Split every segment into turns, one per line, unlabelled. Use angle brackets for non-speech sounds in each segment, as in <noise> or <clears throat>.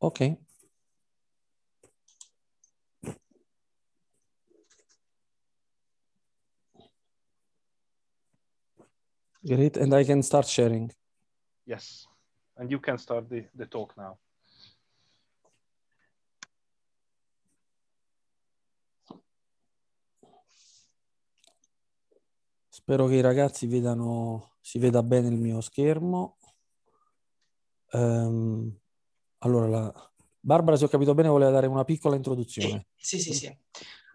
Ok. Great, and I can start sharing. Yes, and you can start the, the talk now. Spero che i ragazzi vedano, si veda bene il mio schermo. Um, allora, la... Barbara, se ho capito bene, voleva dare una piccola introduzione.
Sì, sì, sì. sì.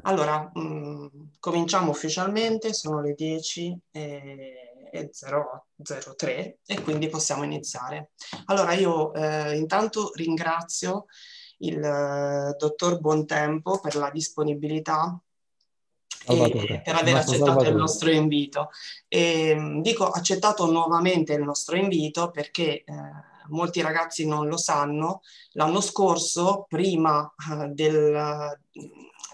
Allora, mh, cominciamo ufficialmente, sono le 10 e, e 0, 03 e quindi possiamo iniziare. Allora, io eh, intanto ringrazio il eh, dottor Buontempo per la disponibilità
e per aver accettato il nostro
invito. E, dico accettato nuovamente il nostro invito perché... Eh, molti ragazzi non lo sanno, l'anno scorso, prima eh, del, eh,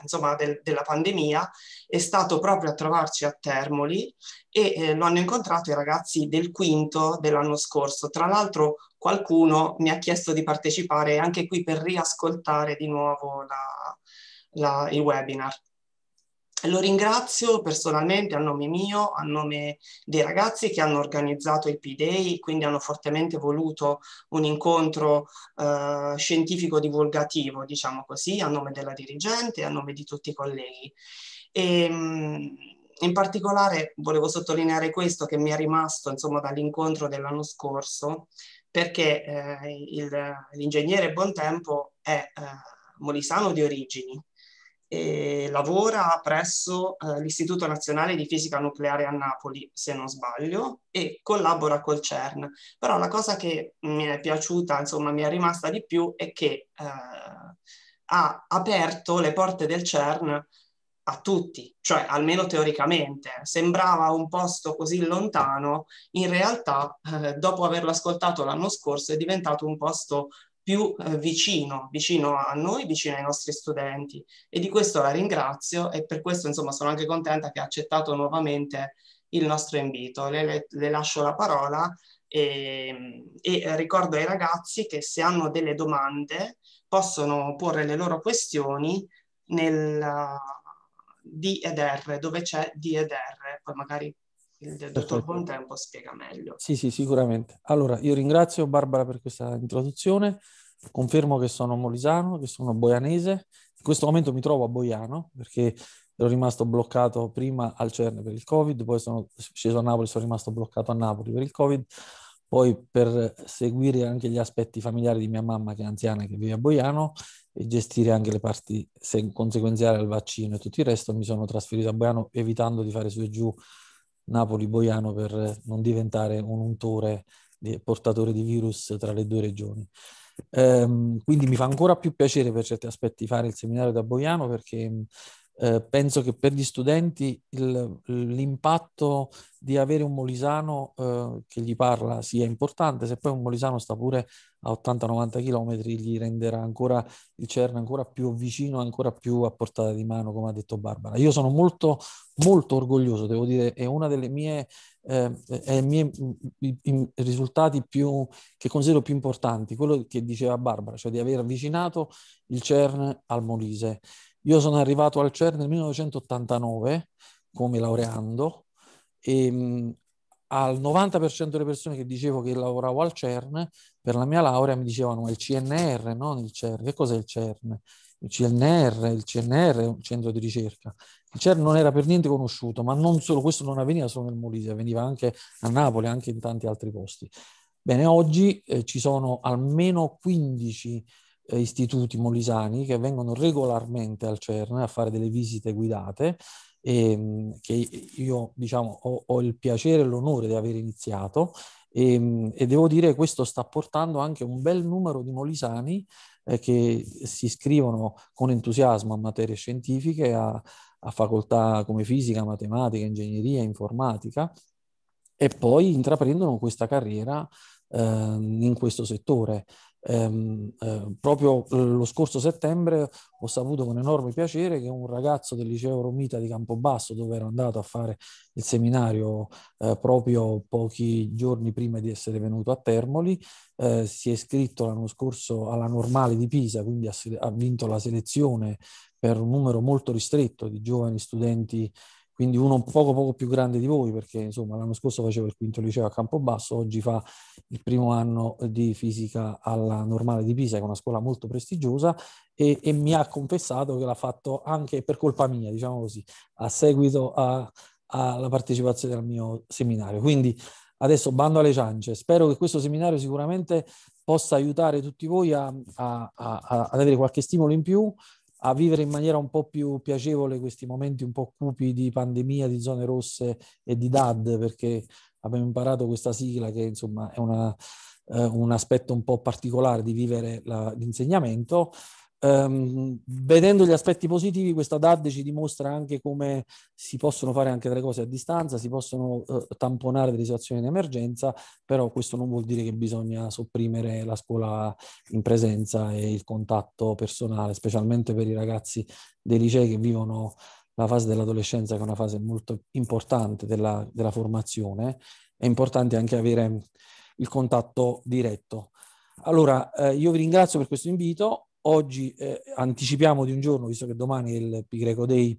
insomma, del, della pandemia, è stato proprio a trovarci a Termoli e eh, lo hanno incontrato i ragazzi del quinto dell'anno scorso. Tra l'altro qualcuno mi ha chiesto di partecipare anche qui per riascoltare di nuovo la, la, il webinar. Lo ringrazio personalmente a nome mio, a nome dei ragazzi che hanno organizzato il P-Day, quindi hanno fortemente voluto un incontro eh, scientifico divulgativo, diciamo così, a nome della dirigente e a nome di tutti i colleghi. E, ehm, in particolare volevo sottolineare questo che mi è rimasto insomma, dall'incontro dell'anno scorso, perché eh, il, l'ingegnere Bontempo è eh, molisano di origini e lavora presso eh, l'Istituto Nazionale di Fisica Nucleare a Napoli, se non sbaglio, e collabora col CERN. Però la cosa che mi è piaciuta, insomma, mi è rimasta di più è che eh, ha aperto le porte del CERN a tutti, cioè almeno teoricamente. Sembrava un posto così lontano, in realtà eh, dopo averlo ascoltato l'anno scorso è diventato un posto più eh, vicino, vicino a noi, vicino ai nostri studenti e di questo la ringrazio e per questo insomma sono anche contenta che ha accettato nuovamente il nostro invito. Le, le, le lascio la parola e, e, ricordo ai ragazzi che se hanno delle domande possono porre le loro questioni nel D ed R, dove c'è D ed R, poi magari il dottor Bontempo spiega meglio.
Sì, sì, sicuramente. Allora, io ringrazio Barbara per questa introduzione Confermo che sono molisano, che sono boianese. In questo momento mi trovo a Boiano perché ero rimasto bloccato prima al CERN per il Covid, poi sono sceso a Napoli, sono rimasto bloccato a Napoli per il Covid, poi per seguire anche gli aspetti familiari di mia mamma che è anziana e che vive a Boiano e gestire anche le parti conseguenziali al vaccino e tutto il resto, mi sono trasferito a Boiano evitando di fare su e giù Napoli-Boiano per non diventare un untore portatore di virus tra le due regioni. Ehm, quindi mi fa ancora più piacere per certi aspetti fare il seminario da Boiano perché eh, penso che per gli studenti il, l'impatto di avere un molisano eh, che gli parla sia importante, se poi un molisano sta pure a 80-90 km gli renderà ancora il CERN ancora più vicino, ancora più a portata di mano, come ha detto Barbara. Io sono molto, molto orgoglioso, devo dire, è una delle mie eh, è i, miei, i, i risultati più, che considero più importanti, quello che diceva Barbara, cioè di aver avvicinato il CERN al Molise. Io sono arrivato al CERN nel 1989 come laureando e ehm, mh, al 90% delle persone che dicevo che lavoravo al CERN per la mia laurea mi dicevano il CNR, non il CERN, che cos'è il CERN? Il CNR, il CNR è un centro di ricerca, il CER non era per niente conosciuto, ma non solo, questo non avveniva solo nel Molise, avveniva anche a Napoli, anche in tanti altri posti. Bene, oggi eh, ci sono almeno 15 eh, istituti molisani che vengono regolarmente al CERN a fare delle visite guidate e, ehm, che io diciamo, ho, ho il piacere e l'onore di aver iniziato e, ehm, e, devo dire che questo sta portando anche un bel numero di molisani eh, che si iscrivono con entusiasmo a materie scientifiche, a, a facoltà come fisica, matematica, ingegneria, informatica e poi intraprendono questa carriera eh, in questo settore. Eh, eh, proprio eh, lo scorso settembre ho saputo con enorme piacere che un ragazzo del liceo Romita di Campobasso, dove ero andato a fare il seminario eh, proprio pochi giorni prima di essere venuto a Termoli, eh, si è iscritto l'anno scorso alla Normale di Pisa, quindi ha, ha vinto la selezione per un numero molto ristretto di giovani studenti quindi uno poco poco più grande di voi, perché insomma l'anno scorso faceva il quinto liceo a Campobasso, oggi fa il primo anno di fisica alla normale di Pisa, che è una scuola molto prestigiosa, e, e mi ha confessato che l'ha fatto anche per colpa mia, diciamo così, a seguito alla partecipazione al mio seminario. Quindi adesso bando alle ciance, spero che questo seminario sicuramente possa aiutare tutti voi a, a, a, ad avere qualche stimolo in più, a vivere in maniera un po' più piacevole questi momenti un po' cupi di pandemia, di zone rosse e di DAD, perché abbiamo imparato questa sigla che insomma è una, eh, un aspetto un po' particolare di vivere la, l'insegnamento. Um, vedendo gli aspetti positivi, questa DAD ci dimostra anche come si possono fare anche delle cose a distanza, si possono uh, tamponare delle situazioni di emergenza, però questo non vuol dire che bisogna sopprimere la scuola in presenza e il contatto personale, specialmente per i ragazzi dei licei che vivono la fase dell'adolescenza, che è una fase molto importante della, della formazione. È importante anche avere il contatto diretto. Allora, eh, io vi ringrazio per questo invito Oggi eh, anticipiamo di un giorno, visto che domani è il Pi Greco Day,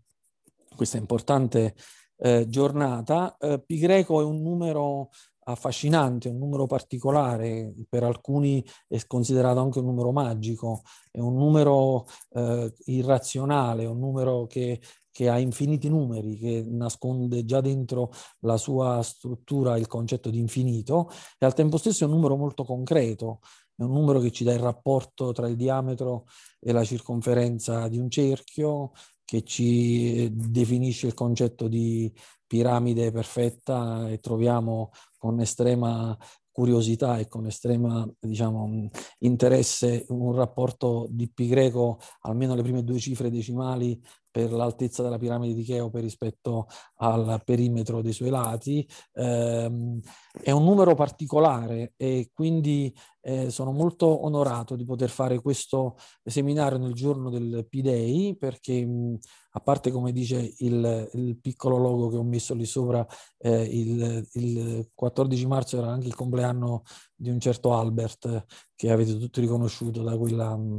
questa importante eh, giornata. Eh, Pi Greco è un numero affascinante, un numero particolare, per alcuni è considerato anche un numero magico, è un numero eh, irrazionale, un numero che, che, ha infiniti numeri, che nasconde già dentro la sua struttura il concetto di infinito e al tempo stesso è un numero molto concreto, è un numero che ci dà il rapporto tra il diametro e la circonferenza di un cerchio, che ci eh, definisce il concetto di piramide perfetta e troviamo con estrema curiosità e con estrema diciamo, mm, interesse un rapporto di pi greco, almeno le prime due cifre decimali per l'altezza della piramide di Cheope rispetto al perimetro dei suoi lati. Ehm, è un numero particolare e quindi eh, sono molto onorato di poter fare questo seminario nel giorno del P-Day perché mh, mm, a parte come dice il, il, piccolo logo che ho messo lì sopra, eh, il, il, 14 marzo era anche il compleanno di un certo Albert che avete tutti riconosciuto da quella, mh, mm,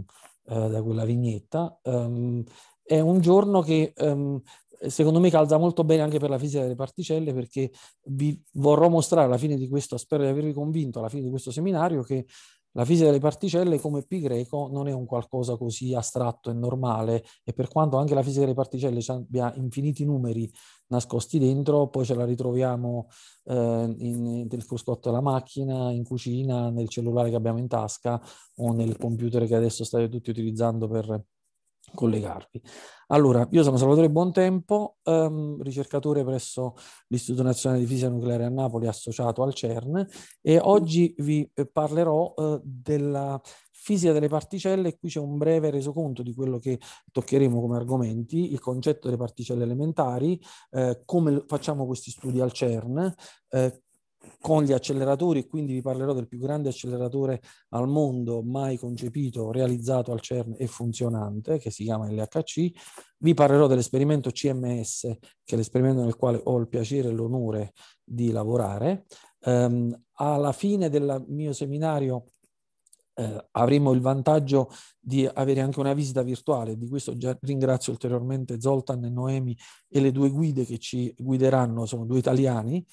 eh, da quella vignetta. Um, è un giorno che um, secondo me calza molto bene anche per la fisica delle particelle perché vi vorrò mostrare alla fine di questo, spero di avervi convinto alla fine di questo seminario che la fisica delle particelle come pi greco non è un qualcosa così astratto e normale e per quanto anche la fisica delle particelle abbia infiniti numeri nascosti dentro, poi ce la ritroviamo eh, in, nel cruscotto della macchina, in cucina, nel cellulare che abbiamo in tasca o nel computer che adesso state tutti utilizzando per collegarvi. Allora, io sono Salvatore Buontempo, ehm, ricercatore presso l'Istituto Nazionale di Fisica Nucleare a Napoli associato al CERN e oggi vi eh, parlerò eh, della fisica delle particelle qui c'è un breve resoconto di quello che toccheremo come argomenti, il concetto delle particelle elementari, eh, come facciamo questi studi al CERN, eh, con gli acceleratori quindi vi parlerò del più grande acceleratore al mondo mai concepito, realizzato al CERN e funzionante, che si chiama LHC. Vi parlerò dell'esperimento CMS, che è l'esperimento nel quale ho il piacere e l'onore di lavorare. Um, alla fine del mio seminario eh, avremo il vantaggio di avere anche una visita virtuale. Di questo già ringrazio ulteriormente Zoltan e Noemi e le due guide che ci guideranno, sono due italiani,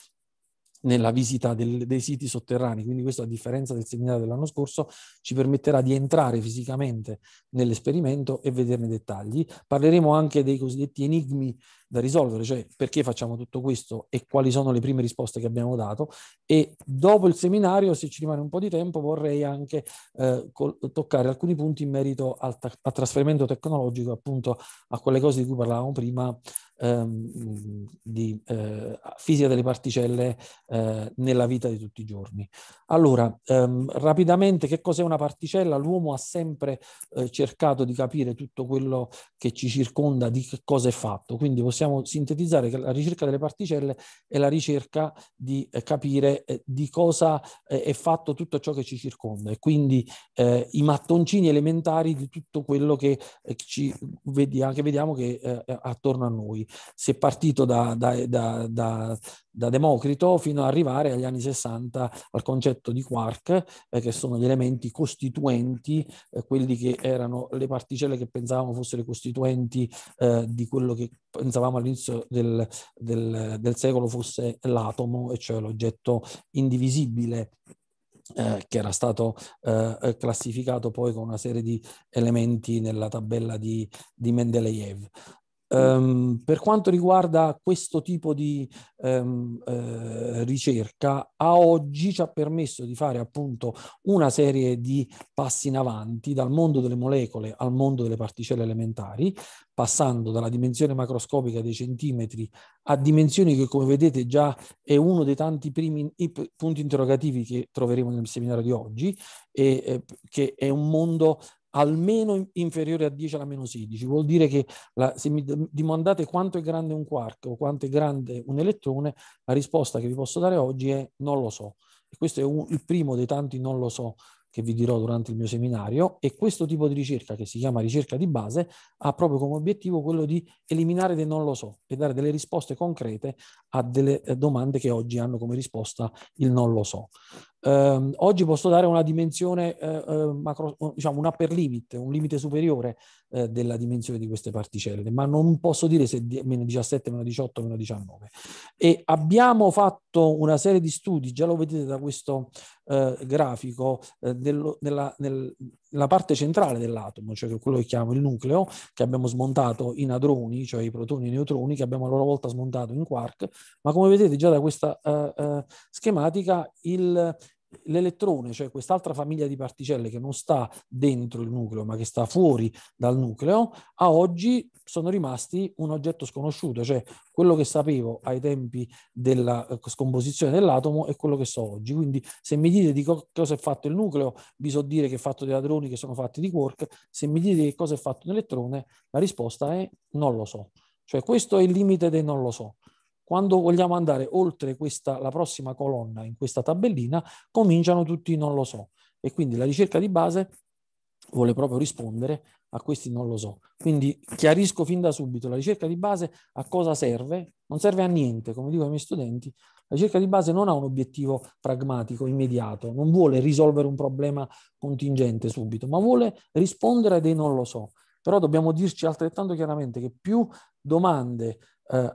nella visita del, dei siti sotterranei. Quindi questo, a differenza del seminario dell'anno scorso, ci permetterà di entrare fisicamente nell'esperimento e vederne i dettagli. Parleremo anche dei cosiddetti enigmi da risolvere, cioè perché facciamo tutto questo e quali sono le prime risposte che abbiamo dato. E dopo il seminario, se ci rimane un po' di tempo, vorrei anche eh, col- toccare alcuni punti in merito al, ta- al, trasferimento tecnologico, appunto a quelle cose di cui parlavamo prima, ehm, di eh, fisica delle particelle eh, nella vita di tutti i giorni. Allora, ehm, rapidamente, che cos'è una particella? L'uomo ha sempre eh, cercato di capire tutto quello che ci circonda, di che cosa è fatto. Quindi possiamo possiamo sintetizzare che la ricerca delle particelle è la ricerca di eh, capire eh, di cosa eh, è fatto tutto ciò che ci circonda e quindi i mattoncini elementari di tutto quello che, ci vediamo, che vediamo che attorno a noi. Si è partito da, da, da, da Democrito fino ad arrivare agli anni 60 al concetto di quark, eh, che sono gli elementi costituenti, eh, quelli che erano le particelle che pensavamo fossero costituenti eh, di quello che pensavamo all'inizio del, del, del secolo fosse l'atomo, e cioè l'oggetto indivisibile eh, che era stato eh, classificato poi con una serie di elementi nella tabella di, di Mendeleev. Um, per quanto riguarda questo tipo di um, eh, ricerca, a oggi ci ha permesso di fare appunto una serie di passi in avanti dal mondo delle molecole al mondo delle particelle elementari, passando dalla dimensione macroscopica dei centimetri a dimensioni che come vedete già è uno dei tanti primi punti interrogativi che troveremo nel seminario di oggi e eh, che è un mondo almeno inferiore a 10 alla meno 16. Vuol dire che la, se mi domandate quanto è grande un quark o quanto è grande un elettrone, la risposta che vi posso dare oggi è non lo so. E questo è un, il primo dei tanti non lo so che vi dirò durante il mio seminario e questo tipo di ricerca che si chiama ricerca di base ha proprio come obiettivo quello di eliminare dei non lo so e dare delle risposte concrete a delle eh, domande che oggi hanno come risposta il non lo so eh, oggi posso dare una dimensione, eh, eh, macro, diciamo un upper limit, un limite superiore eh, della dimensione di queste particelle, ma non posso dire se di, meno 17, meno 18, meno 19. E abbiamo fatto una serie di studi, già lo vedete da questo eh, grafico, eh, dello, nella, nel, nella parte centrale dell'atomo, cioè quello che chiamo il nucleo, che abbiamo smontato in adroni, cioè i protoni e i neutroni, che abbiamo a loro volta smontato in quark, ma come vedete già da questa schematica il l'elettrone, cioè quest'altra famiglia di particelle che non sta dentro il nucleo ma che sta fuori dal nucleo, a oggi sono rimasti un oggetto sconosciuto, cioè quello che sapevo ai tempi della eh, scomposizione dell'atomo è quello che so oggi. Quindi se mi dite di cosa è fatto il nucleo, vi so dire che è fatto di ladroni che sono fatti di quark, se mi dite di cosa è fatto un elettrone, la risposta è non lo so. Cioè questo è il limite del non lo so. Quando vogliamo andare oltre questa, la prossima colonna in questa tabellina, cominciano tutti non lo so. E quindi la ricerca di base vuole proprio rispondere a questi non lo so. Quindi chiarisco fin da subito, la ricerca di base a cosa serve? Non serve a niente, come dico ai miei studenti, la ricerca di base non ha un obiettivo pragmatico, immediato, non vuole risolvere un problema contingente subito, ma vuole rispondere a dei non lo so. Però dobbiamo dirci altrettanto chiaramente che più domande eh,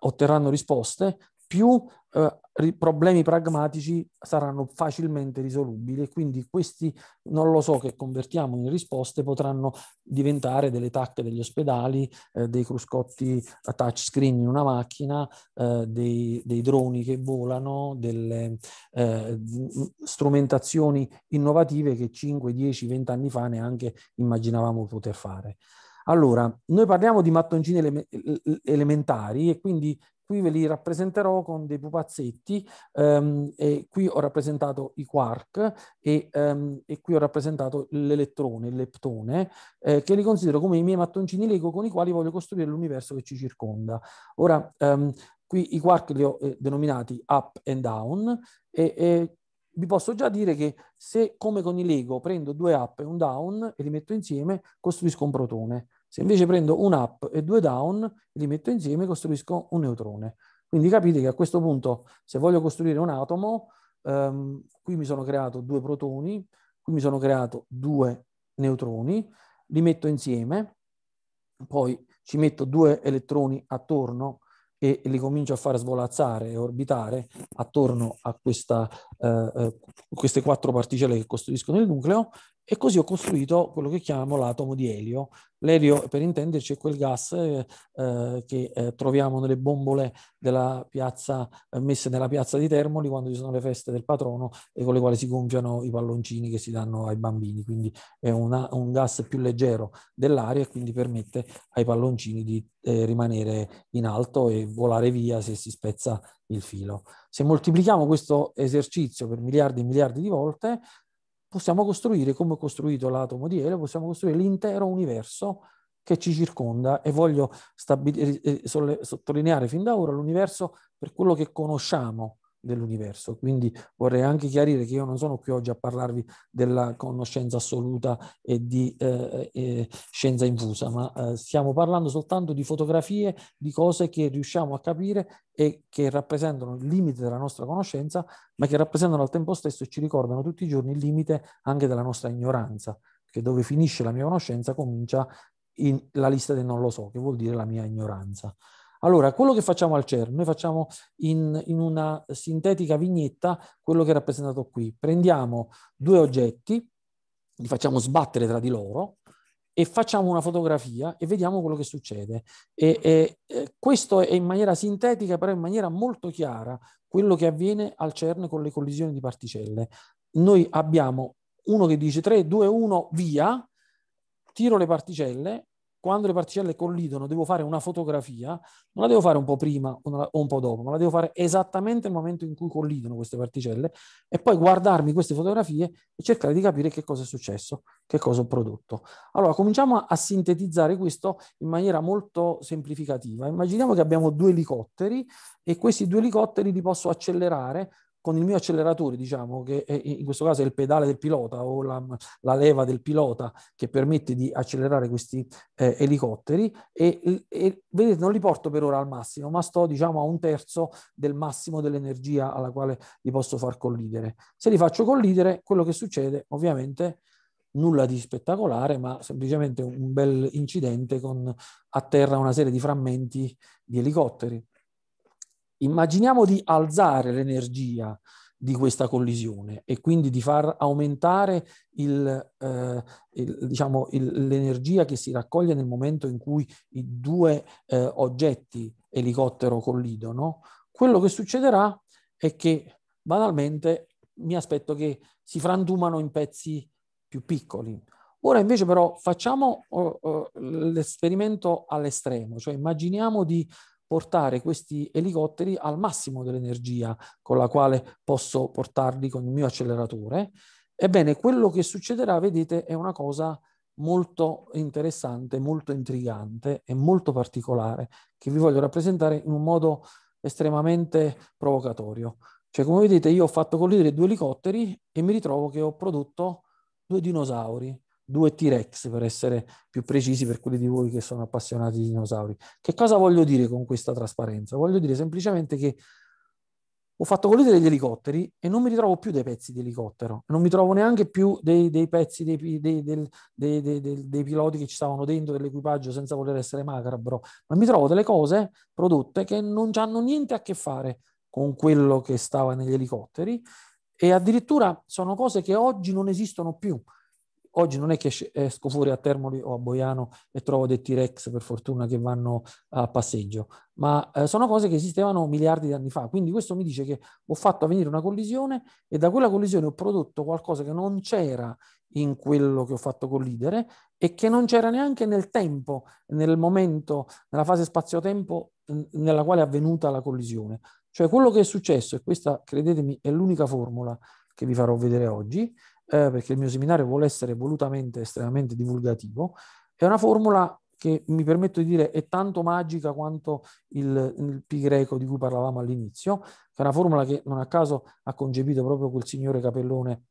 otterranno risposte, più eh, problemi pragmatici saranno facilmente risolubili e quindi questi, non lo so, che convertiamo in risposte potranno diventare delle tacche degli ospedali, eh, dei cruscotti a touchscreen in una macchina, eh, dei, dei, droni che volano, delle eh, strumentazioni innovative che 5, 10, 20 anni fa neanche immaginavamo poter fare. Allora, noi parliamo di mattoncini ele elementari e quindi qui ve li rappresenterò con dei pupazzetti um, e qui ho rappresentato i quark e, um, e qui ho rappresentato l'elettrone, il leptone, eh, che li considero come i miei mattoncini Lego con i quali voglio costruire l'universo che ci circonda. Ora, um, qui i quark li ho eh, denominati up and down e, e vi posso già dire che se come con i Lego prendo due up e un down e li metto insieme, costruisco un protone. Se invece prendo un up e due down e li metto insieme, costruisco un neutrone. Quindi capite che a questo punto, se voglio costruire un atomo, ehm, qui mi sono creato due protoni, qui mi sono creato due neutroni, li metto insieme, poi ci metto due elettroni attorno e li comincio a far svolazzare e orbitare attorno a questa, eh, eh queste quattro particelle che costituiscono il nucleo e così ho costruito quello che chiamo l'atomo di elio. L'elio, per intenderci, è quel gas eh, eh che eh, troviamo nelle bombole piazza, eh, messe nella piazza di Termoli quando ci sono le feste del patrono e con le quali si gonfiano i palloncini che si danno ai bambini. Quindi è una, un gas più leggero dell'aria e quindi permette ai palloncini di eh, rimanere in alto e volare via se si spezza il filo. Se moltiplichiamo questo esercizio per miliardi e miliardi di volte, possiamo costruire, come ho costruito l'atomo di elio, possiamo costruire l'intero universo che ci circonda e voglio eh, eh, sottolineare fin da ora l'universo per quello che conosciamo, dell'universo. Quindi vorrei anche chiarire che io non sono qui oggi a parlarvi della conoscenza assoluta e di eh, eh, scienza infusa, ma eh, stiamo parlando soltanto di fotografie, di cose che riusciamo a capire e che rappresentano il limite della nostra conoscenza, ma che rappresentano al tempo stesso e ci ricordano tutti i giorni il limite anche della nostra ignoranza, che dove finisce la mia conoscenza comincia in, la lista del non lo so, che vuol dire la mia ignoranza. Allora, quello che facciamo al CERN, noi facciamo in, in una sintetica vignetta quello che è rappresentato qui. Prendiamo due oggetti, li facciamo sbattere tra di loro, e facciamo una fotografia e vediamo quello che succede. E, e, e, questo è in maniera sintetica, però in maniera molto chiara, quello che avviene al CERN con le collisioni di particelle. Noi abbiamo uno che dice 3, 2, 1, via, tiro le particelle quando le particelle collidono devo fare una fotografia, non la devo fare un po' prima o un po' dopo, ma la devo fare esattamente nel momento in cui collidono queste particelle e poi guardarmi queste fotografie e cercare di capire che cosa è successo, che cosa ho prodotto. Allora, cominciamo a sintetizzare questo in maniera molto semplificativa. Immaginiamo che abbiamo due elicotteri e questi due elicotteri li posso accelerare con il mio acceleratore, diciamo, che in questo caso è il pedale del pilota o la, la leva del pilota che permette di accelerare questi eh, elicotteri e, e, vedete non li porto per ora al massimo, ma sto diciamo a un terzo del massimo dell'energia alla quale li posso far collidere. Se li faccio collidere, quello che succede ovviamente nulla di spettacolare, ma semplicemente un bel incidente con a terra una serie di frammenti di elicotteri. Immaginiamo di alzare l'energia di questa collisione e quindi di far aumentare eh, diciamo, l'energia eh, diciamo, che si raccoglie nel momento in cui i due eh, oggetti elicottero collidono, quello che succederà è che banalmente mi aspetto che si frantumano in pezzi più piccoli. Ora invece però facciamo uh, uh, l'esperimento all'estremo, cioè immaginiamo di portare questi elicotteri al massimo dell'energia con la quale posso portarli con il mio acceleratore. Ebbene, quello che succederà, vedete, è una cosa molto interessante, molto intrigante e molto particolare che vi voglio rappresentare in un modo estremamente provocatorio. Cioè, come vedete, io ho fatto collidere due elicotteri e mi ritrovo che ho prodotto due dinosauri due T-Rex per essere più precisi per quelli di voi che sono appassionati di dinosauri. Che cosa voglio dire con questa trasparenza? Voglio dire semplicemente che ho fatto volere degli elicotteri e non mi ritrovo più dei pezzi di elicottero, non mi trovo neanche più dei, dei pezzi dei, dei, dei, piloti che ci stavano dentro dell'equipaggio senza voler essere macabro, ma mi trovo delle cose prodotte che non hanno niente a che fare con quello che stava negli elicotteri e addirittura sono cose che oggi non esistono più oggi non è che esco fuori a Termoli o a Boiano e trovo dei T-Rex per fortuna che vanno a passeggio, ma eh, sono cose che esistevano miliardi di anni fa, quindi questo mi dice che ho fatto avvenire una collisione e da quella collisione ho prodotto qualcosa che non c'era in quello che ho fatto collidere e che non c'era neanche nel tempo, nel momento, nella fase spazio-tempo nella quale è avvenuta la collisione. Cioè quello che è successo, e questa credetemi è l'unica formula che vi farò vedere oggi, eh, perché il mio seminario vuole essere volutamente estremamente divulgativo, è una formula che mi permetto di dire è tanto magica quanto il, il pi greco di cui parlavamo all'inizio, che è una formula che non a caso ha concepito proprio quel signore Capellone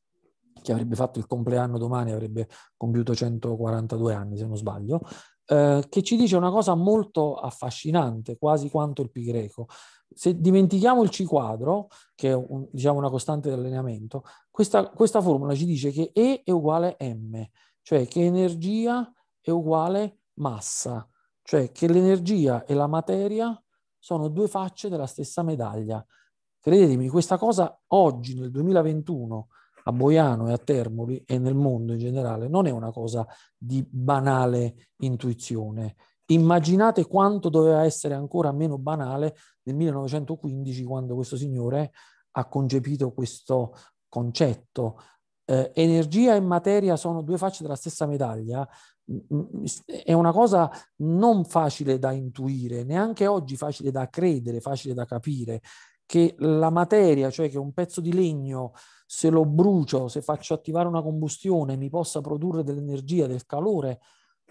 che avrebbe fatto il compleanno domani, avrebbe compiuto 142 anni se non sbaglio, eh, che ci dice una cosa molto affascinante, quasi quanto il pi greco, se dimentichiamo il C quadro, che è un, diciamo una costante di allenamento, questa, questa formula ci dice che E è uguale a M, cioè che energia è uguale massa, cioè che l'energia e la materia sono due facce della stessa medaglia. Credetemi, questa cosa oggi, nel 2021, a Boiano e a Termoli e nel mondo in generale, non è una cosa di banale intuizione. Immaginate quanto doveva essere ancora meno banale nel 1915 quando questo signore ha concepito questo concetto. Eh, energia e materia sono due facce della stessa medaglia, mm, mm, è una cosa non facile da intuire, neanche oggi facile da credere, facile da capire, che la materia, cioè che un pezzo di legno, se lo brucio, se faccio attivare una combustione, mi possa produrre dell'energia, del calore,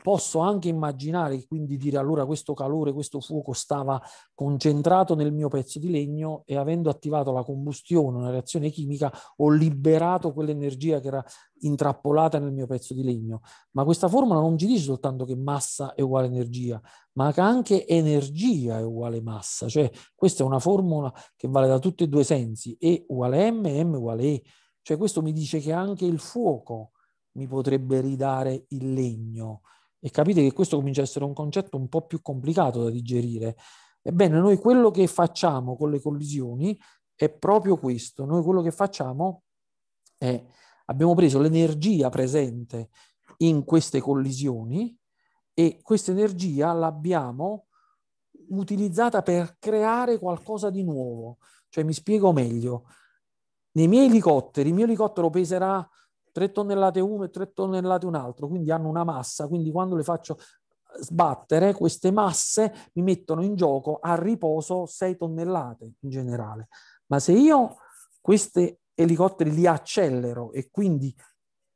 Posso anche immaginare, quindi dire allora questo calore, questo fuoco stava concentrato nel mio pezzo di legno e avendo attivato la combustione, una reazione chimica, ho liberato quell'energia che era intrappolata nel mio pezzo di legno. Ma questa formula non ci dice soltanto che massa è uguale energia, ma che anche energia è uguale massa. Cioè questa è una formula che vale da tutti e due i sensi, E uguale M, M uguale E. Cioè questo mi dice che anche il fuoco mi potrebbe ridare il legno e capite che questo comincia a essere un concetto un po' più complicato da digerire. Ebbene, noi quello che facciamo con le collisioni è proprio questo. Noi quello che facciamo è abbiamo preso l'energia presente in queste collisioni e questa energia l'abbiamo utilizzata per creare qualcosa di nuovo. Cioè mi spiego meglio. Nei miei elicotteri, il mio elicottero peserà 3 tonnellate uno e 3 tonnellate un altro, quindi hanno una massa, quindi quando le faccio sbattere queste masse mi mettono in gioco a riposo 6 tonnellate in generale. Ma se io questi elicotteri li accelero e quindi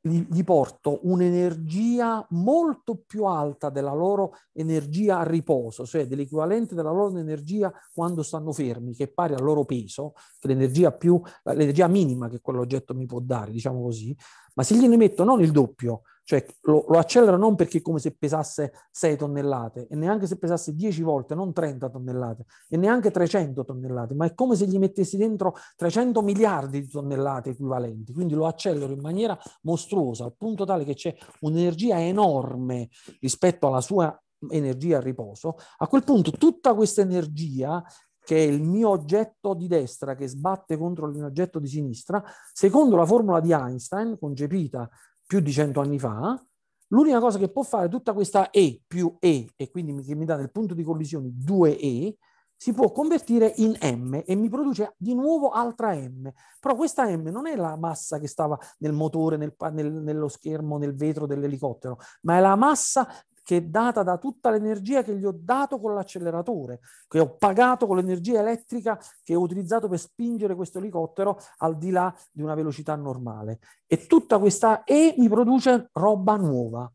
gli porto un'energia molto più alta della loro energia a riposo, cioè dell'equivalente della loro energia quando stanno fermi, che è pari al loro peso, che è l'energia, più, l'energia minima che quell'oggetto mi può dare, diciamo così, ma se gliene metto non il doppio, cioè lo, lo, accelera non perché è come se pesasse 6 tonnellate e neanche se pesasse 10 volte, non 30 tonnellate e neanche 300 tonnellate, ma è come se gli mettessi dentro 300 miliardi di tonnellate equivalenti, quindi lo accelero in maniera mostruosa al punto tale che c'è un'energia enorme rispetto alla sua energia a riposo, a quel punto tutta questa energia che è il mio oggetto di destra che sbatte contro il mio oggetto di sinistra, secondo la formula di Einstein, concepita più di cento anni fa, l'unica cosa che può fare tutta questa E più E, e quindi mi, mi dà nel punto di collisione 2E, si può convertire in m e mi produce di nuovo altra m, però questa m non è la massa che stava nel motore, nel, nel, nello schermo, nel vetro dell'elicottero, ma è la massa che è data da tutta l'energia che gli ho dato con l'acceleratore, che ho pagato con l'energia elettrica che ho utilizzato per spingere questo elicottero al di là di una velocità normale. E tutta questa E mi produce roba nuova.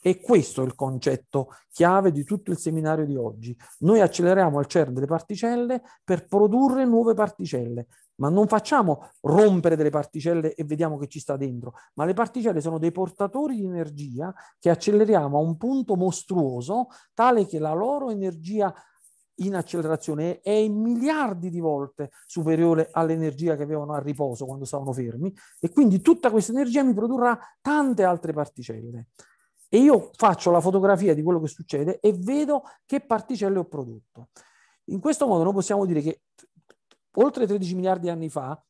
E questo è il concetto chiave di tutto il seminario di oggi. Noi acceleriamo al CERN delle particelle per produrre nuove particelle, ma non facciamo rompere delle particelle e vediamo che ci sta dentro, ma le particelle sono dei portatori di energia che acceleriamo a un punto mostruoso tale che la loro energia in accelerazione è in miliardi di volte superiore all'energia che avevano a riposo quando stavano fermi e quindi tutta questa energia mi produrrà tante altre particelle. E io faccio la fotografia di quello che succede e vedo che particelle ho prodotto. In questo modo noi possiamo dire che oltre 13 miliardi di anni fa,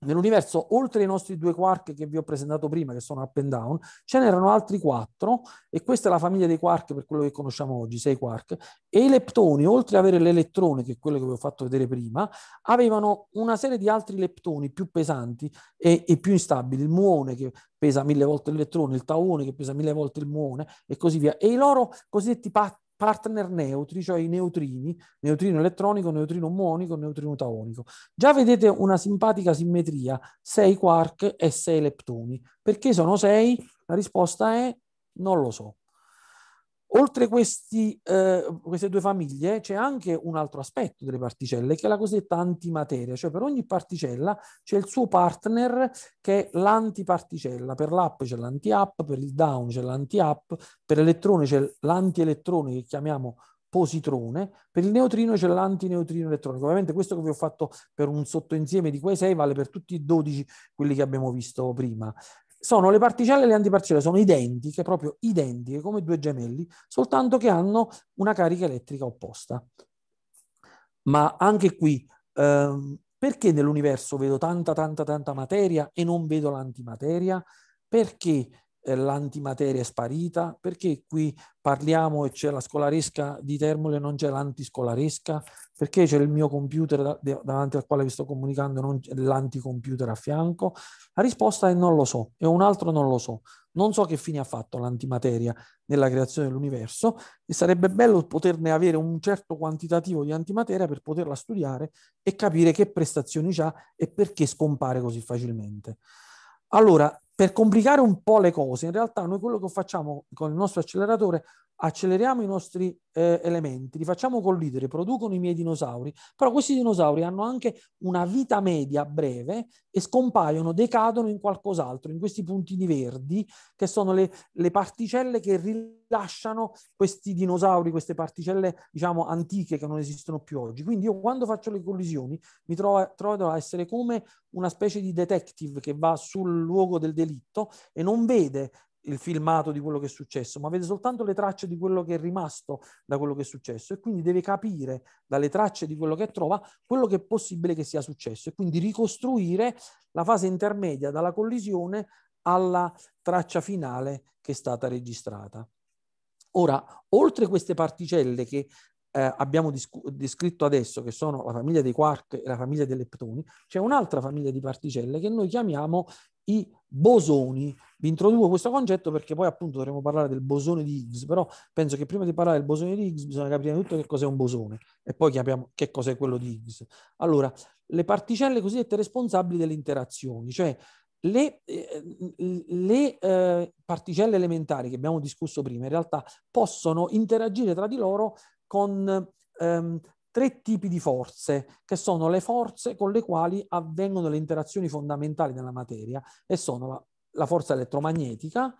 nell'universo, oltre ai nostri due quark che vi ho presentato prima, che sono up and down, ce n'erano altri quattro, e questa è la famiglia dei quark per quello che conosciamo oggi, sei quark, e i leptoni, oltre ad avere l'elettrone, che è quello che vi ho fatto vedere prima, avevano una serie di altri leptoni più pesanti e, e più instabili, il muone che pesa mille volte l'elettrone, il taone che pesa mille volte il muone, e così via. E i loro cosiddetti patti partner neutri, cioè i neutrini, neutrino elettronico, neutrino monico, neutrino taonico. Già vedete una simpatica simmetria, 6 quark e 6 leptoni. Perché sono 6? La risposta è non lo so. Oltre questi, eh, queste due famiglie c'è anche un altro aspetto delle particelle che è la cosiddetta antimateria, cioè per ogni particella c'è il suo partner che è l'antiparticella, per l'up c'è lanti up per il down c'è lanti up per l'elettrone c'è l'antielettrone che chiamiamo positrone, per il neutrino c'è l'antineutrino elettronico. Ovviamente questo che vi ho fatto per un sottoinsieme di quei sei vale per tutti i 12 quelli che abbiamo visto prima sono le particelle e le antiparticelle, sono identiche, proprio identiche come due gemelli, soltanto che hanno una carica elettrica opposta. Ma anche qui, eh, perché nell'universo vedo tanta, tanta, tanta materia e non vedo l'antimateria? Perché eh, l'antimateria è sparita? Perché qui parliamo e c'è la scolaresca di Termoli e non c'è l'antiscolaresca? Perché c'è il mio computer davanti al quale vi sto comunicando e non c'è l'anticomputer a fianco? La risposta è non lo so e un altro non lo so. Non so che fine ha fatto l'antimateria nella creazione dell'universo e sarebbe bello poterne avere un certo quantitativo di antimateria per poterla studiare e capire che prestazioni ha e perché scompare così facilmente. Allora, per complicare un po' le cose, in realtà noi quello che facciamo con il nostro acceleratore acceleriamo i nostri eh, elementi, li facciamo collidere, producono i miei dinosauri, però questi dinosauri hanno anche una vita media breve e scompaiono, decadono in qualcos'altro, in questi puntini verdi che sono le, le particelle che rilasciano questi dinosauri, queste particelle diciamo antiche che non esistono più oggi. Quindi io quando faccio le collisioni mi trovo, trovo a essere come una specie di detective che va sul luogo del delitto e non vede il filmato di quello che è successo, ma vede soltanto le tracce di quello che è rimasto da quello che è successo e quindi deve capire dalle tracce di quello che trova quello che è possibile che sia successo e quindi ricostruire la fase intermedia dalla collisione alla traccia finale che è stata registrata. Ora, oltre queste particelle che eh, abbiamo descritto adesso, che sono la famiglia dei quark e la famiglia dei leptoni, c'è un'altra famiglia di particelle che noi chiamiamo i bosoni. Vi introduco questo concetto perché poi appunto dovremo parlare del bosone di Higgs, però penso che prima di parlare del bosone di Higgs bisogna capire tutto che cos'è un bosone e poi capiamo che cos'è quello di Higgs. Allora, le particelle cosiddette responsabili delle interazioni, cioè le, eh, le eh, particelle elementari che abbiamo discusso prima in realtà possono interagire tra di loro con ehm, tre tipi di forze, che sono le forze con le quali avvengono le interazioni fondamentali nella materia e sono la, la forza elettromagnetica,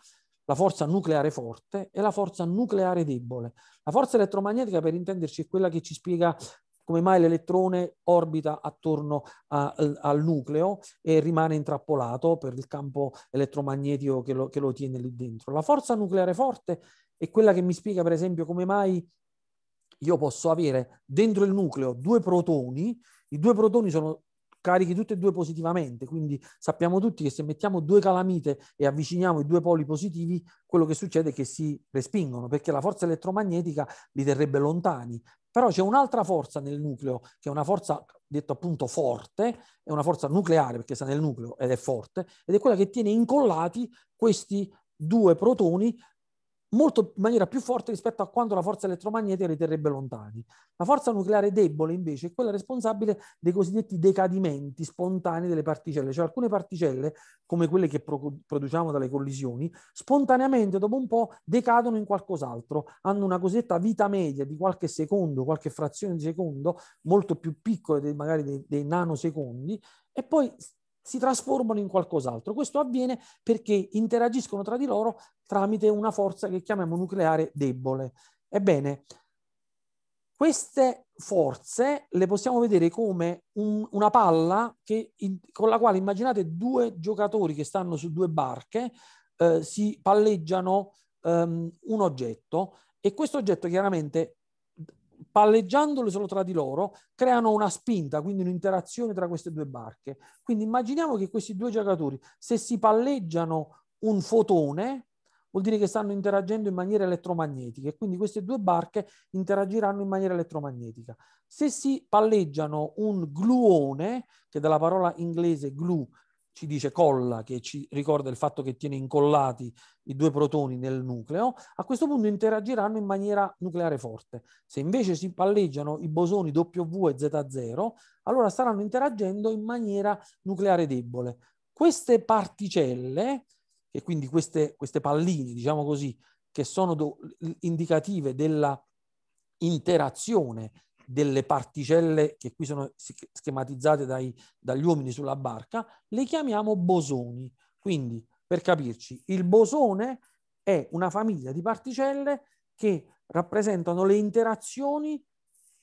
la forza nucleare forte e la forza nucleare debole. La forza elettromagnetica, per intenderci, è quella che ci spiega come mai l'elettrone orbita attorno a, al nucleo e rimane intrappolato per il campo elettromagnetico che lo, che lo tiene lì dentro. La forza nucleare forte è quella che mi spiega, per esempio, come mai io posso avere dentro il nucleo due protoni, i due protoni sono carichi tutti e due positivamente, quindi sappiamo tutti che se mettiamo due calamite e avviciniamo i due poli positivi, quello che succede è che si respingono, perché la forza elettromagnetica li terrebbe lontani. Però c'è un'altra forza nel nucleo, che è una forza detto appunto forte, è una forza nucleare perché sta nel nucleo ed è forte, ed è quella che tiene incollati questi due protoni molto, in maniera più forte rispetto a quanto la forza elettromagnetica riterrebbe lontani. La forza nucleare debole invece è quella responsabile dei cosiddetti decadimenti spontanei delle particelle, cioè alcune particelle, come quelle che produciamo dalle collisioni, spontaneamente dopo un po' decadono in qualcos'altro, hanno una cosiddetta vita media di qualche secondo, qualche frazione di secondo, molto più piccola dei, magari dei, dei nanosecondi, e poi si trasformano in qualcos'altro. Questo avviene perché interagiscono tra di loro tramite una forza che chiamiamo nucleare debole. Ebbene, queste forze le possiamo vedere come un, una palla che, in, con la quale immaginate due giocatori che stanno su due barche, eh, si palleggiano um, un oggetto e questo oggetto chiaramente palleggiandole solo tra di loro, creano una spinta, quindi un'interazione tra queste due barche. Quindi immaginiamo che questi due giocatori, se si palleggiano un fotone, vuol dire che stanno interagendo in maniera elettromagnetica e quindi queste due barche interagiranno in maniera elettromagnetica. Se si palleggiano un gluone, che dalla parola inglese glue ci dice colla, che ci ricorda il fatto che tiene incollati i due protoni nel nucleo, a questo punto interagiranno in maniera nucleare forte. Se invece si palleggiano i bosoni W e Z0, allora staranno interagendo in maniera nucleare debole. Queste particelle, e quindi queste, queste palline, diciamo così, che sono indicative della interazione delle particelle che qui sono schematizzate dai, dagli uomini sulla barca, le chiamiamo bosoni. Quindi, per capirci, il bosone è una famiglia di particelle che rappresentano le interazioni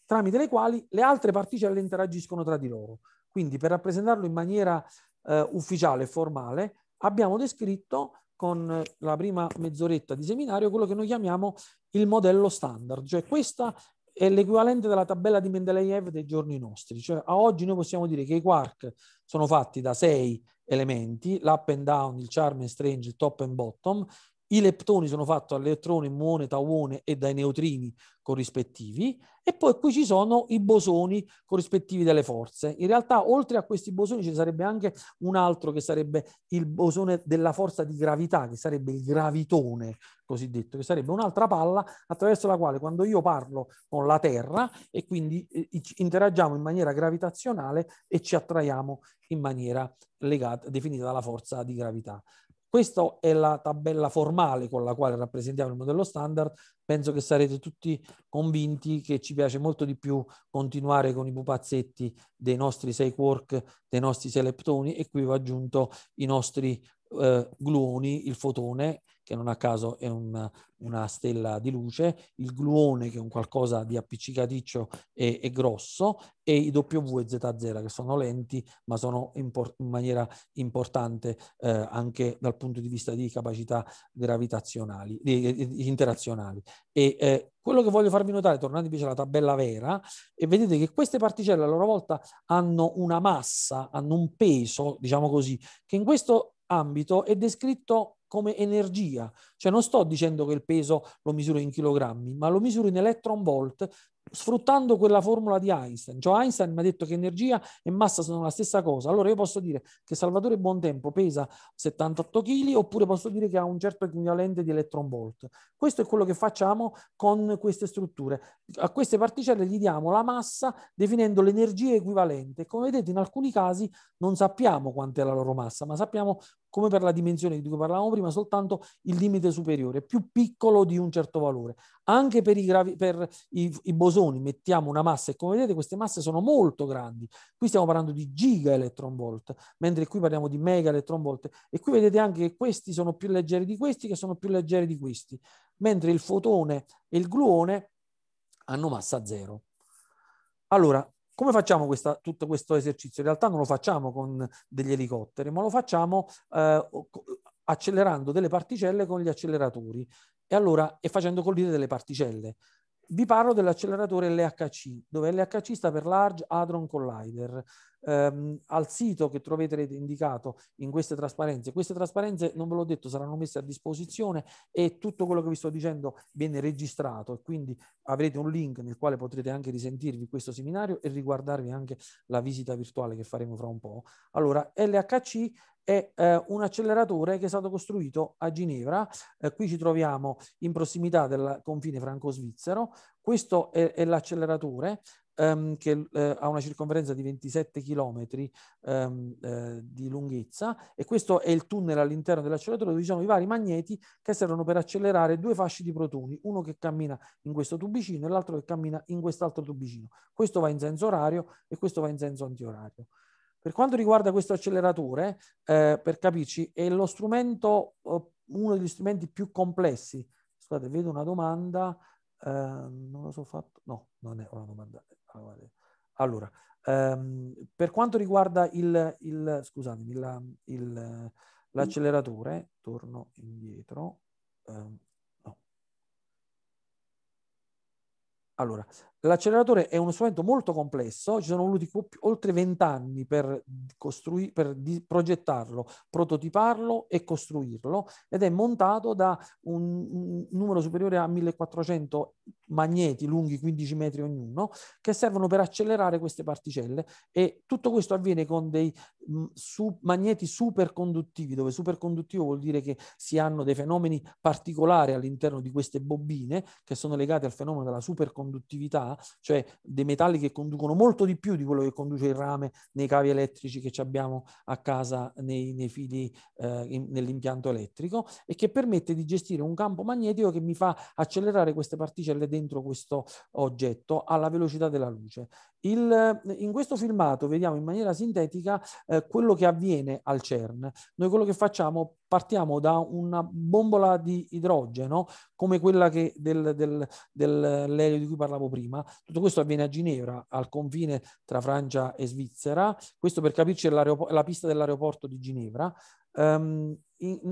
tramite le quali le altre particelle interagiscono tra di loro. Quindi per rappresentarlo in maniera eh, ufficiale e formale abbiamo descritto con la prima mezz'oretta di seminario quello che noi chiamiamo il modello standard, cioè questa è l'equivalente della tabella di Mendeleev dei giorni nostri, cioè a oggi noi possiamo dire che i quark sono fatti da sei elementi, l'up and down, il charm and strange, il top and bottom, i leptoni sono fatti da elettroni, muone, tauone e dai neutrini corrispettivi e poi qui ci sono i bosoni corrispettivi delle forze. In realtà oltre a questi bosoni ci sarebbe anche un altro che sarebbe il bosone della forza di gravità, che sarebbe il gravitone cosiddetto, che sarebbe un'altra palla attraverso la quale quando io parlo con la Terra e quindi eh, interagiamo in maniera gravitazionale e ci attraiamo in maniera legata, definita dalla forza di gravità. Questa è la tabella formale con la quale rappresentiamo il modello standard. Penso che sarete tutti convinti che ci piace molto di più continuare con i pupazzetti dei nostri sei quark, dei nostri sei leptoni e qui ho aggiunto i nostri eh, gluoni, il fotone, che non a caso è un, una stella di luce, il gluone che è un qualcosa di appiccicaticcio e, e grosso, e i W e 0 che sono lenti ma sono in maniera importante eh, anche dal punto di vista di capacità gravitazionali, di, di interazionali. E eh, quello che voglio farvi notare, tornando invece alla tabella vera, e vedete che queste particelle a loro volta hanno una massa, hanno un peso, diciamo così, che in questo ambito è descritto come energia, cioè non sto dicendo che il peso lo misuro in chilogrammi, ma lo misuro in electron volt, sfruttando quella formula di Einstein. Cioè Einstein mi ha detto che energia e massa sono la stessa cosa. Allora io posso dire che Salvatore Buontempo pesa 78 kg oppure posso dire che ha un certo equivalente di electron volt. Questo è quello che facciamo con queste strutture. A queste particelle gli diamo la massa definendo l'energia equivalente. Come vedete in alcuni casi non sappiamo quant'è la loro massa, ma sappiamo come per la dimensione di cui parlavamo prima, soltanto il limite superiore, più piccolo di un certo valore. Anche per i, gravi, per i, i bosoni mettiamo una massa e come vedete queste masse sono molto grandi. Qui stiamo parlando di giga electron volt, mentre qui parliamo di mega electron volt. E qui vedete anche che questi sono più leggeri di questi, che sono più leggeri di questi, mentre il fotone e il gluone hanno massa zero. Allora, come facciamo questa, tutto questo esercizio? In realtà non lo facciamo con degli elicotteri, ma lo facciamo eh, accelerando delle particelle con gli acceleratori e, allora, e facendo collide delle particelle. Vi parlo dell'acceleratore LHC, dove LHC sta per Large Hadron Collider. Um, al sito che troverete indicato in queste trasparenze. Queste trasparenze, non ve l'ho detto, saranno messe a disposizione e tutto quello che vi sto dicendo viene registrato e quindi avrete un link nel quale potrete anche risentirvi questo seminario e riguardarvi anche la visita virtuale che faremo fra un po'. Allora, LHC è eh, un acceleratore che è stato costruito a Ginevra. Eh, qui ci troviamo in prossimità del confine franco-svizzero. Questo è, è l'acceleratore ehm, che eh, ha una circonferenza di 27 km ehm, eh, di lunghezza e questo è il tunnel all'interno dell'acceleratore dove ci sono i vari magneti che servono per accelerare due fasci di protoni, uno che cammina in questo tubicino e l'altro che cammina in quest'altro tubicino. Questo va in senso orario e questo va in senso antiorario. Per quanto riguarda questo acceleratore, eh, per capirci, è lo strumento, eh, uno degli strumenti più complessi. Scusate, vedo una domanda, eh, non lo so fatto, no, non è una domanda. Eh, ah, allora, ehm, per quanto riguarda il, il scusatemi, la, il, l'acceleratore, torno indietro, ehm, Allora, L'acceleratore è uno strumento molto complesso, ci sono voluti oltre vent'anni per, costrui- per progettarlo, prototiparlo e costruirlo ed è montato da un numero superiore a 1400 magneti lunghi 15 metri ognuno che servono per accelerare queste particelle e tutto questo avviene con dei mh, mm, magneti superconduttivi, dove superconduttivo vuol dire che si hanno dei fenomeni particolari all'interno di queste bobine che sono legate al fenomeno della superconduttività cioè dei metalli che conducono molto di più di quello che conduce il rame nei cavi elettrici che abbiamo a casa nei, nei fili eh, nell'impianto elettrico e che permette di gestire un campo magnetico che mi fa accelerare queste particelle dentro questo oggetto alla velocità della luce. Il, eh, in questo filmato vediamo in maniera sintetica eh, quello che avviene al CERN. Noi quello che facciamo partiamo da una bombola di idrogeno come quella che del, del, dell'aereo di cui parlavo prima. Tutto questo avviene a Ginevra, al confine tra Francia e Svizzera. Questo per capirci è la pista dell'aeroporto di Ginevra. Um,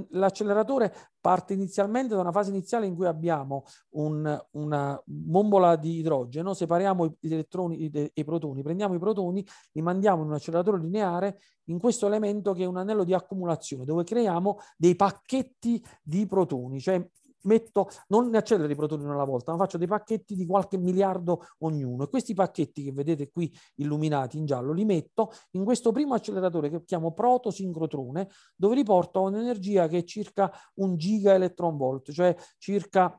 l'acceleratore parte inizialmente da una fase iniziale in cui abbiamo un, una bombola di idrogeno, separiamo gli elettroni e i protoni, prendiamo i protoni, li mandiamo in un acceleratore lineare in questo elemento che è un anello di accumulazione, dove creiamo dei pacchetti di protoni, cioè metto, non ne accelero di protoni una alla volta, ma faccio dei pacchetti di qualche miliardo ognuno. E questi pacchetti che vedete qui illuminati in giallo li metto in questo primo acceleratore che chiamo protosincrotrone, dove riporto un'energia che è circa un giga elettron volt, cioè circa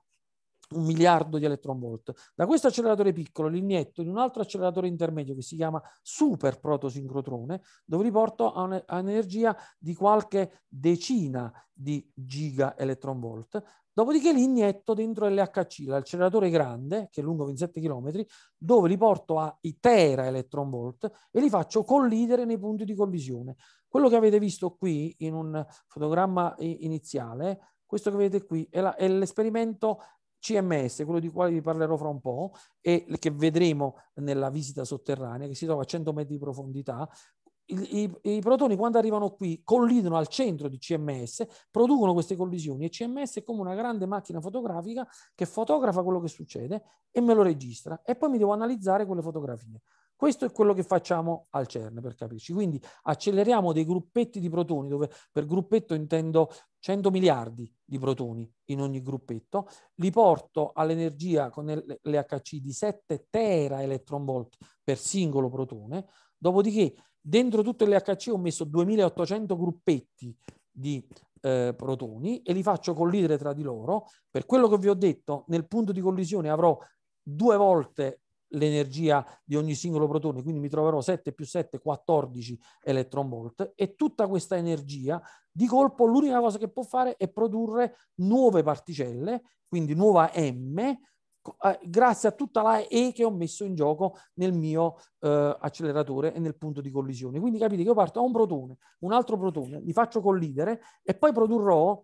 un miliardo di electron volt. Da questo acceleratore piccolo li inietto in un altro acceleratore intermedio che si chiama super protosincrotrone, dove li porto a un'energia di qualche decina di giga electron volt. Dopodiché li inietto dentro LHC, l'acceleratore grande, che è lungo 27 km, dove li porto a tera electron volt e li faccio collidere nei punti di collisione. Quello che avete visto qui in un fotogramma iniziale questo che vedete qui è, l'esperimento CMS, quello di quale vi parlerò fra un po', e che vedremo nella visita sotterranea, che si trova a 100 metri di profondità, i, i, i, protoni quando arrivano qui collidono al centro di CMS, producono queste collisioni e CMS è come una grande macchina fotografica che fotografa quello che succede e me lo registra e poi mi devo analizzare quelle fotografie. Questo è quello che facciamo al CERN, per capirci. Quindi acceleriamo dei gruppetti di protoni, dove per gruppetto intendo 100 miliardi di protoni in ogni gruppetto, li porto all'energia con l'HC di 7 tera elettronvolt per singolo protone, dopodiché dentro tutto l'HC ho messo 2800 gruppetti di eh, protoni e li faccio collidere tra di loro. Per quello che vi ho detto, nel punto di collisione avrò due volte l'energia di ogni singolo protone, quindi mi troverò 7 più 7, 14 electron volt e tutta questa energia di colpo l'unica cosa che può fare è produrre nuove particelle, quindi nuova M, eh, grazie a tutta la E che ho messo in gioco nel mio eh, acceleratore e nel punto di collisione. Quindi capite che io parto da un protone, un altro protone, li faccio collidere e poi produrrò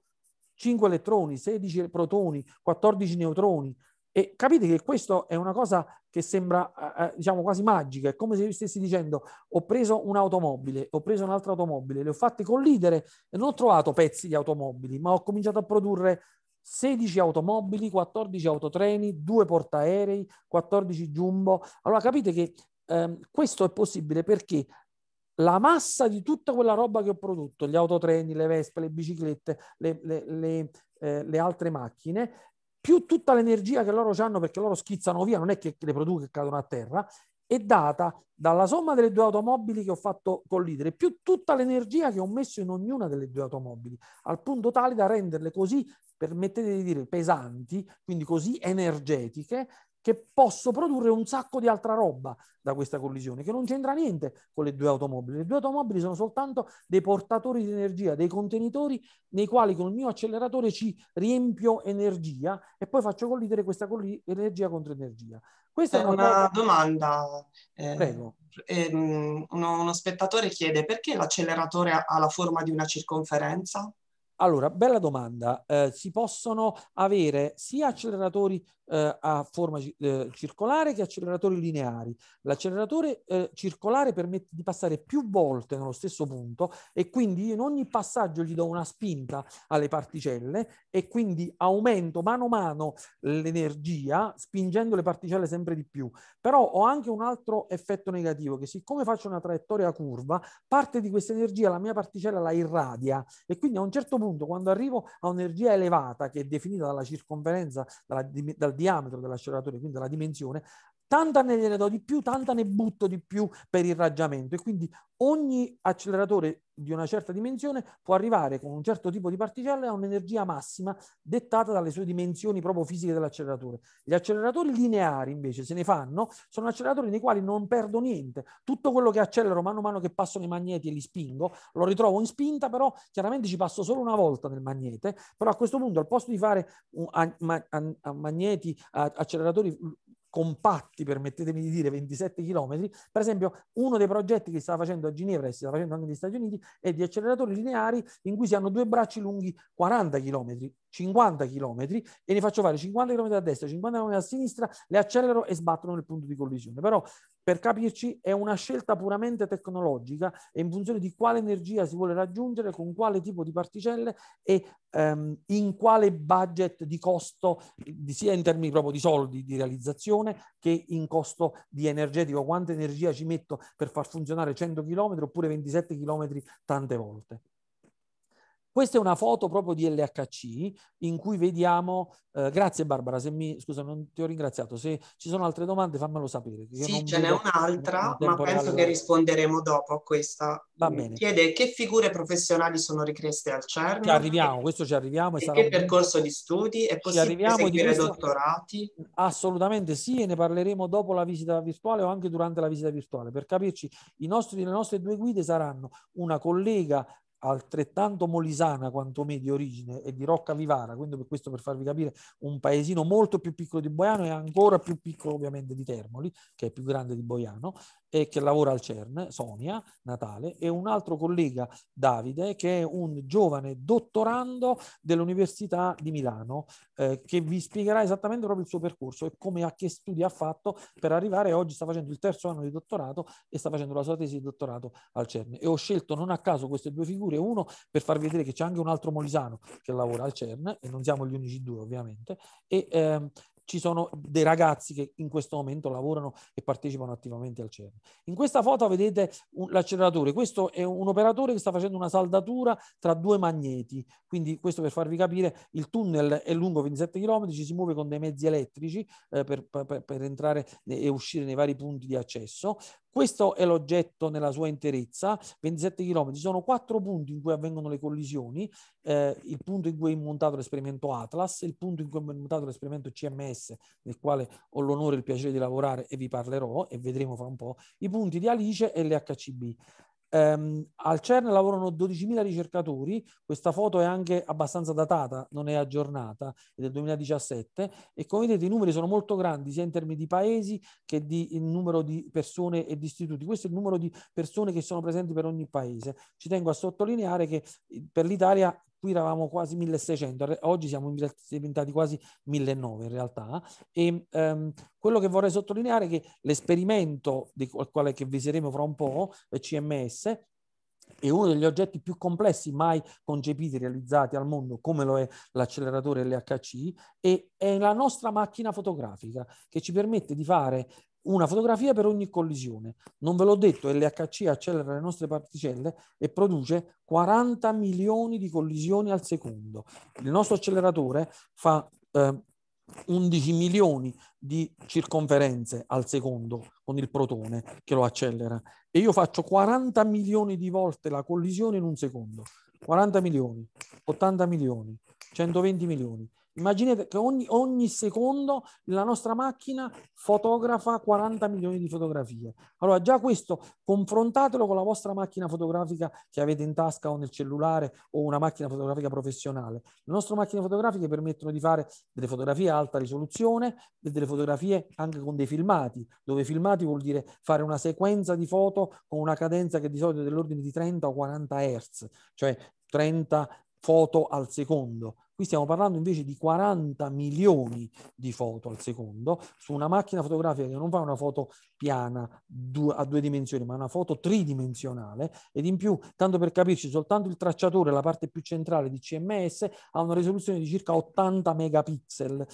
5 elettroni, 16 protoni, 14 neutroni, e capite che questo è una cosa che sembra eh, eh, diciamo quasi magica, è come se io stessi dicendo ho preso un'automobile, ho preso un'altra automobile, le ho fatte collidere e non ho trovato pezzi di automobili, ma ho cominciato a produrre 16 automobili, 14 autotreni, 2 portaerei, 14 jumbo. Allora capite che ehm, questo è possibile perché la massa di tutta quella roba che ho prodotto, gli autotreni, le vespe, le biciclette, le, le, le, eh, le altre macchine, più tutta l'energia che loro hanno perché loro schizzano via, non è che le producono e cadono a terra, è data dalla somma delle due automobili che ho fatto collidere, più tutta l'energia che ho messo in ognuna delle due automobili, al punto tale da renderle così, permettete di dire, pesanti, quindi così energetiche, che posso produrre un sacco di altra roba da questa collisione, che non c'entra niente con le due automobili. Le due automobili sono soltanto dei portatori di energia, dei contenitori nei quali con il mio acceleratore ci riempio energia e poi faccio collidere questa colli- energia contro energia. Questa eh, è una, una
domanda. Eh, Prego. Ehm, uno, uno spettatore chiede perché l'acceleratore ha la forma di una circonferenza? Allora, bella domanda.
Eh, si possono avere sia acceleratori eh, a forma eh, circolare che acceleratori lineari. L'acceleratore eh, circolare permette di passare più volte nello stesso punto e quindi in ogni passaggio gli do una spinta alle particelle e quindi aumento mano a mano l'energia spingendo le particelle sempre di più. Però ho anche un altro effetto negativo che siccome faccio una traiettoria curva, parte di questa energia la mia particella la irradia e quindi a un certo punto quando arrivo a un'energia elevata che è definita dalla circonferenza, dalla, dal diametro della serratura, quindi dalla dimensione, tanta ne, do di più, tanta ne butto di più per il raggiamento e quindi ogni acceleratore di una certa dimensione può arrivare con un certo tipo di particelle a un'energia massima dettata dalle sue dimensioni proprio fisiche dell'acceleratore. Gli acceleratori lineari invece se ne fanno, sono acceleratori nei quali non perdo niente, tutto quello che accelero mano a mano che passano i magneti e li spingo, lo ritrovo in spinta, però chiaramente ci passo solo una volta nel magnete, però a questo punto al posto di fare un, a, a, a magneti, acceleratori compatti, permettetemi di dire, 27 km. Per esempio, uno dei progetti che si sta facendo a Ginevra e si sta facendo anche negli Stati Uniti è di acceleratori lineari in cui si hanno due bracci lunghi 40 km, 50 km e ne faccio fare 50 km a destra, 50 km a sinistra, le accelero e sbattono nel punto di collisione. Però per capirci è una scelta puramente tecnologica e in funzione di quale energia si vuole raggiungere, con quale tipo di particelle e ehm, in quale budget di costo, di, sia in termini proprio di soldi di realizzazione che in costo di energetico, quanta energia ci metto per far funzionare 100 km oppure 27 km tante volte. Questa è una foto proprio di LHC in cui vediamo, eh, grazie Barbara, se mi, scusa non ti ho ringraziato, se ci sono altre domande fammelo sapere. Sì, ce n'è un'altra,
ma penso che risponderemo dopo a questa. Va bene. Chiede che figure professionali sono richieste al CERN. Ci arriviamo,
e, questo ci arriviamo. E, e che percorso
di studi? È possibile seguire questo... dottorati?
Assolutamente sì, e ne parleremo dopo la visita virtuale o anche durante la visita virtuale. Per capirci, i nostri, le nostre due guide saranno una collega altrettanto molisana quanto me di origine e di Rocca Vivara, quindi per questo per farvi capire un paesino molto più piccolo di Boiano e ancora più piccolo ovviamente di Termoli, che è più grande di Boiano, e che lavora al CERN, Sonia Natale, e un altro collega, Davide, che è un giovane dottorando dell'Università di Milano, eh, che vi spiegherà esattamente proprio il suo percorso e come a che studi ha fatto per arrivare. Oggi sta facendo il terzo anno di dottorato e sta facendo la sua tesi di dottorato al CERN. E ho scelto non a caso queste due figure, uno per farvi vedere che c'è anche un altro molisano che lavora al CERN, e non siamo gli unici due ovviamente, e, ehm, ci sono dei ragazzi che in questo momento lavorano e partecipano attivamente al CERN. In questa foto vedete un, l'acceleratore, questo è un operatore che sta facendo una saldatura tra due magneti, quindi questo per farvi capire il tunnel è lungo 27 km, ci si muove con dei mezzi elettrici eh, per, per, per entrare e uscire nei vari punti di accesso, questo è l'oggetto nella sua interezza, 27 km, ci sono quattro punti in cui avvengono le collisioni, eh, il punto in cui è montato l'esperimento Atlas, il punto in cui è montato l'esperimento CMS, nel quale ho l'onore e il piacere di lavorare e vi parlerò e vedremo fra un po', i punti di Alice e l'HCB. Ehm, al CERN lavorano 12.000 ricercatori, questa foto è anche abbastanza datata, non è aggiornata, è del 2017 e come vedete i numeri sono molto grandi sia in termini di paesi che di numero di persone e di istituti. Questo è il numero di persone che sono presenti per ogni paese. Ci tengo a sottolineare che per l'Italia qui eravamo quasi 1600, oggi siamo diventati quasi 1900 in realtà e ehm, quello che vorrei sottolineare è che l'esperimento di quale che viseremo fra un po', eh, CMS, è uno degli oggetti più complessi mai concepiti, realizzati al mondo, come lo è l'acceleratore LHC, e è la nostra macchina fotografica che ci permette di fare una fotografia per ogni collisione. Non ve l'ho detto, LHC accelera le nostre particelle e produce 40 milioni di collisioni al secondo. Il nostro acceleratore fa eh, 11 milioni di circonferenze al secondo con il protone che lo accelera e io faccio 40 milioni di volte la collisione in un secondo. 40 milioni, 80 milioni, 120 milioni Immaginate che ogni, ogni, secondo la nostra macchina fotografa 40 milioni di fotografie. Allora già questo confrontatelo con la vostra macchina fotografica che avete in tasca o nel cellulare o una macchina fotografica professionale. Le nostre macchine fotografiche permettono di fare delle fotografie a alta risoluzione e delle fotografie anche con dei filmati, dove filmati vuol dire fare una sequenza di foto con una cadenza che di solito è dell'ordine di 30 o 40 Hz, cioè 30 foto al secondo. Qui stiamo parlando invece di 40 milioni di foto al secondo su una macchina fotografica che non fa una foto piana a due dimensioni, ma una foto tridimensionale ed in più, tanto per capirci, soltanto il tracciatore, la parte più centrale di CMS, ha una risoluzione di circa 80 megapixel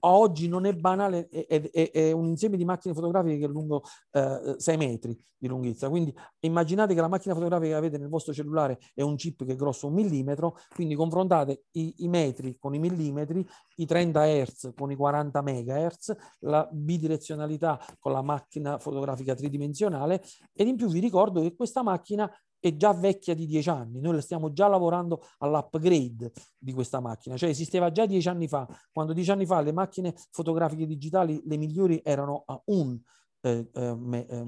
oggi non è banale, è, è, è, un insieme di macchine fotografiche che è lungo eh, 6 metri di lunghezza. Quindi immaginate che la macchina fotografica che avete nel vostro cellulare è un chip che è grosso un millimetro, quindi confrontate i, i metri con i millimetri, i 30 Hz con i 40 MHz, la bidirezionalità con la macchina fotografica tridimensionale ed in più vi ricordo che questa macchina è già vecchia di 10 anni, noi stiamo già lavorando all'upgrade di questa macchina, cioè esisteva già 10 anni fa, quando 10 anni fa le macchine fotografiche digitali, le migliori erano a un eh, eh, eh,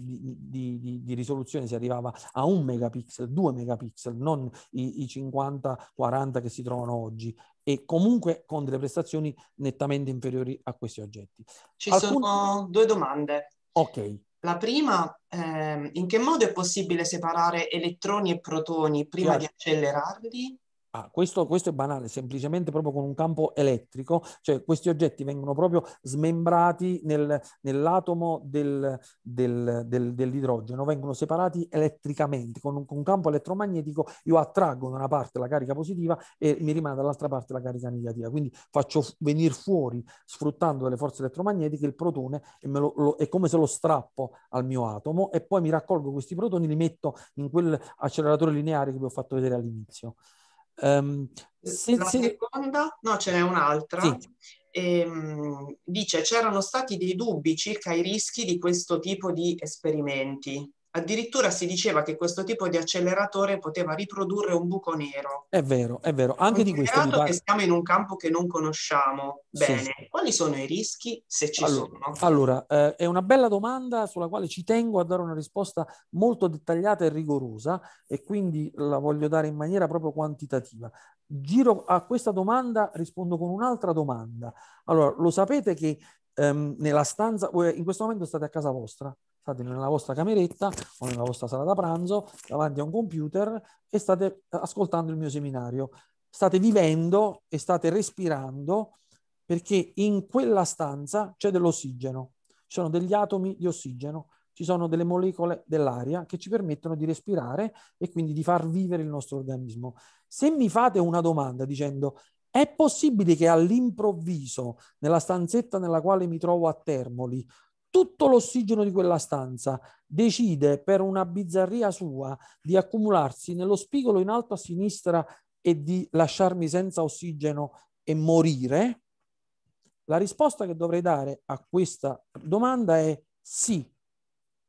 di, di, di, risoluzione si arrivava a un megapixel, 2 megapixel, non i, i 50-40 che si trovano oggi e comunque con delle prestazioni nettamente inferiori a questi oggetti.
Ci Alcun... sono due domande. Ok. La prima, ehm, in che modo è possibile separare elettroni e protoni prima certo. di accelerarli?
Ah, questo, questo, è banale, semplicemente proprio con un campo elettrico, cioè questi oggetti vengono proprio smembrati nel, nell'atomo del, del, del, dell'idrogeno, vengono separati elettricamente, con un, con un, campo elettromagnetico io attraggo da una parte la carica positiva e mi rimane dall'altra parte la carica negativa, quindi faccio venire fuori, sfruttando delle forze elettromagnetiche, il protone e lo, lo, è come se lo strappo al mio atomo e poi mi raccolgo questi protoni, li metto in quell'acceleratore lineare che vi ho fatto vedere all'inizio. Um, se, la se...
seconda, no, ce n'è un'altra. Sì. Ehm, dice: C'erano stati dei dubbi circa i rischi di questo tipo di esperimenti. Addirittura si diceva che questo tipo di acceleratore poteva riprodurre un buco nero.
È vero, è vero. Anche di questo. Dato che siamo
in un campo che non conosciamo bene, sì. quali sono i rischi se ci allora, sono?
Allora, eh, è una bella domanda sulla quale ci tengo a dare una risposta molto dettagliata e rigorosa e quindi la voglio dare in maniera proprio quantitativa. Giro a questa domanda, rispondo con un'altra domanda. Allora, lo sapete che ehm, nella stanza, eh, in questo momento state a casa vostra? state nella vostra cameretta o nella vostra sala da pranzo davanti a un computer e state eh, ascoltando il mio seminario. State vivendo e state respirando perché in quella stanza c'è dell'ossigeno, ci sono degli atomi di ossigeno, ci sono delle molecole dell'aria che ci permettono di respirare e quindi di far vivere il nostro organismo. Se mi fate una domanda dicendo è possibile che all'improvviso, nella stanzetta nella quale mi trovo a Termoli, tutto l'ossigeno di quella stanza, decide per una bizzarria sua di accumularsi nello spigolo in alto a sinistra e di lasciarmi senza ossigeno e morire? La risposta che dovrei dare a questa domanda è sì.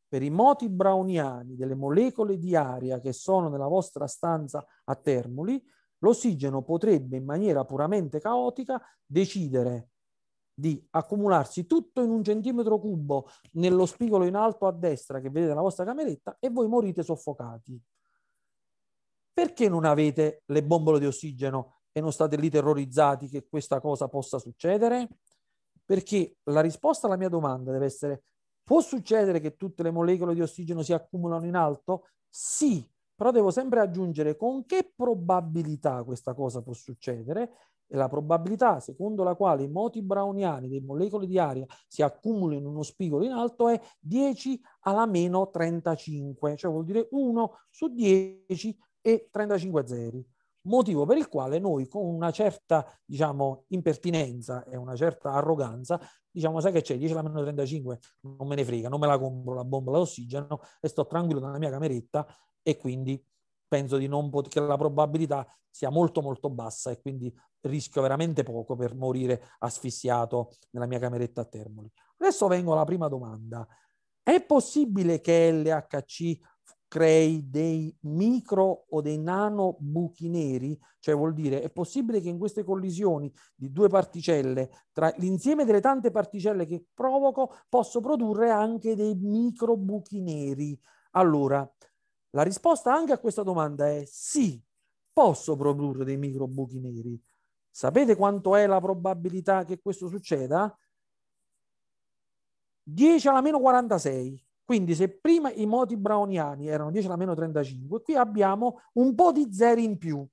Per i moti browniani delle molecole di aria che sono nella vostra stanza a Termoli, l'ossigeno potrebbe in maniera puramente caotica decidere di accumularsi tutto in un centimetro cubo nello spigolo in alto a destra che vedete nella vostra cameretta e voi morite soffocati. Perché non avete le bombole di ossigeno e non state lì terrorizzati che questa cosa possa succedere? Perché la risposta alla mia domanda deve essere può succedere che tutte le molecole di ossigeno si accumulano in alto? Sì, però devo sempre aggiungere con che probabilità questa cosa può succedere e la probabilità secondo la quale i moti browniani delle molecole di aria si accumulano in uno spigolo in alto è 10 alla meno 35, cioè vuol dire 1 su 10 e 35 zeri. Motivo per il quale noi con una certa, diciamo, impertinenza e una certa arroganza, diciamo, sai che c'è 10 alla meno 35, non me ne frega, non me la compro la bomba d'ossigeno e sto tranquillo nella mia cameretta e quindi penso pot- che la probabilità sia molto molto bassa e quindi rischio veramente poco per morire asfissiato nella mia cameretta a Termoli. Adesso vengo alla prima domanda. È possibile che LHC crei dei micro o dei nano buchi neri? Cioè vuol dire, è possibile che in queste collisioni di due particelle, tra l'insieme delle tante particelle che provoco, posso produrre anche dei micro buchi neri? Allora, la risposta anche a questa domanda è sì, posso produrre dei micro buchi neri. Sapete quanto è la probabilità che questo succeda? 10 alla meno 46. Quindi se prima i moti browniani erano 10 alla meno 35, qui abbiamo un po' di zeri in più.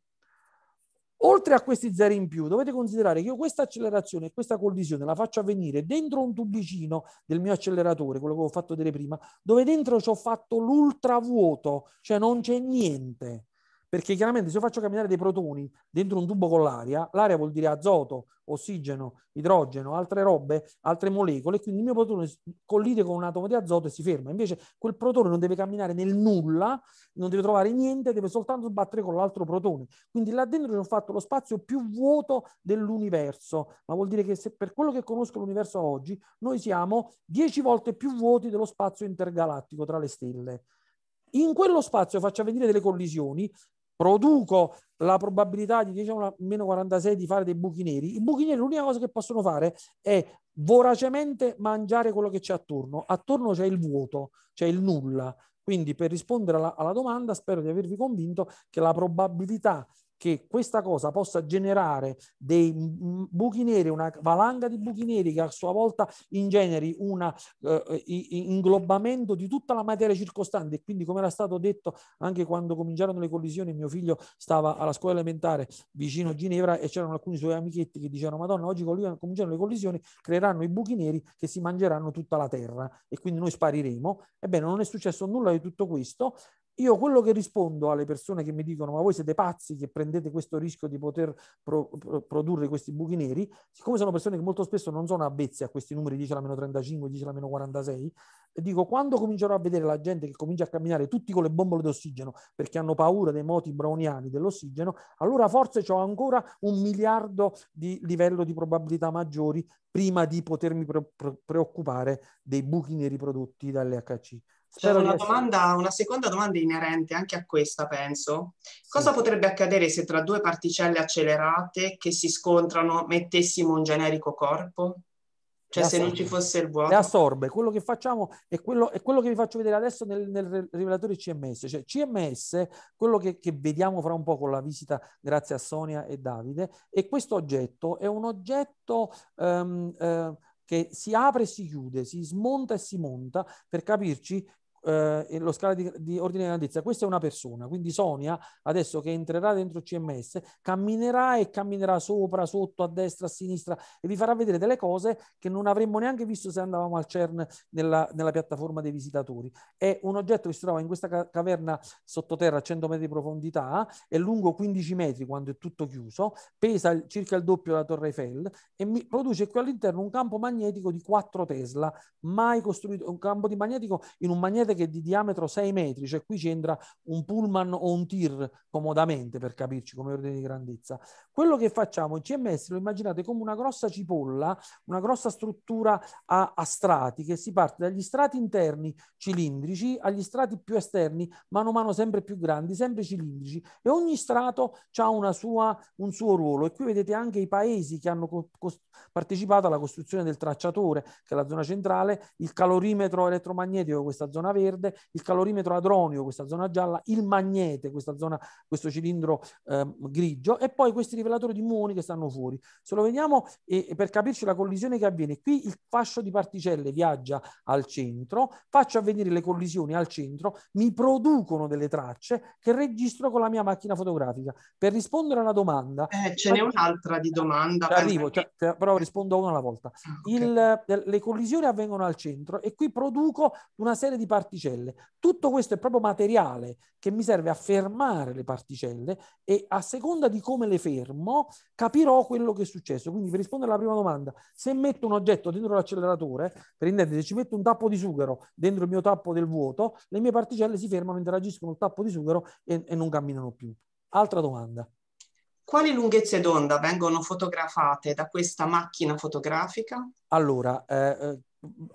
Oltre a questi zeri in più, dovete considerare che io questa accelerazione e questa collisione la faccio avvenire dentro un tubicino del mio acceleratore, quello che ho fatto vedere prima, dove dentro ci ho fatto l'ultravuoto, cioè non c'è niente perché chiaramente se io faccio camminare dei protoni dentro un tubo con l'aria, l'aria vuol dire azoto, ossigeno, idrogeno, altre robe, altre molecole, quindi il mio protone collide con un atomo di azoto e si ferma. Invece quel protone non deve camminare nel nulla, non deve trovare niente, deve soltanto sbattere con l'altro protone. Quindi là dentro ho fatto lo spazio più vuoto dell'universo, ma vuol dire che se, per quello che conosco l'universo oggi, noi siamo dieci volte più vuoti dello spazio intergalattico tra le stelle. In quello spazio faccio avvenire delle collisioni produco la probabilità di diciamo meno 46 di fare dei buchi neri. I buchi neri l'unica cosa che possono fare è voracemente mangiare quello che c'è attorno. Attorno c'è il vuoto, c'è il nulla. Quindi per rispondere alla, alla domanda spero di avervi convinto che la probabilità che questa cosa possa generare dei buchi neri, una valanga di buchi neri che a sua volta ingeneri un eh, inglobamento di tutta la materia circostante e quindi come era stato detto anche quando cominciarono le collisioni mio figlio stava alla scuola elementare vicino a Ginevra e c'erano alcuni suoi amichetti che dicevano madonna oggi cominciano le collisioni creeranno i buchi neri che si mangeranno tutta la terra e quindi noi spariremo ebbene non è successo nulla di tutto questo io quello che rispondo alle persone che mi dicono ma voi siete pazzi che prendete questo rischio di poter pro, pro, produrre questi buchi neri, siccome sono persone che molto spesso non sono avvezze a questi numeri 10 alla meno 35, 10 alla meno 46, dico quando comincerò a vedere la gente che comincia a camminare tutti con le bombole d'ossigeno perché hanno paura dei moti browniani dell'ossigeno, allora forse ho ancora un miliardo di livello di probabilità maggiori prima di potermi pre- pre- preoccupare dei buchi neri prodotti dalle HC.
Spero una, domanda, una, seconda domanda inerente anche a questa, penso. Cosa sì. potrebbe accadere se tra due particelle accelerate che si scontrano mettessimo un generico corpo? Cioè se non ci fosse il vuoto. Le
assorbe. Quello che facciamo è quello, è quello che vi faccio vedere adesso nel, nel rivelatore CMS. Cioè CMS, quello che, che, vediamo fra un po' con la visita grazie a Sonia e Davide, e questo oggetto è un oggetto... Um, uh, che si apre e si chiude, si smonta e si monta, per capirci eh, lo scala di, di, ordine di grandezza, questa è una persona, quindi Sonia adesso che entrerà dentro il CMS camminerà e camminerà sopra, sotto, a destra, a sinistra e vi farà vedere delle cose che non avremmo neanche visto se andavamo al CERN nella, nella piattaforma dei visitatori. È un oggetto che si trova in questa ca- caverna sottoterra a 100 metri di profondità, è lungo 15 metri quando è tutto chiuso, pesa circa il doppio della Torre Eiffel e mi produce qui all'interno un campo magnetico di 4 Tesla, mai costruito, un campo di magnetico in un magnete vedete che è di diametro 6 metri, cioè qui ci entra un pullman o un tir comodamente per capirci come ordine di grandezza. Quello che facciamo in CMS lo immaginate come una grossa cipolla, una grossa struttura a, a strati che si parte dagli strati interni cilindrici agli strati più esterni, mano a mano sempre più grandi, sempre cilindrici e ogni strato ha una sua, un suo ruolo e qui vedete anche i paesi che hanno partecipato alla costruzione del tracciatore, che è la zona centrale, il calorimetro elettromagnetico, questa zona verde, verde, il calorimetro adronio, questa zona gialla, il magnete, questa zona, questo cilindro eh, grigio, e poi questi rivelatori di muoni che stanno fuori. Se lo vediamo, eh, per capirci la collisione che avviene, qui il fascio di particelle viaggia al centro, faccio avvenire le collisioni al centro, mi producono delle tracce che registro con la mia macchina fotografica. Per rispondere alla domanda... Eh, ce n'è un'altra di domanda. Arrivo, cioè, però rispondo una alla volta. Ah, okay. Il, le collisioni avvengono al centro e qui produco una serie di particelle particelle. Tutto questo è proprio materiale che mi serve a fermare le particelle e a seconda di come le fermo capirò quello che è successo. Quindi per rispondere alla prima domanda, se metto un oggetto dentro l'acceleratore, per intenderci, ci metto un tappo di sughero dentro il mio tappo del vuoto, le mie particelle si fermano, interagiscono col tappo di sughero
e, e non camminano più.
Altra domanda.
Quali lunghezze d'onda vengono fotografate da questa macchina fotografica?
Allora, eh, eh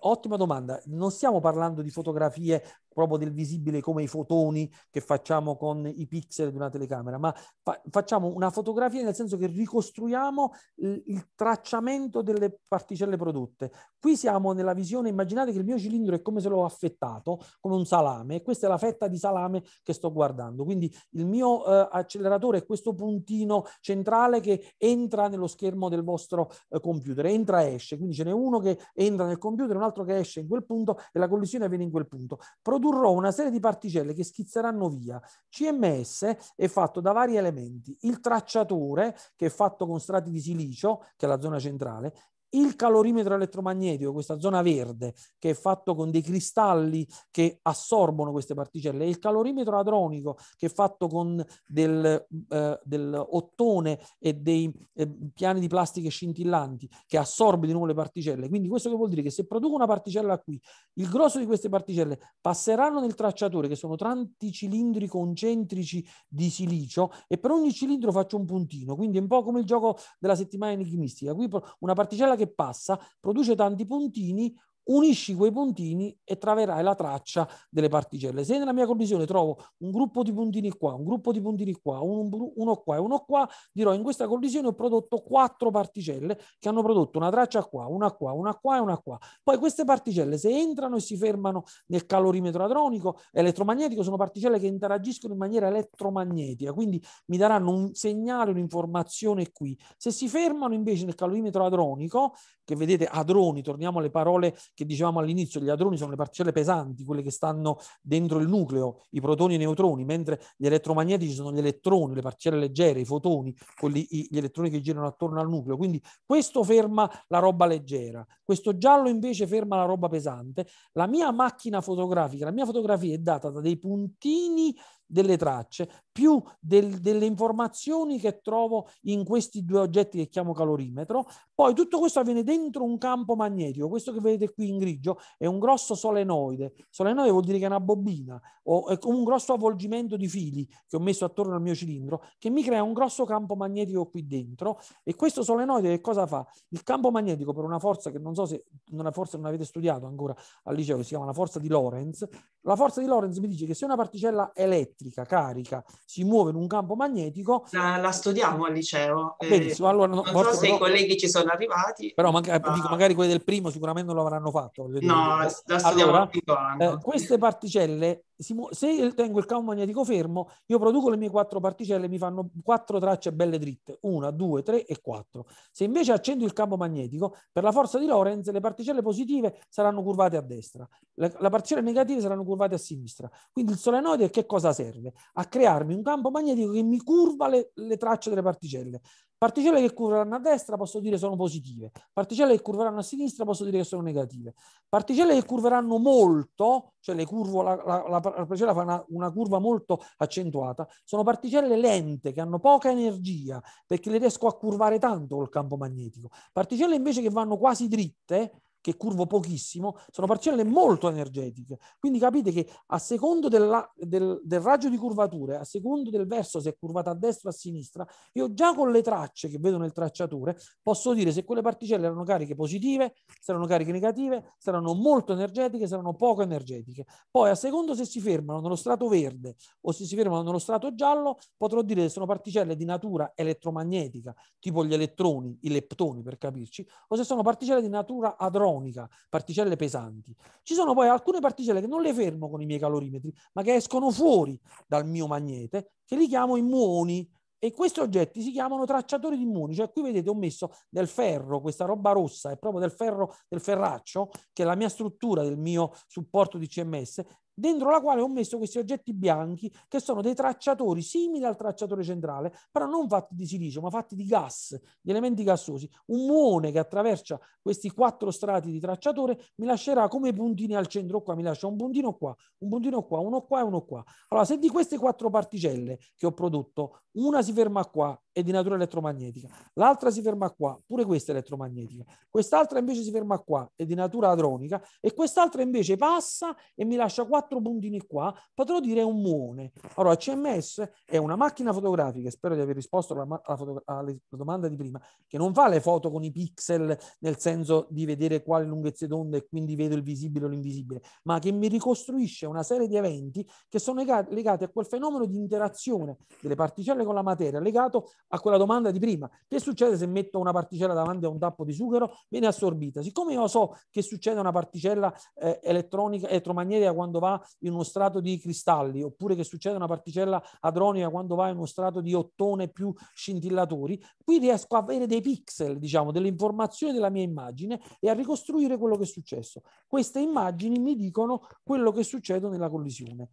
Ottima domanda, non stiamo parlando di fotografie proprio del visibile come i fotoni che facciamo con i pixel di una telecamera, ma fa- facciamo una fotografia nel senso che ricostruiamo il, il tracciamento delle particelle prodotte. Qui siamo nella visione, immaginate che il mio cilindro è come se l'ho affettato, come un salame, questa è la fetta di salame che sto guardando. Quindi il mio eh, acceleratore è questo puntino centrale che entra nello schermo del vostro eh, computer, entra e esce, quindi ce n'è uno che entra nel computer, un altro che esce in quel punto e la collisione avviene in quel punto. Produ- produrrò una serie di particelle che schizzeranno via. CMS è fatto da vari elementi, il tracciatore che è fatto con strati di silicio, che è la zona centrale, il calorimetro elettromagnetico, questa zona verde che è fatto con dei cristalli che assorbono queste particelle, e il calorimetro adronico che è fatto con del, eh, del ottone e dei eh, piani di plastiche scintillanti che assorbe di nuovo le particelle. Quindi questo che vuol dire che se produco una particella qui, il grosso di queste particelle passeranno nel tracciatore che sono tanti cilindri concentrici di silicio e per ogni cilindro faccio un puntino, quindi è un po' come il gioco della settimana enigmistica. Qui una particella che che passa, produce tanti puntini, unisci quei puntini e traverai la traccia delle particelle. Se nella mia collisione trovo un gruppo di puntini qua, un gruppo di puntini qua, uno qua e uno qua, dirò in questa collisione ho prodotto quattro particelle che hanno prodotto una traccia qua, una qua, una qua e una qua. Poi queste particelle se entrano e si fermano nel calorimetro adronico elettromagnetico sono particelle che interagiscono in maniera elettromagnetica, quindi mi daranno un segnale, un'informazione qui. Se si fermano invece nel calorimetro adronico, che vedete adroni, torniamo alle parole che dicevamo all'inizio, gli hadroni sono le particelle pesanti, quelle che stanno dentro il nucleo, i protoni e i neutroni, mentre gli elettromagnetici sono gli elettroni, le particelle leggere, i fotoni, quelli, gli elettroni che girano attorno al nucleo. Quindi questo ferma la roba leggera, questo giallo invece ferma la roba pesante. La mia macchina fotografica, la mia fotografia è data da dei puntini delle tracce più del, delle informazioni che trovo in questi due oggetti che chiamo calorimetro. Poi tutto questo avviene dentro un campo magnetico. Questo che vedete qui in grigio è un grosso solenoide. Solenoide vuol dire che è una bobina o è come un grosso avvolgimento di fili che ho messo attorno al mio cilindro che mi crea un grosso campo magnetico qui dentro. E questo solenoide che cosa fa? Il campo magnetico per una forza che non so se una forza non avete studiato ancora al liceo, che si chiama la forza di Lorentz. La forza di Lorentz mi dice che se una particella elettrica elettrica carica si muove in un campo magnetico.
La, la studiamo al liceo. Eh, Benissimo, allora,
non so se però, i colleghi
ci sono arrivati. Però manca, ma... dico,
magari quelli del primo sicuramente non lo avranno fatto. No, la studiamo
allora, eh,
Queste particelle, mu- se tengo il campo magnetico fermo, io produco le mie quattro particelle, mi fanno quattro tracce belle dritte, una, due, tre e quattro. Se invece accendo il campo magnetico, per la forza di Lorentz le particelle positive saranno curvate a destra, le particelle negative saranno curvate a sinistra. Quindi il solenoide che cosa serve? serve? A crearmi un campo magnetico che mi curva le, le tracce delle particelle. Particelle che curveranno a destra posso dire sono positive, particelle che curveranno a sinistra posso dire che sono negative, particelle che curveranno molto, cioè le curvo, la, la, la particella fa una, una, curva molto accentuata, sono particelle lente che hanno poca energia perché le riesco a curvare tanto col campo magnetico, particelle invece che vanno quasi dritte che curvo pochissimo, sono particelle molto energetiche. Quindi capite che a secondo della, del, del, raggio di curvature, a secondo del verso se è curvata a destra o a sinistra, io già con le tracce che vedo nel tracciatore posso dire se quelle particelle erano cariche positive, se erano cariche negative, se erano molto energetiche, se erano poco energetiche. Poi a secondo se si fermano nello strato verde o se si fermano nello strato giallo, potrò dire se sono particelle di natura elettromagnetica, tipo gli elettroni, i leptoni per capirci, o se sono particelle di natura adrona atomica, particelle pesanti. Ci sono poi alcune particelle che non le fermo con i miei calorimetri, ma che escono fuori dal mio magnete, che li chiamo i muoni. E questi oggetti si chiamano tracciatori di muoni, cioè qui vedete ho messo del ferro, questa roba rossa è proprio del ferro, del ferraccio, che è la mia struttura del mio supporto di CMS, dentro la quale ho messo questi oggetti bianchi che sono dei tracciatori simili al tracciatore centrale, però non fatti di silicio, ma fatti di gas, di elementi gassosi. Un muone che attraversa questi quattro strati di tracciatore mi lascerà come puntini al centro qua, mi lascia un puntino qua, un puntino qua, uno qua e uno qua. Allora, se di queste quattro particelle che ho prodotto, una si ferma qua è di natura elettromagnetica. L'altra si ferma qua, pure questa è elettromagnetica. Quest'altra invece si ferma qua, è di natura adronica. E quest'altra invece passa e mi lascia quattro puntini qua, potrò dire è un muone. Allora, CMS è una macchina fotografica, spero di aver risposto alla, alla, alla domanda di prima, che non fa le foto con i pixel nel senso di vedere quale lunghezza d'onda e quindi vedo il visibile o l'invisibile, ma che mi ricostruisce una serie di eventi che sono legati a quel fenomeno di interazione delle particelle con la materia legato a quella domanda di prima. Che succede se metto una particella davanti a un tappo di sughero? Viene assorbita. Siccome io so che succede una particella eh, elettronica, elettromagnetica quando va in uno strato di cristalli, oppure che succede una particella adronica quando va in uno strato di ottone più scintillatori, qui riesco a avere dei pixel, diciamo, delle informazioni della mia immagine e a ricostruire quello che è successo. Queste immagini mi dicono quello che succede nella collisione.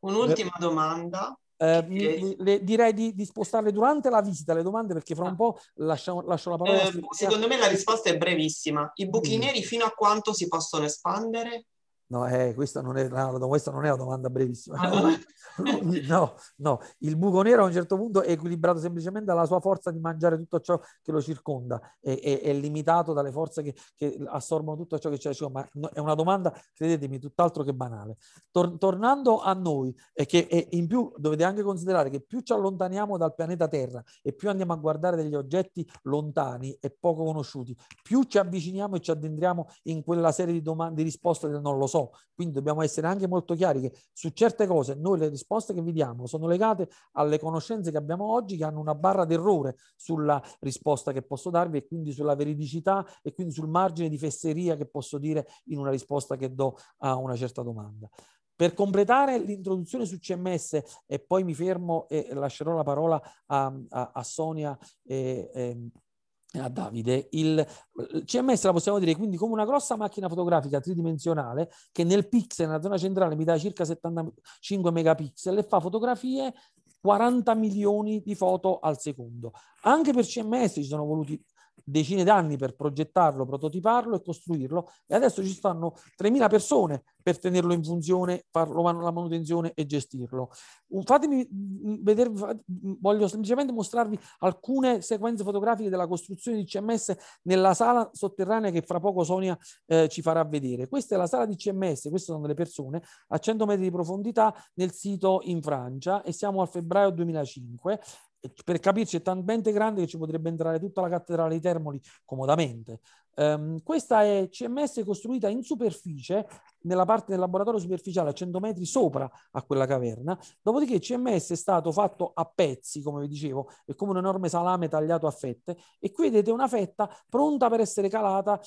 Un'ultima domanda
eh, le, le, direi di, di, spostarle durante la visita le domande perché fra un ah. po' lasciamo,
lascio la eh, parola. Eh, secondo me la risposta è brevissima. I buchi neri fino a quanto si possono espandere?
No, eh, questa, non è, no, questa non è una domanda brevissima. Ah, no, no, il buco nero a un certo punto è equilibrato semplicemente dalla sua forza di mangiare tutto ciò che lo circonda, è, è, è limitato dalle forze che, che, assorbono tutto ciò che c'è. Cioè, ma è una domanda, credetemi, tutt'altro che banale. Tor- tornando a noi, è che in più dovete anche considerare che più ci allontaniamo dal pianeta Terra e più andiamo a guardare degli oggetti lontani e poco conosciuti, più ci avviciniamo e ci addentriamo in quella serie di domande, di risposte del non lo so quindi dobbiamo essere anche molto chiari che su certe cose noi le risposte che vi diamo sono legate alle conoscenze che abbiamo oggi che hanno una barra d'errore sulla risposta che posso darvi e quindi sulla veridicità e quindi sul margine di fesseria che posso dire in una risposta che do a una certa domanda. Per completare l'introduzione su CMS e poi mi fermo e lascerò la parola a, a, a Sonia e, e, a Davide, il eh, CMS la possiamo dire quindi come una grossa macchina fotografica tridimensionale che nel pixel, nella zona centrale, mi dà circa 75 megapixel e fa fotografie 40 milioni di foto al secondo. Anche per CMS ci sono voluti decine d'anni per progettarlo, prototiparlo e costruirlo e adesso ci stanno 3.000 persone per tenerlo in funzione, farlo la manutenzione e gestirlo. Fatemi mm, vedere, mm, voglio semplicemente mostrarvi alcune sequenze fotografiche della costruzione di CMS nella sala sotterranea che fra poco Sonia eh, ci farà vedere. Questa è la sala di CMS, queste sono delle persone a 100 metri di profondità nel sito in Francia e siamo a febbraio 2005 per capirci è talmente grande che ci potrebbe entrare tutta la cattedrale di Termoli comodamente Um, questa è CMS costruita in superficie, nella parte del laboratorio superficiale a 100 metri sopra a quella caverna, dopodiché CMS è stato fatto a pezzi, come vi dicevo, è come un enorme salame tagliato a fette e qui vedete una fetta pronta per essere calata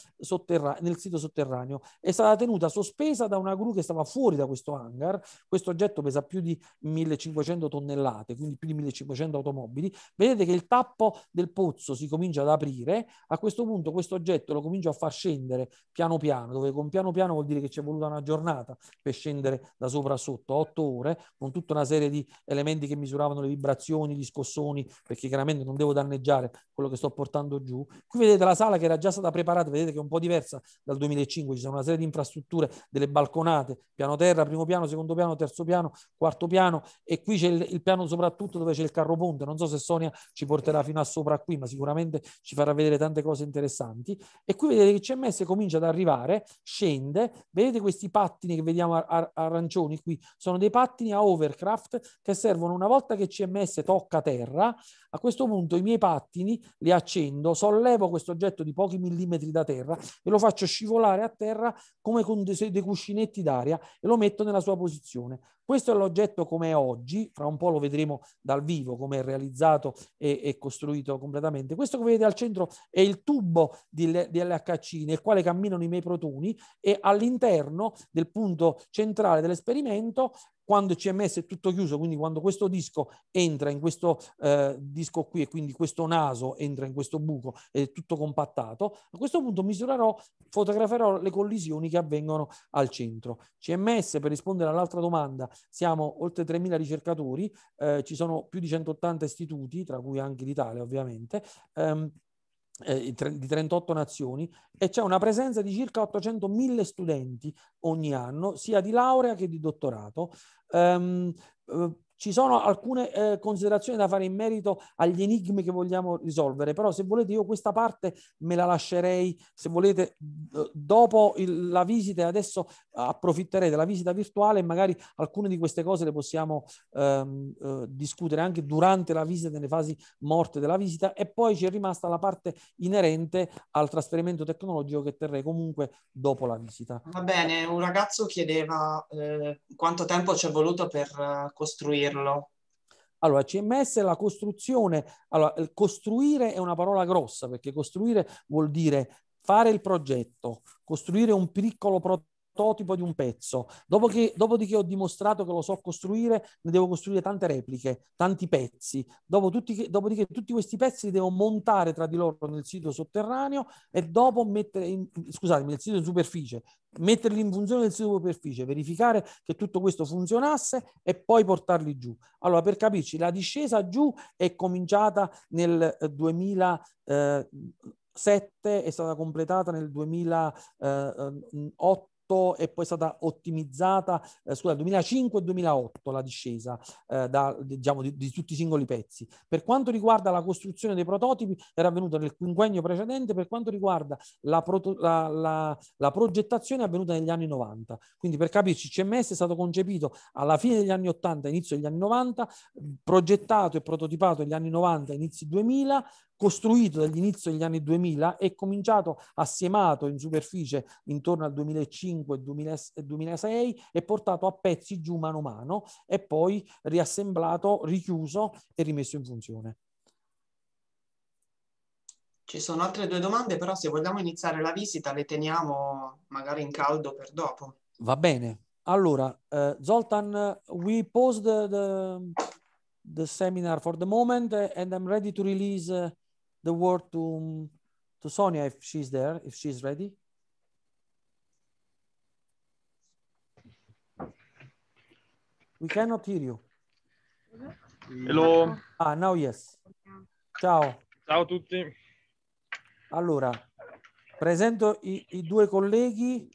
nel sito sotterraneo. È stata tenuta sospesa da una gru che stava fuori da questo hangar, questo oggetto pesa più di 1500 tonnellate, quindi più di 1500 automobili. Vedete che il tappo del pozzo si comincia ad aprire, a questo punto questo oggetto lo comincio a far scendere piano piano, dove con piano piano vuol dire che ci è voluta una giornata per scendere da sopra a sotto, otto ore, con tutta una serie di elementi che misuravano le vibrazioni, gli scossoni, perché chiaramente non devo danneggiare quello che sto portando giù. Qui vedete la sala che era già stata preparata, vedete che è un po' diversa dal 2005, ci sono una serie di infrastrutture, delle balconate, piano terra, primo piano, secondo piano, terzo piano, quarto piano e qui c'è il, il piano soprattutto dove c'è il carro ponte, non so se Sonia ci porterà fino a sopra qui, ma sicuramente ci farà vedere tante cose interessanti e qui vedete che CMS comincia ad arrivare, scende, vedete questi pattini che vediamo ar- ar- arancioni qui, sono dei pattini a overcraft che servono una volta che CMS tocca terra, a questo punto i miei pattini li accendo, sollevo questo oggetto di pochi millimetri da terra e lo faccio scivolare a terra come con dei, dei cuscinetti d'aria e lo metto nella sua posizione. Questo è l'oggetto come è oggi, fra un po' lo vedremo dal vivo come è realizzato e, e costruito completamente. Questo che vedete al centro è il tubo di, DLHC nel quale camminano i miei protoni e all'interno del punto centrale dell'esperimento quando il CMS è tutto chiuso, quindi quando questo disco entra in questo eh, disco qui e quindi questo naso entra in questo buco è tutto compattato, a questo punto misurerò, fotograferò le collisioni che avvengono al centro. CMS, per rispondere all'altra domanda, siamo oltre 3.000 ricercatori, eh, ci sono più di 180 istituti, tra cui anche l'Italia ovviamente, ehm, eh, di 38 nazioni e c'è una presenza di circa 800.000 studenti ogni anno, sia di laurea che di dottorato. Um, ci sono alcune eh, considerazioni da fare in merito agli enigmi che vogliamo risolvere, però se volete io questa parte me la lascerei, se volete dopo il, la visita, adesso approfitterei della visita virtuale e magari alcune di queste cose le possiamo ehm, eh, discutere anche durante la visita, nelle fasi morte della visita e poi ci è rimasta la parte inerente al trasferimento tecnologico che terrei comunque dopo la visita. Va
bene, un ragazzo chiedeva eh, quanto tempo ci è voluto per eh, costruire capirlo?
Allora, CMS è la costruzione, allora, costruire è una parola grossa perché costruire vuol dire fare il progetto, costruire un piccolo progetto prototipo di un pezzo, dopodiché, dopodiché ho dimostrato che lo so costruire, ne devo costruire tante repliche, tanti pezzi, dopo tutti, dopodiché tutti questi pezzi li devo montare tra di loro nel sito sotterraneo e dopo mettere, in, scusatemi, nel sito in superficie, metterli in funzione del sito in superficie, verificare che tutto questo funzionasse e poi portarli giù. Allora, per capirci, la discesa giù è cominciata nel 2007, eh, eh, è stata completata nel 2008 2008 e poi è stata ottimizzata, eh, scusa, 2005 e 2008 la discesa eh, da, diciamo, di, di, tutti i singoli pezzi. Per quanto riguarda la costruzione dei prototipi, era avvenuta nel quinquennio precedente, per quanto riguarda la, proto, la, la, la progettazione è avvenuta negli anni 90. Quindi per capirci, CMS è stato concepito alla fine degli anni 80, inizio degli anni 90, progettato e prototipato negli anni 90, inizi 2000, costruito dall'inizio degli anni 2000 e cominciato assiemato in superficie intorno al 2005-2006 e portato a pezzi giù mano a mano e poi riassemblato, richiuso e rimesso in funzione.
Ci sono altre due domande, però se vogliamo iniziare la visita le teniamo magari in caldo per dopo.
Va bene. Allora, uh, Zoltan, we paused the, the, the, seminar for the moment and I'm ready to release uh, the word to, um, to Sonia if she's there, if she's ready. We cannot hear you.
Hello.
Ah, now yes. Ciao. Ciao a tutti. Allora, presento i, i due colleghi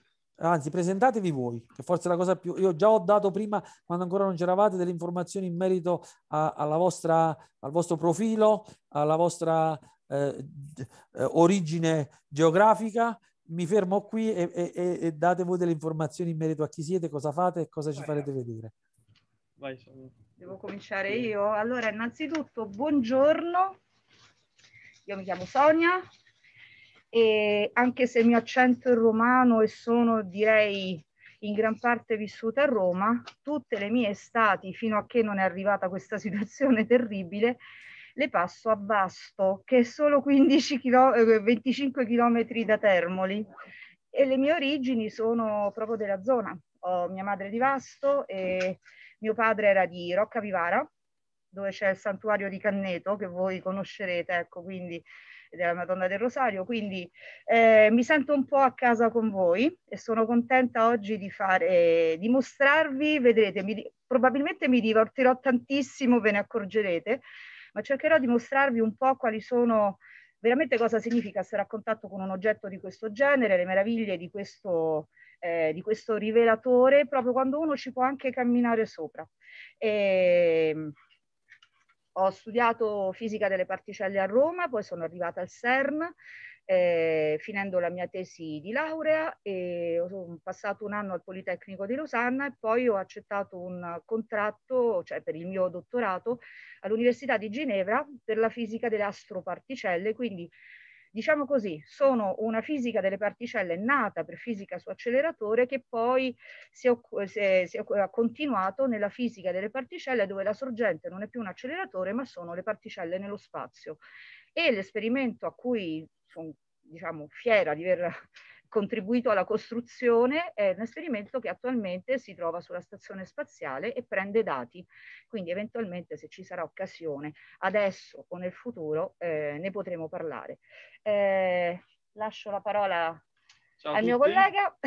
anzi presentatevi voi, che forse è la cosa più... Io già ho dato prima, quando ancora non c'eravate, delle informazioni in merito a, alla vostra, al vostro profilo, alla vostra eh, eh origine geografica. Mi fermo qui e, e, e, date voi delle informazioni in merito a chi siete, cosa fate e cosa ci farete vedere.
Vai,
Devo cominciare io. Allora, innanzitutto, buongiorno. Io mi chiamo Sonia, e anche se il mio accento è romano e sono direi in gran parte vissuta a Roma, tutte le mie estati fino a che non è arrivata questa <laughs> situazione terribile le passo a Vasto, che è solo 15 km, 25 km da Termoli e le mie origini sono proprio della zona. Ho mia madre di Vasto e mio padre era di Rocca Vivara, dove c'è il santuario di Canneto che voi conoscerete, ecco, quindi della Madonna del Rosario, quindi eh, mi sento un po' a casa con voi e sono contenta oggi di, fare, di mostrarvi, vedrete, mi, probabilmente mi divertirò tantissimo, ve ne accorgerete, ma cercherò di mostrarvi un po' quali sono veramente cosa significa essere a contatto con un oggetto di questo genere, le meraviglie di questo, eh, di questo rivelatore, proprio quando uno ci può anche camminare sopra. E, ehm, ho studiato fisica delle particelle a Roma, poi sono arrivata al CERN, eh, finendo la mia tesi di laurea e ho passato un anno al Politecnico di Losanna e poi ho accettato un contratto, cioè per il mio dottorato, all'Università di Ginevra per la fisica delle astroparticelle, quindi diciamo così, sono una fisica delle particelle nata per fisica su acceleratore che poi si è continuato nella fisica delle particelle dove la sorgente non è più un acceleratore ma sono le particelle nello spazio. E l'esperimento a cui sono diciamo, fiera di aver contribuito alla costruzione è un esperimento che attualmente si trova sulla stazione spaziale e prende dati, quindi eventualmente se ci sarà occasione adesso o nel futuro eh, ne potremo parlare. Eh, lascio la parola
Ciao al mio collega.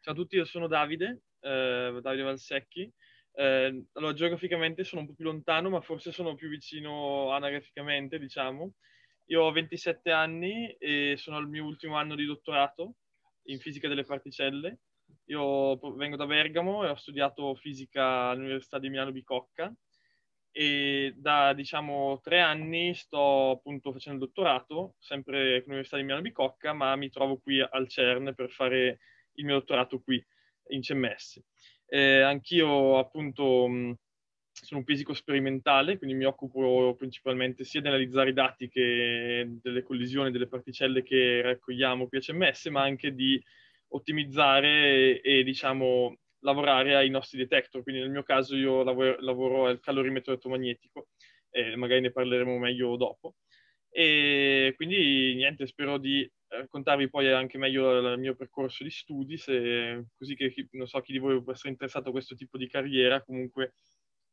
Ciao a tutti, io sono Davide, eh, Davide Valsecchi. Eh, allora, geograficamente sono un po' più lontano, ma forse sono più vicino anagraficamente, diciamo. Io ho 27 anni e sono al mio ultimo anno di dottorato in fisica delle particelle. Io vengo da Bergamo e ho studiato fisica all'Università di Milano Bicocca e da diciamo tre anni sto appunto facendo il dottorato sempre con l'Università di Milano Bicocca, ma mi trovo qui al CERN per fare il mio dottorato qui in CMS. Eh, anch'io appunto mh, sono un fisico sperimentale, quindi mi occupo principalmente sia di analizzare i dati che delle collisioni delle particelle che raccogliamo qui a CMS, ma anche di ottimizzare e, e diciamo, lavorare ai nostri detector. Quindi nel mio caso io lavoro, lavoro al calorimetro elettromagnetico, e magari ne parleremo meglio dopo. E quindi niente, spero di raccontarvi poi anche meglio il mio percorso di studi, se, così che non so chi di voi può essere interessato a questo tipo di carriera, comunque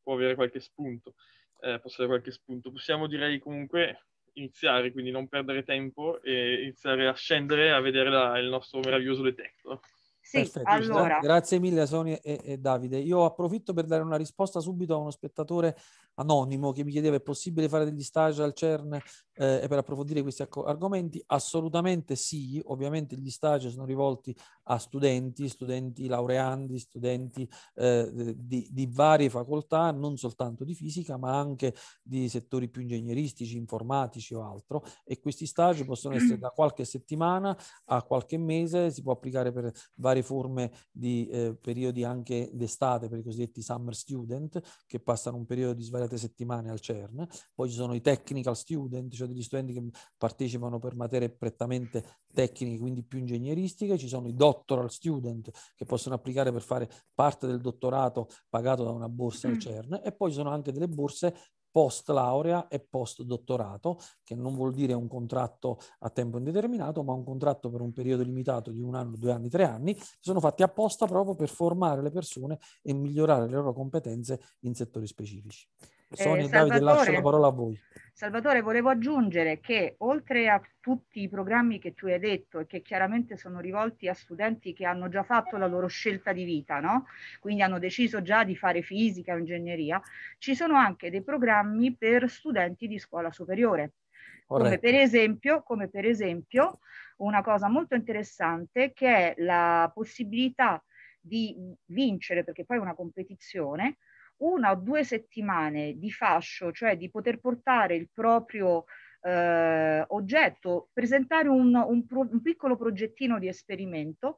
può avere qualche spunto, eh, può avere qualche spunto. Possiamo direi comunque iniziare, quindi non perdere tempo e iniziare a scendere a vedere la, il nostro meraviglioso detector.
Sì, Perfetto, allora.
Grazie mille Sonia e, e, Davide. Io approfitto per dare una risposta subito a uno spettatore anonimo che mi chiedeva è possibile fare degli stage al CERN eh, per approfondire questi argomenti? Assolutamente sì, ovviamente gli stage sono rivolti a studenti, studenti laureandi, studenti eh, di, di, varie facoltà, non soltanto di fisica, ma anche di settori più ingegneristici, informatici o altro e questi stage possono essere <clears throat> da qualche settimana a qualche mese, si può applicare per varie forme di eh, periodi anche d'estate per i cosiddetti summer student che passano un periodo di svariazione sette settimane al CERN, poi ci sono i technical student, cioè degli studenti che partecipano per materie prettamente tecniche, quindi più ingegneristiche, ci sono i doctoral student che possono applicare per fare parte del dottorato pagato da una borsa al mm. CERN e poi ci sono anche delle borse post laurea e post dottorato, che non vuol dire un contratto a tempo indeterminato, ma un contratto per un periodo limitato di un anno, due anni, tre anni, sono fatti apposta proprio per formare le persone e migliorare le loro competenze in settori specifici. Sonia eh, Davide, lascio la parola a voi.
Salvatore, volevo aggiungere che oltre a tutti i programmi che tu hai detto e che chiaramente sono rivolti a studenti che hanno già fatto la loro scelta di vita, no? quindi hanno deciso già di fare fisica o ingegneria, ci sono anche dei programmi per studenti di scuola superiore. Come per, esempio, come per esempio una cosa molto interessante che è la possibilità di vincere, perché poi è una competizione, una o due settimane di fascio, cioè di poter portare il proprio eh, oggetto, presentare un, un, pro, un piccolo progettino di esperimento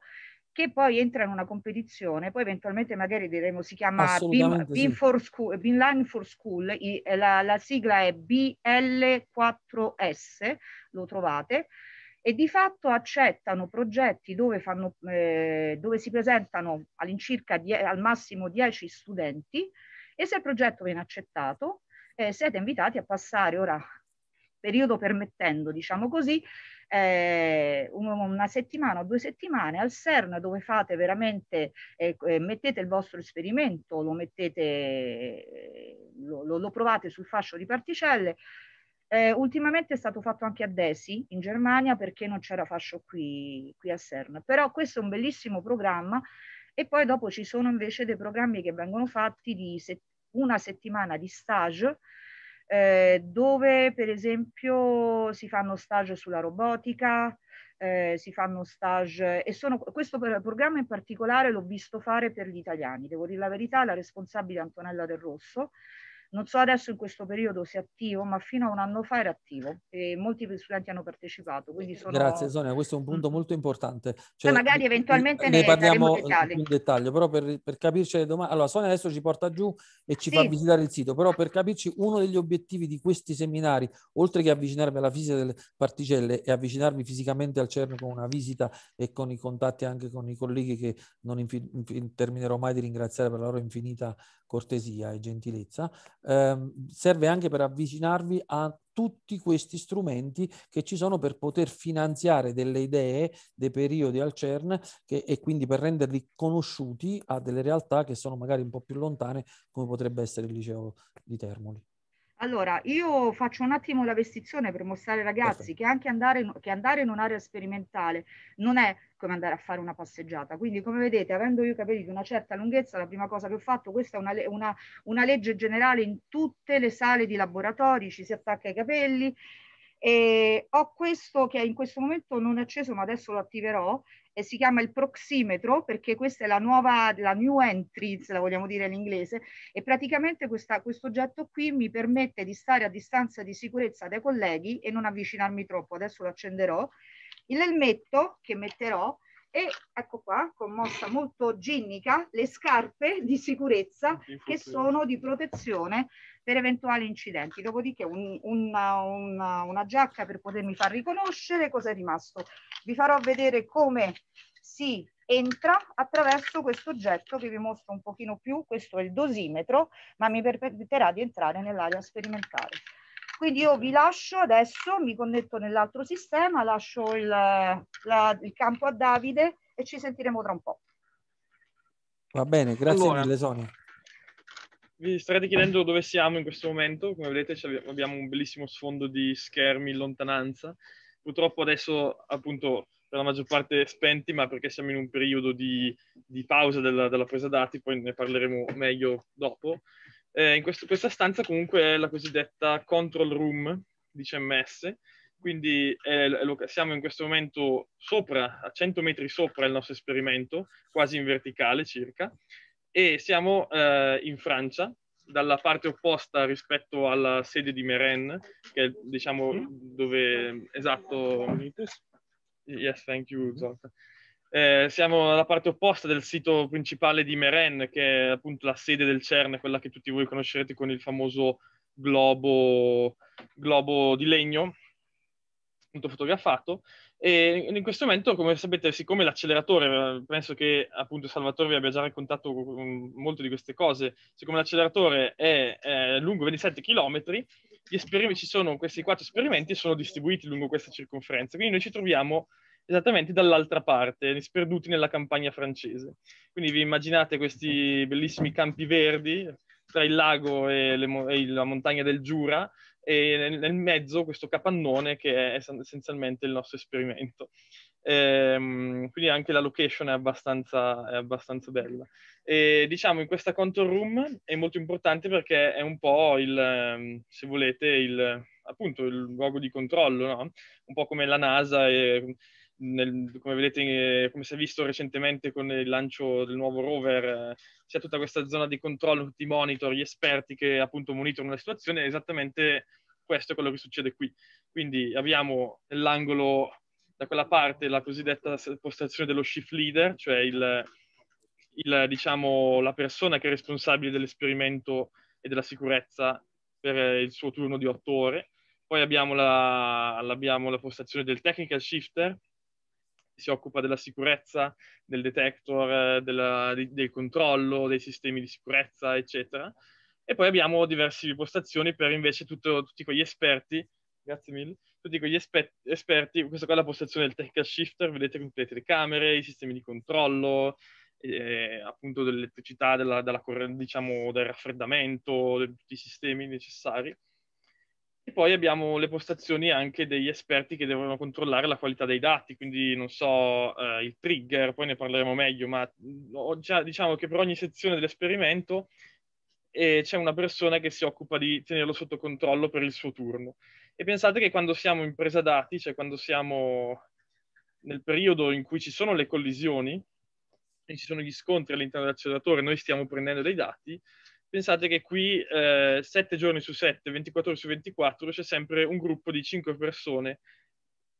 che poi entra in una competizione, poi eventualmente magari diremo si chiama Beam, Beam, sì. for School, Beam Line for School, i, la, la, sigla è BL4S, lo trovate, e di fatto accettano progetti dove, fanno, eh, dove si presentano all'incirca die- al massimo 10 studenti e se il progetto viene accettato eh, siete invitati a passare ora periodo permettendo, diciamo così, eh, una settimana o due settimane al CERN dove fate veramente, eh, eh mettete il vostro esperimento, lo, mettete, eh, lo, lo, provate sul fascio di particelle. Eh, ultimamente è stato fatto anche a Desi in Germania perché non c'era fascio qui, qui a CERN, però questo è un bellissimo programma e poi dopo ci sono invece dei programmi che vengono fatti di, una settimana di stage eh, dove per esempio si fanno stage sulla robotica, eh, si fanno stage e sono, questo programma in particolare l'ho visto fare per gli italiani, devo dire la verità, la responsabile Antonella Del Rosso non so adesso in questo periodo se è attivo, ma fino a un anno fa era attivo e molti studenti hanno partecipato. Sono... Grazie Sonia,
questo è un punto mm. molto importante. Cioè, Beh, magari
eventualmente ne, ne parliamo in
dettaglio, però per, per capirci le domande... Allora Sonia adesso ci porta giù e ci sì. fa visitare il sito, però per capirci uno degli obiettivi di questi seminari, oltre che avvicinarmi alla fisica delle particelle e avvicinarmi fisicamente al CERN con una visita e con i contatti anche con i colleghi che non infi- terminerò mai di ringraziare per la loro infinita cortesia e gentilezza, Ehm, serve anche per avvicinarvi a tutti questi strumenti che ci sono per poter finanziare delle idee, dei periodi al CERN che, e quindi per renderli conosciuti a delle realtà che sono magari un po' più lontane come potrebbe essere il liceo di Termoli.
Allora, io faccio un attimo la vestizione per mostrare ai ragazzi che anche andare in, che andare in un'area sperimentale non è come andare a fare una passeggiata. Quindi, come vedete, avendo io i capelli di una certa lunghezza, la prima cosa che ho fatto, questa è una, una, una legge generale in tutte le sale di laboratori, ci si attacca ai capelli. E ho questo che in questo momento non è acceso, ma adesso lo attiverò, e si chiama il proximetro perché questa è la nuova, la new entry, se la vogliamo dire in inglese, e praticamente questo oggetto qui mi permette di stare a distanza di sicurezza dai colleghi e non avvicinarmi troppo, adesso lo accenderò. L'elmetto che metterò e ecco qua, con mossa molto ginnica, le scarpe di sicurezza che sono di protezione per eventuali incidenti. Dopodiché un, una, una, una giacca per potermi far riconoscere cosa è rimasto. Vi farò vedere come si entra attraverso questo oggetto che vi mostro un pochino più, questo è il dosimetro, ma mi permetterà di entrare nell'area sperimentale. Quindi io vi lascio adesso, mi connetto nell'altro sistema, lascio il, la, il, campo a Davide e ci sentiremo tra un po'.
Va bene, grazie allora, mille Sonia.
Vi starete chiedendo dove siamo in questo momento, come vedete abbiamo un bellissimo sfondo di schermi in lontananza, purtroppo adesso appunto per la maggior parte spenti, ma perché siamo in un periodo di, di pausa della, della presa dati, poi ne parleremo meglio dopo. Eh, in questo, questa stanza comunque è la cosiddetta control room di CMS, quindi è, eh, siamo in questo momento sopra, a 100 metri sopra il nostro esperimento, quasi in verticale circa, e siamo eh, in Francia, dalla parte opposta rispetto alla sede di Meren, che è diciamo mm. dove esatto. Yes, thank you, Zolta. Eh, siamo alla parte opposta del sito principale di Meren, che è appunto la sede del CERN, quella che tutti voi conoscerete con il famoso globo, globo di legno, appunto fotografato. E in questo momento, come sapete, siccome l'acceleratore, eh, penso che appunto Salvatore vi abbia già raccontato molte di queste cose, siccome l'acceleratore è, è lungo 27 km, gli esperimenti, ci sono questi quattro esperimenti sono distribuiti lungo questa circonferenza. Quindi noi ci troviamo esattamente dall'altra parte, sperduti nella campagna francese. Quindi vi immaginate questi bellissimi campi verdi tra il lago e, le, e la montagna del Giura e nel, nel, mezzo questo capannone che è essenzialmente il nostro esperimento. Ehm, quindi anche la location è abbastanza, è abbastanza bella. E, diciamo in questa control room è molto importante perché è un po' il, ehm, se volete, il, appunto il luogo di controllo, no? un po' come la NASA e nel, come vedete, eh, come si è visto recentemente con il lancio del nuovo rover, eh, c'è tutta questa zona di controllo, tutti i monitor, gli esperti che appunto monitorano la situazione, esattamente questo è quello che succede qui. Quindi abbiamo nell'angolo da quella parte la cosiddetta postazione dello shift leader, cioè il, il, diciamo, la persona che è responsabile dell'esperimento e della sicurezza per il suo turno di otto ore. Poi abbiamo la, abbiamo la postazione del technical shifter, si occupa della sicurezza del detector, eh, della, di, del controllo, dei sistemi di sicurezza, eccetera. E poi abbiamo diverse postazioni per invece tutto, tutti quegli esperti, grazie mille, tutti quegli esper- esperti, questa qua è la postazione del technical shifter, vedete con tutte le telecamere, i sistemi di controllo, eh, appunto dell'elettricità, della, della, diciamo, del raffreddamento, di tutti i sistemi necessari. E poi abbiamo le postazioni anche degli esperti che devono controllare la qualità dei dati, quindi non so, eh, il trigger, poi ne parleremo meglio, ma mm, già, diciamo che per ogni sezione dell'esperimento eh, c'è una persona che si occupa di tenerlo sotto controllo per il suo turno. E pensate che quando siamo in presa dati, cioè quando siamo nel periodo in cui ci sono le collisioni, e ci sono gli scontri all'interno dell'acceleratore, noi stiamo prendendo dei dati, pensate che qui eh, 7 giorni su 7, 24 ore su 24, c'è sempre un gruppo di 5 persone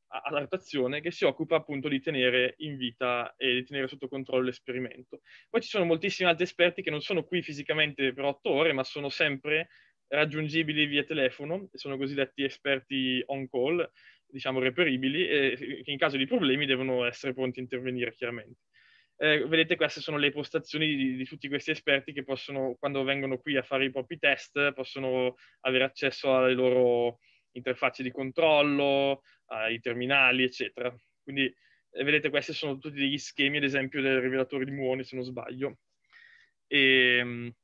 alla rotazione che si occupa appunto di tenere in vita e di tenere sotto controllo l'esperimento. Poi ci sono moltissimi altri esperti che non sono qui fisicamente per 8 ore, ma sono sempre raggiungibili via telefono, sono cosiddetti esperti on call, diciamo reperibili, e che in caso di problemi devono essere pronti a intervenire chiaramente eh, vedete queste sono le postazioni di, di, tutti questi esperti che possono, quando vengono qui a fare i propri test, possono avere accesso alle loro interfacce di controllo, ai terminali, eccetera. Quindi eh, vedete questi sono tutti degli schemi, ad esempio, del rivelatore di muoni, se non sbaglio. E, ehm,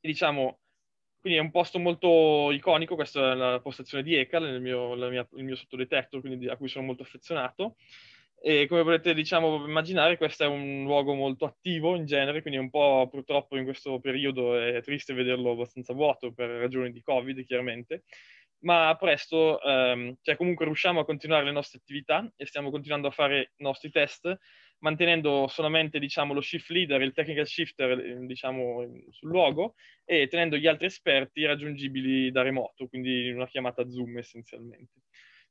diciamo, quindi è un posto molto iconico, questa è la postazione di ECAL, il mio, mia, il mio sottodetector, quindi a cui sono molto affezionato. E come potete diciamo, immaginare, questo è un luogo molto attivo in genere, quindi un po' purtroppo in questo periodo è triste vederlo abbastanza vuoto per ragioni di Covid, chiaramente. Ma presto, ehm, cioè comunque riusciamo a continuare le nostre attività e stiamo continuando a fare i nostri test, mantenendo solamente diciamo, lo shift leader, il technical shifter ehm, diciamo, sul luogo e tenendo gli altri esperti raggiungibili da remoto, quindi una chiamata Zoom essenzialmente.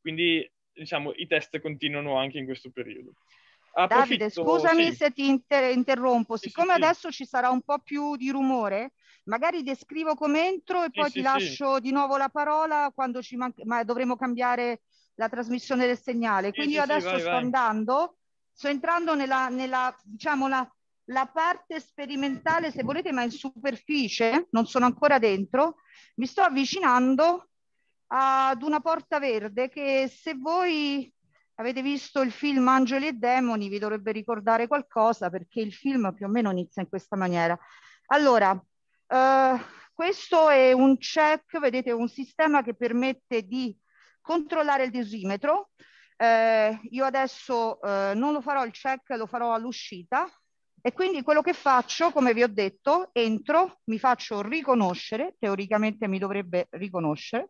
Quindi diciamo, i test continuano anche in questo periodo. Approfitto, Davide, scusami sì.
se ti inter- interrompo, sì, siccome sì, adesso ci sarà un po' più di rumore, magari descrivo come entro e poi ti lascio di nuovo la parola quando ci man- ma dovremo cambiare la trasmissione del segnale. Quindi io adesso vai, sto vai. andando, sto entrando nella, nella diciamo, la, la parte sperimentale, se volete, ma in superficie, non sono ancora dentro, mi sto avvicinando ad una porta verde che se voi avete visto il film Angeli e Demoni vi dovrebbe ricordare qualcosa perché il film più o meno inizia in questa maniera. Allora, eh, questo è un check, vedete, un sistema che permette di controllare il dosimetro. Eh, io adesso eh, non lo farò il check, lo farò all'uscita e quindi quello che faccio, come vi ho detto, entro, mi faccio riconoscere, teoricamente mi dovrebbe riconoscere,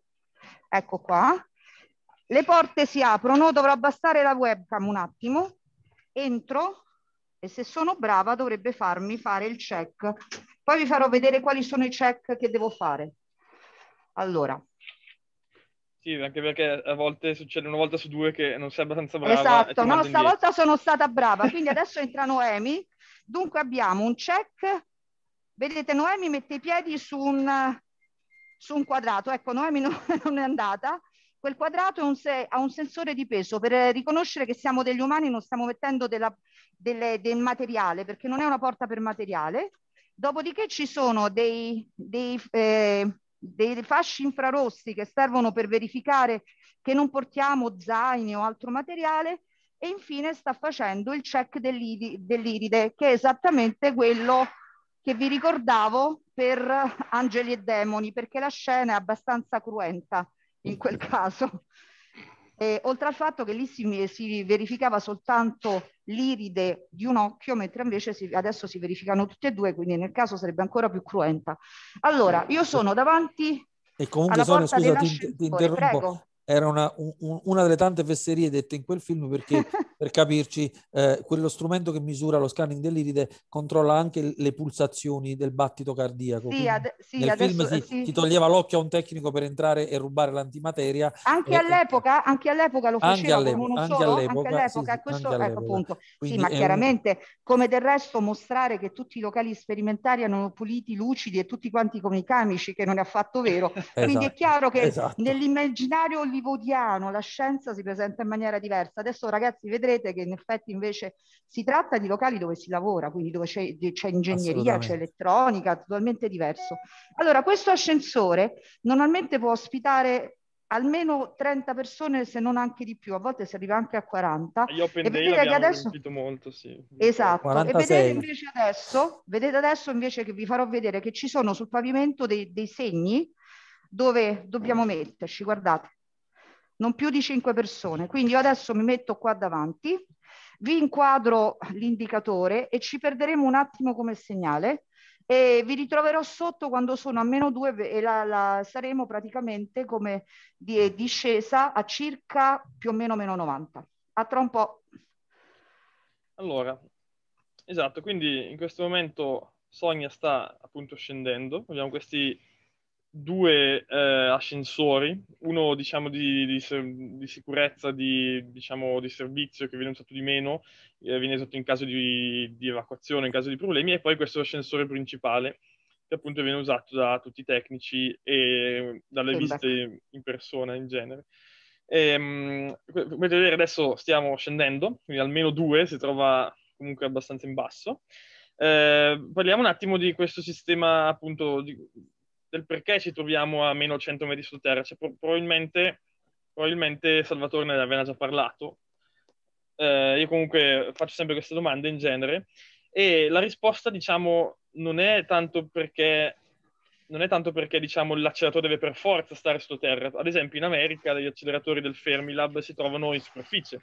Ecco qua. Le porte si aprono, dovrò abbassare la webcam un attimo. Entro e se sono brava dovrebbe farmi fare il check. Poi vi farò vedere quali sono i check che devo fare. Allora.
Sì, anche perché a volte succede una volta su due che non sei abbastanza brava. Esatto, no, stavolta
indietro. sono stata brava. Quindi adesso entra Noemi. Dunque abbiamo un check. Vedete, Noemi mette i piedi su un su un quadrato. Ecco, Noemi non, <laughs> è andata. Quel quadrato un se, ha un sensore di peso per eh, riconoscere che siamo degli umani, non stiamo mettendo della, delle, del materiale, perché non è una porta per materiale. Dopodiché ci sono dei, dei, eh, dei fasci infrarossi che servono per verificare che non portiamo zaini o altro materiale e infine sta facendo il check dell'iride, dell che è esattamente quello che vi ricordavo per Angeli e Demoni, perché la scena è abbastanza cruenta in quel mm. caso. E, oltre al fatto che lì si, si, verificava soltanto l'iride di un occhio, mentre invece si, adesso si verificano tutte e due, quindi nel caso sarebbe ancora più cruenta. Allora, io sono davanti e
comunque sono, scusa, ti, ti interrompo. Prego era una, un, una, delle tante fesserie dette in quel film perché, <laughs> per capirci, eh, quello strumento che misura lo scanning dell'iride controlla anche le pulsazioni del battito cardiaco. Sì, ad, sì, nel adesso, film si, sì. si, toglieva l'occhio a un tecnico per entrare e rubare l'antimateria. Anche, e, eh, eh,
all'epoca, anche all'epoca lo faceva anche all'epoca, ecco, anche solo, ecco, all'epoca, anche all'epoca questo anche all'epoca. ecco appunto. Quindi sì, ma chiaramente, un... come del resto, mostrare che tutti i locali sperimentali erano puliti, lucidi e tutti quanti come i camici, che non è affatto vero. Esatto, <laughs> Quindi è esatto, chiaro che esatto. nell'immaginario pivodiano, la scienza si presenta in maniera diversa. Adesso ragazzi vedrete che in effetti invece si tratta di locali dove si lavora, quindi dove c'è, ingegneria, c'è elettronica, totalmente diverso. Allora questo ascensore normalmente può ospitare almeno 30 persone se non anche di più, a volte si arriva anche a 40. Io e vedete che adesso
molto, sì.
Esatto, 46. e vedete invece adesso, vedete adesso invece che vi farò vedere che ci sono sul pavimento dei, dei segni dove dobbiamo metterci, guardate non più di cinque persone. Quindi io adesso mi metto qua davanti, vi inquadro l'indicatore e ci perderemo un attimo come segnale e vi ritroverò sotto quando sono a meno 2 e la, la, saremo praticamente come di, discesa a circa più o meno meno 90. A tra un po'.
Allora, esatto, quindi in questo momento Sonia sta appunto scendendo, abbiamo questi due eh, ascensori, uno diciamo di, di, di sicurezza, di, diciamo, di, servizio che viene usato di meno, eh, viene usato in caso di, evacuazione, in caso di problemi, e poi questo ascensore principale che appunto viene usato da tutti i tecnici e dalle Senta. viste in persona in genere. Ehm, come vedere adesso stiamo scendendo, quindi almeno due, si trova comunque abbastanza in basso. Eh, parliamo un attimo di questo sistema appunto di, del perché ci troviamo a meno 100 metri sotterra. Cioè, pro- probabilmente, probabilmente, Salvatore ne aveva già parlato. Eh, io comunque faccio sempre queste domande in genere e la risposta, diciamo, non è tanto perché, non è tanto perché diciamo, l'acceleratore deve per forza stare sotterra. Ad esempio in America gli acceleratori del Fermilab si trovano in superficie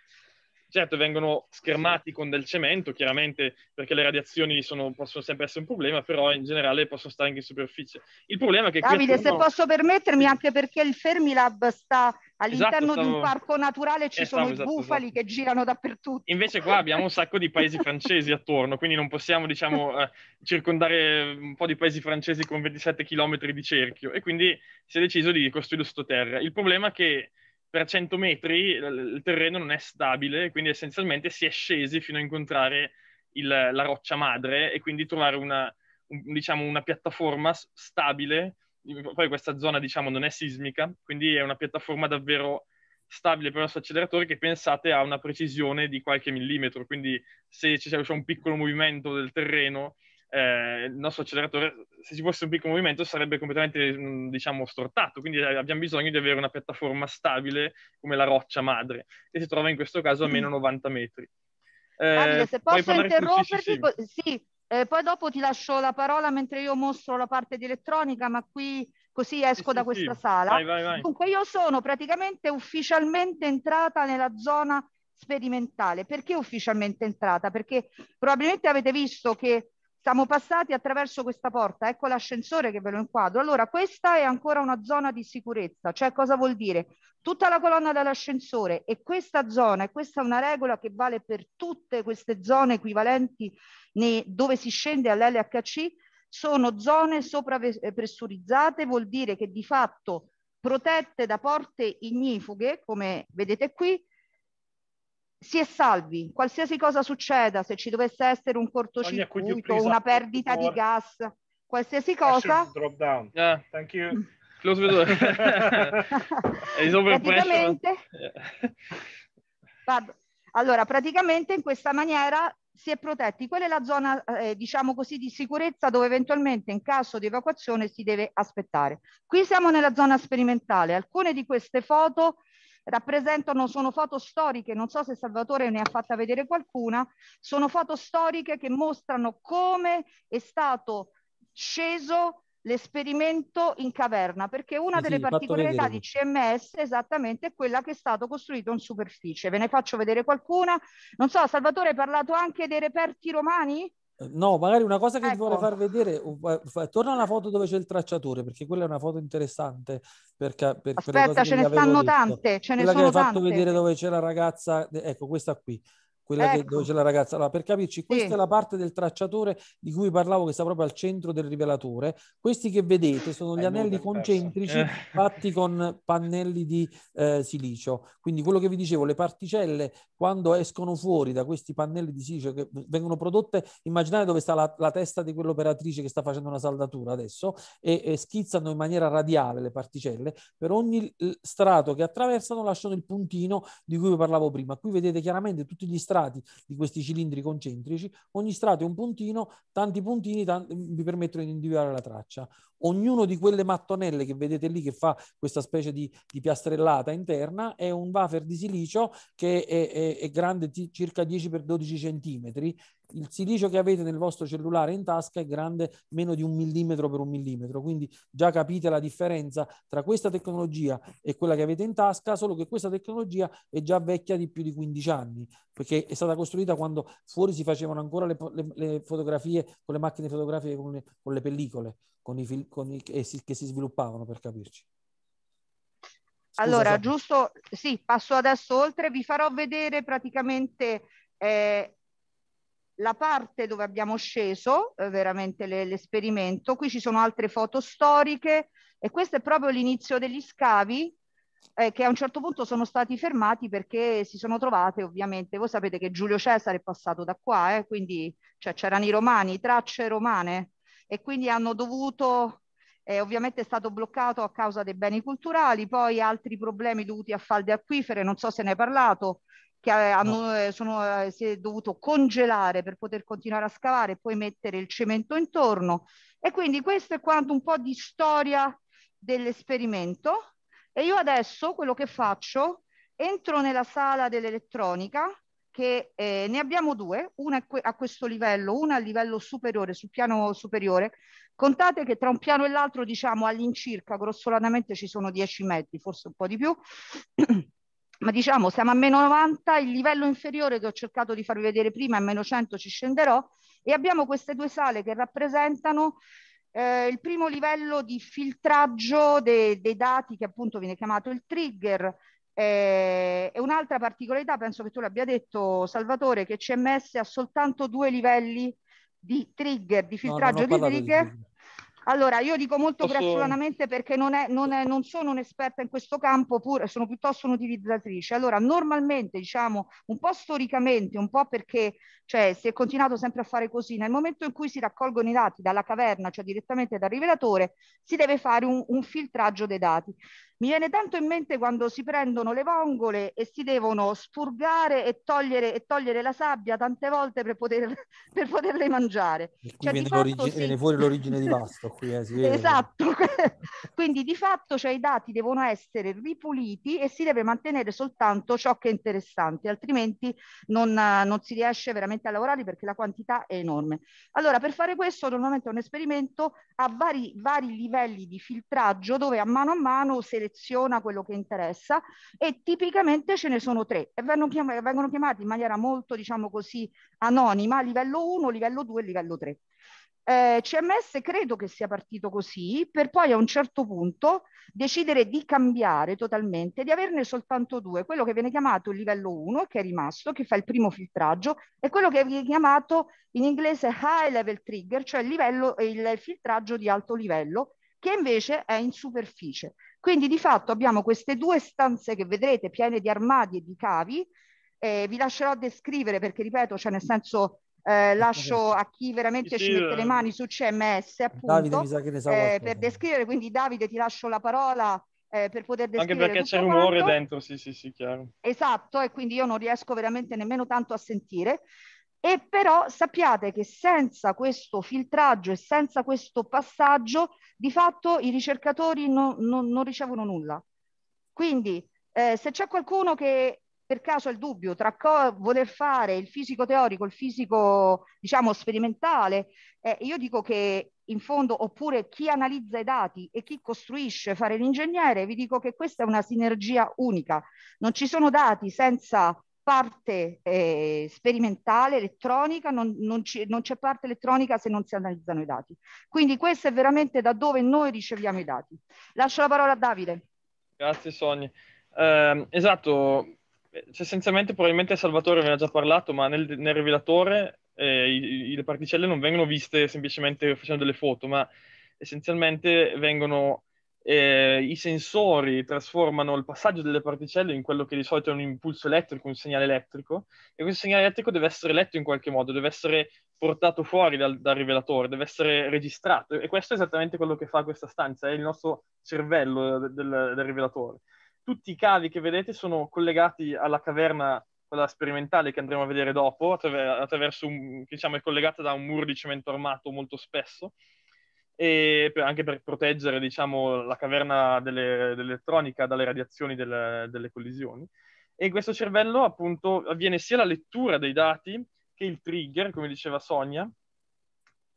Certo, vengono schermati con del cemento, chiaramente, perché le radiazioni sono, possono sempre essere un problema, però in generale possono stare anche in superficie. Il problema è che... Davide, attorno... se
posso permettermi, anche perché il Fermilab sta all'interno esatto, stavo... di un parco naturale, ci eh, sono esatto, i bufali esatto. che girano dappertutto.
Invece qua abbiamo un sacco di paesi francesi attorno, quindi non possiamo, diciamo, <laughs> eh, circondare un po' di paesi francesi con 27 km di cerchio. E quindi si è deciso di costruire sottoterra. Il problema è che per 100 metri il terreno non è stabile, quindi essenzialmente si è scesi fino a incontrare il, la roccia madre e quindi trovare una, un, diciamo, una piattaforma stabile. Poi questa zona diciamo, non è sismica, quindi è una piattaforma davvero stabile per il nostro acceleratore che pensate ha una precisione di qualche millimetro, quindi se c'è, c'è un piccolo movimento del terreno eh, il nostro acceleratore, se ci fosse un piccolo movimento, sarebbe completamente, mm, diciamo, stortato. Quindi eh, abbiamo bisogno di avere una piattaforma stabile come la roccia madre, che si trova in questo caso a meno 90 mm. metri. Eh, Davide, se posso interromperti,
sì, sì, Eh, poi dopo ti lascio la parola mentre io mostro la parte di elettronica, ma qui così esco sì, da questa sala. Vai, vai, vai. Dunque io sono praticamente ufficialmente entrata nella zona sperimentale. Perché ufficialmente entrata? Perché probabilmente avete visto che siamo passati attraverso questa porta, ecco l'ascensore che ve lo inquadro. Allora, questa è ancora una zona di sicurezza, cioè cosa vuol dire? Tutta la colonna dell'ascensore e questa zona, e questa è una regola che vale per tutte queste zone equivalenti nei, dove si scende all'LHC, sono zone soprapressurizzate, vuol dire che di fatto protette da porte ignifughe, come vedete qui, si è salvi, qualsiasi cosa succeda, se ci dovesse essere un cortocircuito, una perdita di gas, qualsiasi cosa.
Drop down. Yeah. Thank you. <laughs> Close the door. <laughs> praticamente, yeah.
<laughs> allora, praticamente in questa maniera si è protetti. Quella è la zona, eh, diciamo così, di sicurezza dove eventualmente in caso di evacuazione si deve aspettare. Qui siamo nella zona sperimentale. Alcune di queste foto rappresentano, sono foto storiche, non so se Salvatore ne ha fatta vedere qualcuna, sono foto storiche che mostrano come è stato sceso l'esperimento in caverna, perché una sì, delle sì, particolarità di CMS esattamente è quella che è stato costruito in superficie. Ve ne faccio vedere qualcuna. Non so, Salvatore, hai parlato anche dei reperti romani?
No, magari una cosa che ecco. ti vorrei far vedere, torna alla foto dove c'è il tracciatore, perché quella è una foto interessante. Per, per Aspetta, ce ne stanno detto. tante, ce ne quella sono tante. Quella che hai fatto vedere dove c'è la ragazza, ecco questa qui quella ecco. che, dove ecco. c'è la ragazza. Allora, per capirci, questa sì. è la parte del tracciatore di cui parlavo, che sta proprio al centro del rivelatore. Questi che vedete sono gli è anelli concentrici eh. fatti con pannelli di eh, silicio. Quindi quello che vi dicevo, le particelle quando escono fuori da questi pannelli di silicio che vengono prodotte, immaginate dove sta la, la testa di quell'operatrice che sta facendo una saldatura adesso e, e schizzano in maniera radiale le particelle. Per ogni strato che attraversano lasciano il puntino di cui vi parlavo prima. Qui vedete chiaramente tutti gli strati strati di questi cilindri concentrici, ogni strato è un puntino, tanti puntini vi permettono di individuare la traccia. Ognuno di quelle mattonelle che vedete lì che fa questa specie di, di piastrellata interna è un wafer di silicio che è, è, è grande circa 10 x 12 cm il silicio che avete nel vostro cellulare in tasca è grande meno di un millimetro per un millimetro, quindi già capite la differenza tra questa tecnologia e quella che avete in tasca, solo che questa tecnologia è già vecchia di più di 15 anni, perché è stata costruita quando fuori si facevano ancora le, le, le fotografie con le macchine fotografiche, con le, con le pellicole con i, con i, che, si, che si sviluppavano, per capirci.
Scusa, allora, so. giusto, sì, passo adesso oltre, vi farò vedere praticamente eh, la parte dove abbiamo sceso eh, veramente l'esperimento, qui ci sono altre foto storiche e questo è proprio l'inizio degli scavi eh, che a un certo punto sono stati fermati perché si sono trovate ovviamente, voi sapete che Giulio Cesare è passato da qua, eh, quindi cioè, c'erano cioè, i romani, tracce romane e quindi hanno dovuto, eh, ovviamente è stato bloccato a causa dei beni culturali, poi altri problemi dovuti a falde acquifere, non so se ne hai parlato, che eh, hanno, no. Eh, sono, eh, si è dovuto congelare per poter continuare a scavare e poi mettere il cemento intorno. E quindi questo è quanto un po' di storia dell'esperimento. E io adesso quello che faccio, entro nella sala dell'elettronica, che eh, ne abbiamo due, una a questo livello, una a livello superiore, sul piano superiore. Contate che tra un piano e l'altro, diciamo all'incirca, grossolanamente ci sono 10 metri, forse un po' di più. <clears throat> ma diciamo siamo a meno 90, il livello inferiore che ho cercato di farvi vedere prima è meno 100 ci scenderò e abbiamo queste due sale che rappresentano eh, il primo livello di filtraggio de dei dati che appunto viene chiamato il trigger eh, e un'altra particolarità, penso che tu l'abbia detto Salvatore, che CMS ha soltanto due livelli di trigger, di filtraggio no, di trigger. Di allora, io dico molto Posso... grassolanamente perché non, è, non, è, non sono un'esperta in questo campo, pur, sono piuttosto un'utilizzatrice. Allora, normalmente, diciamo, un po' storicamente, un po' perché cioè, si è continuato sempre a fare così, nel momento in cui si raccolgono i dati dalla caverna, cioè direttamente dal rivelatore, si deve fare un, un filtraggio dei dati. Mi viene tanto in mente quando si prendono le vongole e si devono spurgare e togliere, e togliere la sabbia tante volte per, poter, <laughs> per poterle mangiare. E qui cioè, viene, fatto, sì. viene fuori l'origine di Vasto. Pulizia, sì. Esatto, <laughs> quindi di fatto cioè, i dati devono essere ripuliti e si deve mantenere soltanto ciò che è interessante, altrimenti non, non si riesce veramente a lavorare perché la quantità è enorme. Allora, per fare questo normalmente è un esperimento a vari, vari livelli di filtraggio dove a mano a mano seleziona quello che interessa e tipicamente ce ne sono tre e vengono chiamati, vengono chiamati in maniera molto, diciamo così, anonima, livello 1, livello 2 e livello 3 eh, CMS credo che sia partito così, per poi a un certo punto decidere di cambiare totalmente, di averne soltanto due, quello che viene chiamato il livello 1, che è rimasto, che fa il primo filtraggio, e quello che viene chiamato in inglese high level trigger, cioè il, livello, il filtraggio di alto livello, che invece è in superficie. Quindi di fatto abbiamo queste due stanze che vedrete piene di armadi e di cavi, eh, vi lascerò descrivere perché ripeto, cioè nel senso eh, lascio a chi veramente sì, ci mette le eh. mani su CMS appunto, Davide, mi sa che ne sa eh, per descrivere, quindi Davide ti lascio la parola eh, per poter descrivere Anche perché c'è rumore dentro,
sì sì sì, chiaro.
Esatto, e quindi io non riesco veramente nemmeno tanto a sentire. E però sappiate che senza questo filtraggio e senza questo passaggio, di fatto i ricercatori no, no, non ricevono nulla. Quindi eh, se c'è qualcuno che per caso il dubbio tra voler fare il fisico teorico, il fisico diciamo sperimentale, eh, io dico che in fondo oppure chi analizza i dati e chi costruisce fare l'ingegnere, vi dico che questa è una sinergia unica. Non ci sono dati senza parte eh, sperimentale, elettronica, non, non c'è parte elettronica se non si analizzano i dati. Quindi questo è veramente da dove noi riceviamo i dati. Lascio la parola a Davide.
Grazie Sonia. Eh, esatto, essenzialmente probabilmente Salvatore ne ha già parlato, ma nel, nel rivelatore eh, i, i, le particelle non vengono viste semplicemente facendo delle foto, ma essenzialmente vengono eh, i sensori trasformano il passaggio delle particelle in quello che di solito è un impulso elettrico, un segnale elettrico, e questo segnale elettrico deve essere letto in qualche modo, deve essere portato fuori dal, dal rivelatore, deve essere registrato, e questo è esattamente quello che fa questa stanza, è il nostro cervello del, del rivelatore tutti i cavi che vedete sono collegati alla caverna quella sperimentale che andremo a vedere dopo, attraver- attraverso un, diciamo, è collegata da un muro di cemento armato molto spesso, e per, anche per proteggere diciamo, la caverna delle, dell'elettronica dalle radiazioni delle, delle collisioni. E in questo cervello appunto avviene sia la lettura dei dati che il trigger, come diceva Sonia,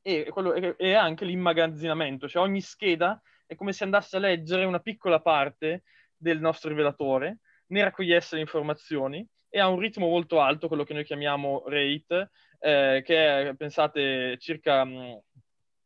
e, quello, e anche l'immagazzinamento, cioè ogni scheda è come se andasse a leggere una piccola parte del nostro rivelatore, ne raccogliesse le informazioni e ha un ritmo molto alto, quello che noi chiamiamo rate, eh, che è, pensate, circa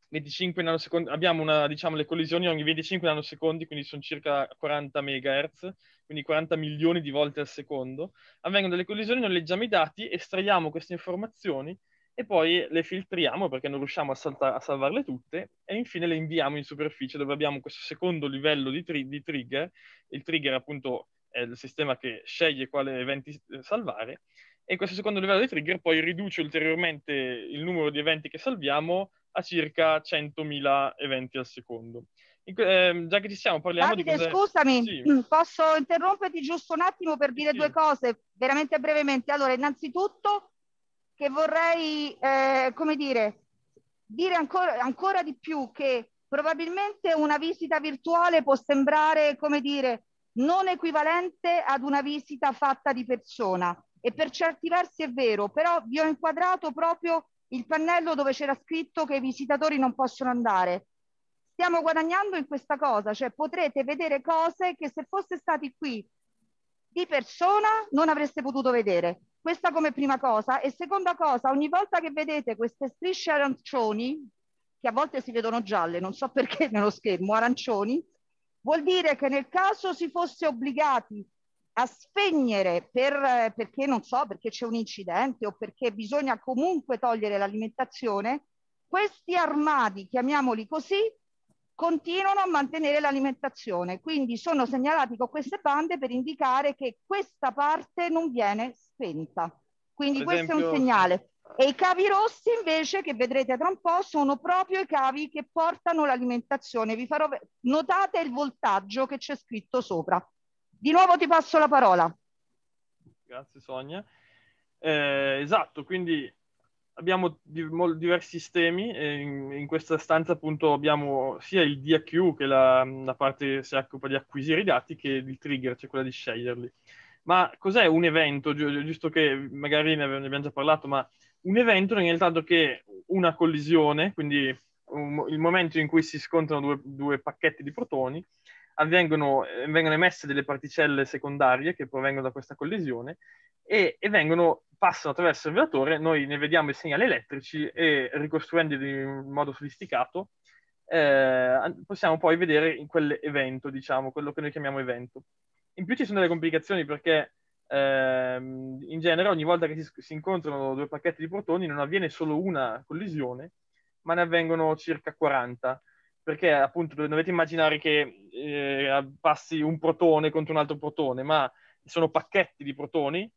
25 mm, nanosecondi, abbiamo una, diciamo, le collisioni ogni 25 nanosecondi, quindi sono circa 40 MHz, quindi 40 milioni di volte al secondo, avvengono delle collisioni, noi leggiamo i dati, estraiamo queste informazioni e poi le filtriamo perché non riusciamo a, salta- a salvarle tutte e infine le inviamo in superficie dove abbiamo questo secondo livello di, tri- di trigger. Il trigger appunto è il sistema che sceglie quale eventi eh, salvare e questo secondo livello di trigger poi riduce ulteriormente il numero di eventi che salviamo a circa 100.000 eventi al secondo. Que- eh, già che ci siamo, parliamo Davide, di cose... scusami, sì.
posso interromperti giusto un attimo per dire sì. due cose, veramente brevemente. Allora, innanzitutto che vorrei, eh, come dire, dire ancora, ancora di più che probabilmente una visita virtuale può sembrare, come dire, non equivalente ad una visita fatta di persona. E per certi versi è vero, però vi ho inquadrato proprio il pannello dove c'era scritto che i visitatori non possono andare. Stiamo guadagnando in questa cosa, cioè potrete vedere cose che se foste stati qui di persona non avreste potuto vedere. Questa come prima cosa. E seconda cosa, ogni volta che vedete queste strisce arancioni, che a volte si vedono gialle, non so perché <laughs> nello schermo, arancioni, vuol dire che nel caso si fosse obbligati a spegnere per, perché non so, perché c'è un incidente o perché bisogna comunque togliere l'alimentazione, questi armadi, chiamiamoli così, continuano a mantenere l'alimentazione. Quindi sono segnalati con queste bande per indicare che questa parte non viene spenta. Quindi esempio... questo è un segnale. E i cavi rossi invece, che vedrete tra un po', sono proprio i cavi che portano l'alimentazione. Vi farò... Notate il voltaggio che c'è scritto sopra. Di nuovo ti passo la parola.
Grazie Sonia. Eh, esatto, quindi abbiamo diversi sistemi e in, questa stanza appunto abbiamo sia il DAQ che la, la parte che si occupa di acquisire i dati che il trigger, cioè quella di sceglierli. Ma cos'è un evento? Giusto che magari ne abbiamo già parlato, ma un evento nel tanto che una collisione, quindi un, il momento in cui si scontrano due, due pacchetti di protoni, avvengono, eh, vengono emesse delle particelle secondarie che provengono da questa collisione e, e vengono, passano attraverso il vibratore, noi ne vediamo i segnali elettrici e ricostruendoli in modo sofisticato eh, possiamo poi vedere quell'evento, diciamo, quello che noi chiamiamo evento. In più ci sono delle complicazioni perché ehm, in genere ogni volta che si, si, incontrano due pacchetti di protoni non avviene solo una collisione, ma ne avvengono circa 40 perché appunto dovete immaginare che eh, passi un protone contro un altro protone, ma sono pacchetti di protoni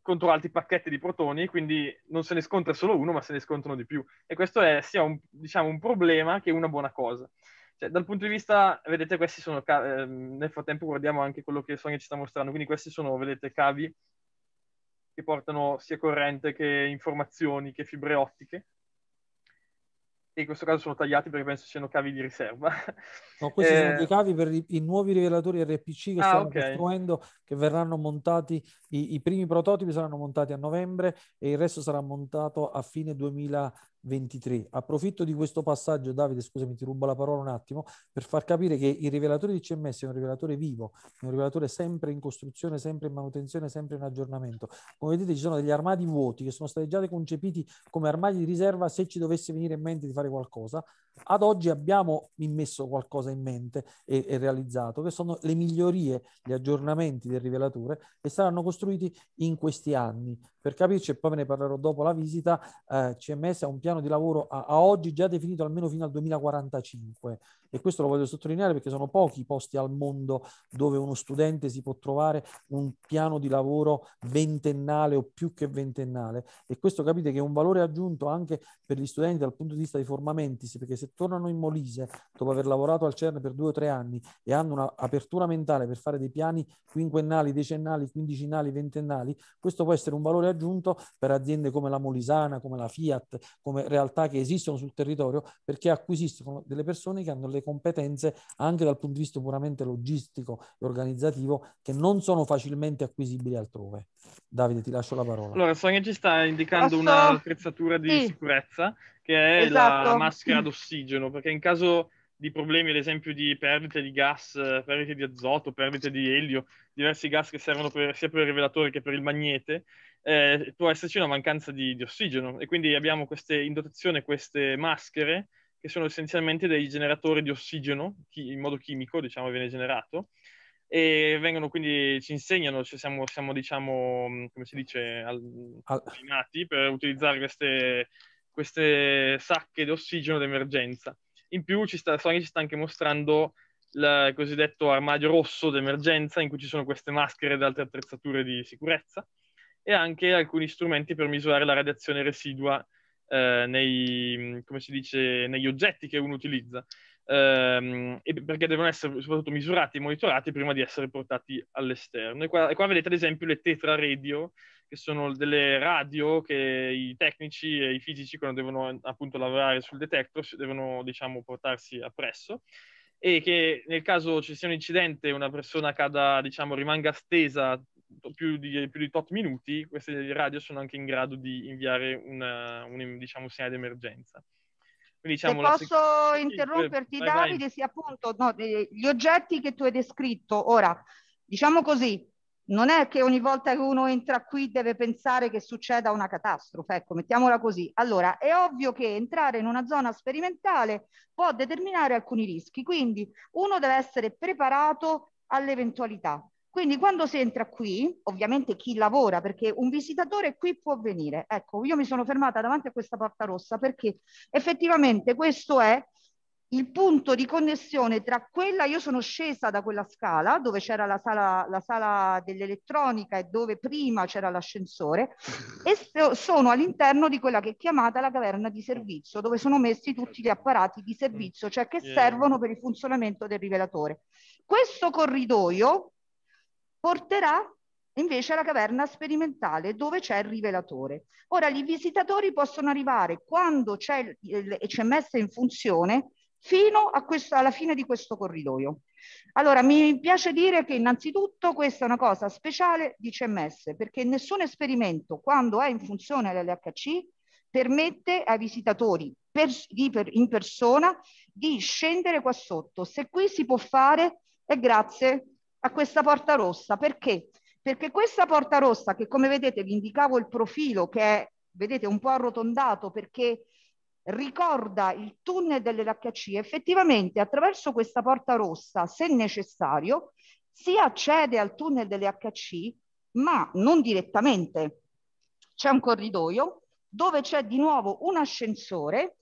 contro altri pacchetti di protoni, quindi non se ne scontra solo uno, ma se ne scontrano di più. E questo è sia un, diciamo, un problema che una buona cosa. Cioè, dal punto di vista, vedete, questi sono cavi, eh, nel frattempo guardiamo anche quello che Sonia ci sta mostrando, quindi questi sono, vedete, cavi che portano sia corrente che informazioni, che fibre ottiche, in questo caso sono tagliati perché penso siano cavi di riserva.
No, questi eh... sono dei cavi per i, i nuovi rivelatori RPC che ah, stiamo okay. costruendo, che verranno montati, i, i, primi prototipi saranno montati a novembre e il resto sarà montato a fine 2000, 23. Approfitto di questo passaggio, Davide, scusami, ti rubo la parola un attimo, per far capire che il rivelatore di CMS è un rivelatore vivo, è un rivelatore sempre in costruzione, sempre in manutenzione, sempre in aggiornamento. Come vedete ci sono degli armadi vuoti che sono stati già concepiti come armadi di riserva se ci dovesse venire in mente di fare qualcosa, ad oggi abbiamo immesso qualcosa in mente e, e realizzato, che sono le migliorie, gli aggiornamenti del rivelatore che saranno costruiti in questi anni. Per capirci, e poi ve ne parlerò dopo la visita, eh, CMS ha un piano di lavoro a, a oggi già definito almeno fino al 2045 e questo lo voglio sottolineare perché sono pochi i posti al mondo dove uno studente si può trovare un piano di lavoro ventennale o più che ventennale e questo capite che è un valore aggiunto anche per gli studenti dal punto di vista di formamenti, perché se tornano in Molise dopo aver lavorato al CERN per due o tre anni e hanno un'apertura mentale per fare dei piani quinquennali, decennali, quindicinali, ventennali, questo può essere un valore aggiunto per aziende come la Molisana, come la Fiat, come realtà che esistono sul territorio perché acquisiscono delle persone che hanno le delle competenze anche dal punto di vista puramente logistico e organizzativo che non sono facilmente acquisibili altrove. Davide, ti lascio la parola. Allora,
Sonia ci sta indicando Posso? una attrezzatura di sì. sicurezza che è esatto. la maschera d'ossigeno, perché in caso di problemi, ad esempio di perdite di gas, perdite di azoto, perdite di elio, diversi gas che servono per, sia per il rivelatore che per il magnete, eh, può esserci una mancanza di, di ossigeno e quindi abbiamo queste, in dotazione queste maschere che sono essenzialmente dei generatori di ossigeno, chi, in modo chimico, diciamo, viene generato, e vengono quindi, ci insegnano, cioè siamo, siamo, diciamo, come si dice, allenati per utilizzare queste, queste sacche di ossigeno d'emergenza. In più ci sta, Sony ci sta anche mostrando il cosiddetto armadio rosso d'emergenza in cui ci sono queste maschere ed altre attrezzature di sicurezza e anche alcuni strumenti per misurare la radiazione residua eh, nei, come si dice, negli oggetti che uno utilizza, ehm, perché devono essere soprattutto misurati e monitorati prima di essere portati all'esterno. E qua, e qua vedete ad esempio le tetra radio, che sono delle radio che i tecnici e i fisici, quando devono appunto lavorare sul detector, devono diciamo portarsi appresso e che nel caso ci sia un incidente, una persona cada, diciamo, rimanga stesa più di, più di tot minuti, queste radio sono anche in grado di inviare una, un, diciamo, un segnale d'emergenza. Quindi, diciamo, Se posso sec- interromperti, sì, vai, Davide, vai.
sì, appunto, no, gli oggetti che tu hai descritto, ora, diciamo così, non è che ogni volta che uno entra qui deve pensare che succeda una catastrofe, ecco, mettiamola così. Allora, è ovvio che entrare in una zona sperimentale può determinare alcuni rischi, quindi uno deve essere preparato all'eventualità. Quindi quando si entra qui, ovviamente chi lavora, perché un visitatore qui può venire. Ecco, io mi sono fermata davanti a questa porta rossa perché effettivamente questo è il punto di connessione tra quella, io sono scesa da quella scala dove c'era la sala, la sala dell'elettronica e dove prima c'era l'ascensore e so, sono all'interno di quella che è chiamata la caverna di servizio dove sono messi tutti gli apparati di servizio, cioè che servono per il funzionamento del rivelatore. Questo corridoio porterà invece alla caverna sperimentale dove c'è il rivelatore. Ora, i visitatori possono arrivare quando c'è, il CMS in funzione fino questo, alla fine di questo corridoio. Allora, mi piace dire che innanzitutto questa è una cosa speciale di CMS, perché nessun esperimento, quando è in funzione l'LHC, permette ai visitatori per, di, per, in persona di scendere qua sotto. Se qui si può fare è grazie a questa porta rossa. Perché? Perché questa porta rossa, che come vedete vi indicavo il profilo, che è, vedete, un po' arrotondato perché ricorda il tunnel dell'LHC, effettivamente attraverso questa porta rossa, se necessario, si accede al tunnel dell'HC, ma non direttamente. C'è un corridoio dove c'è di nuovo un ascensore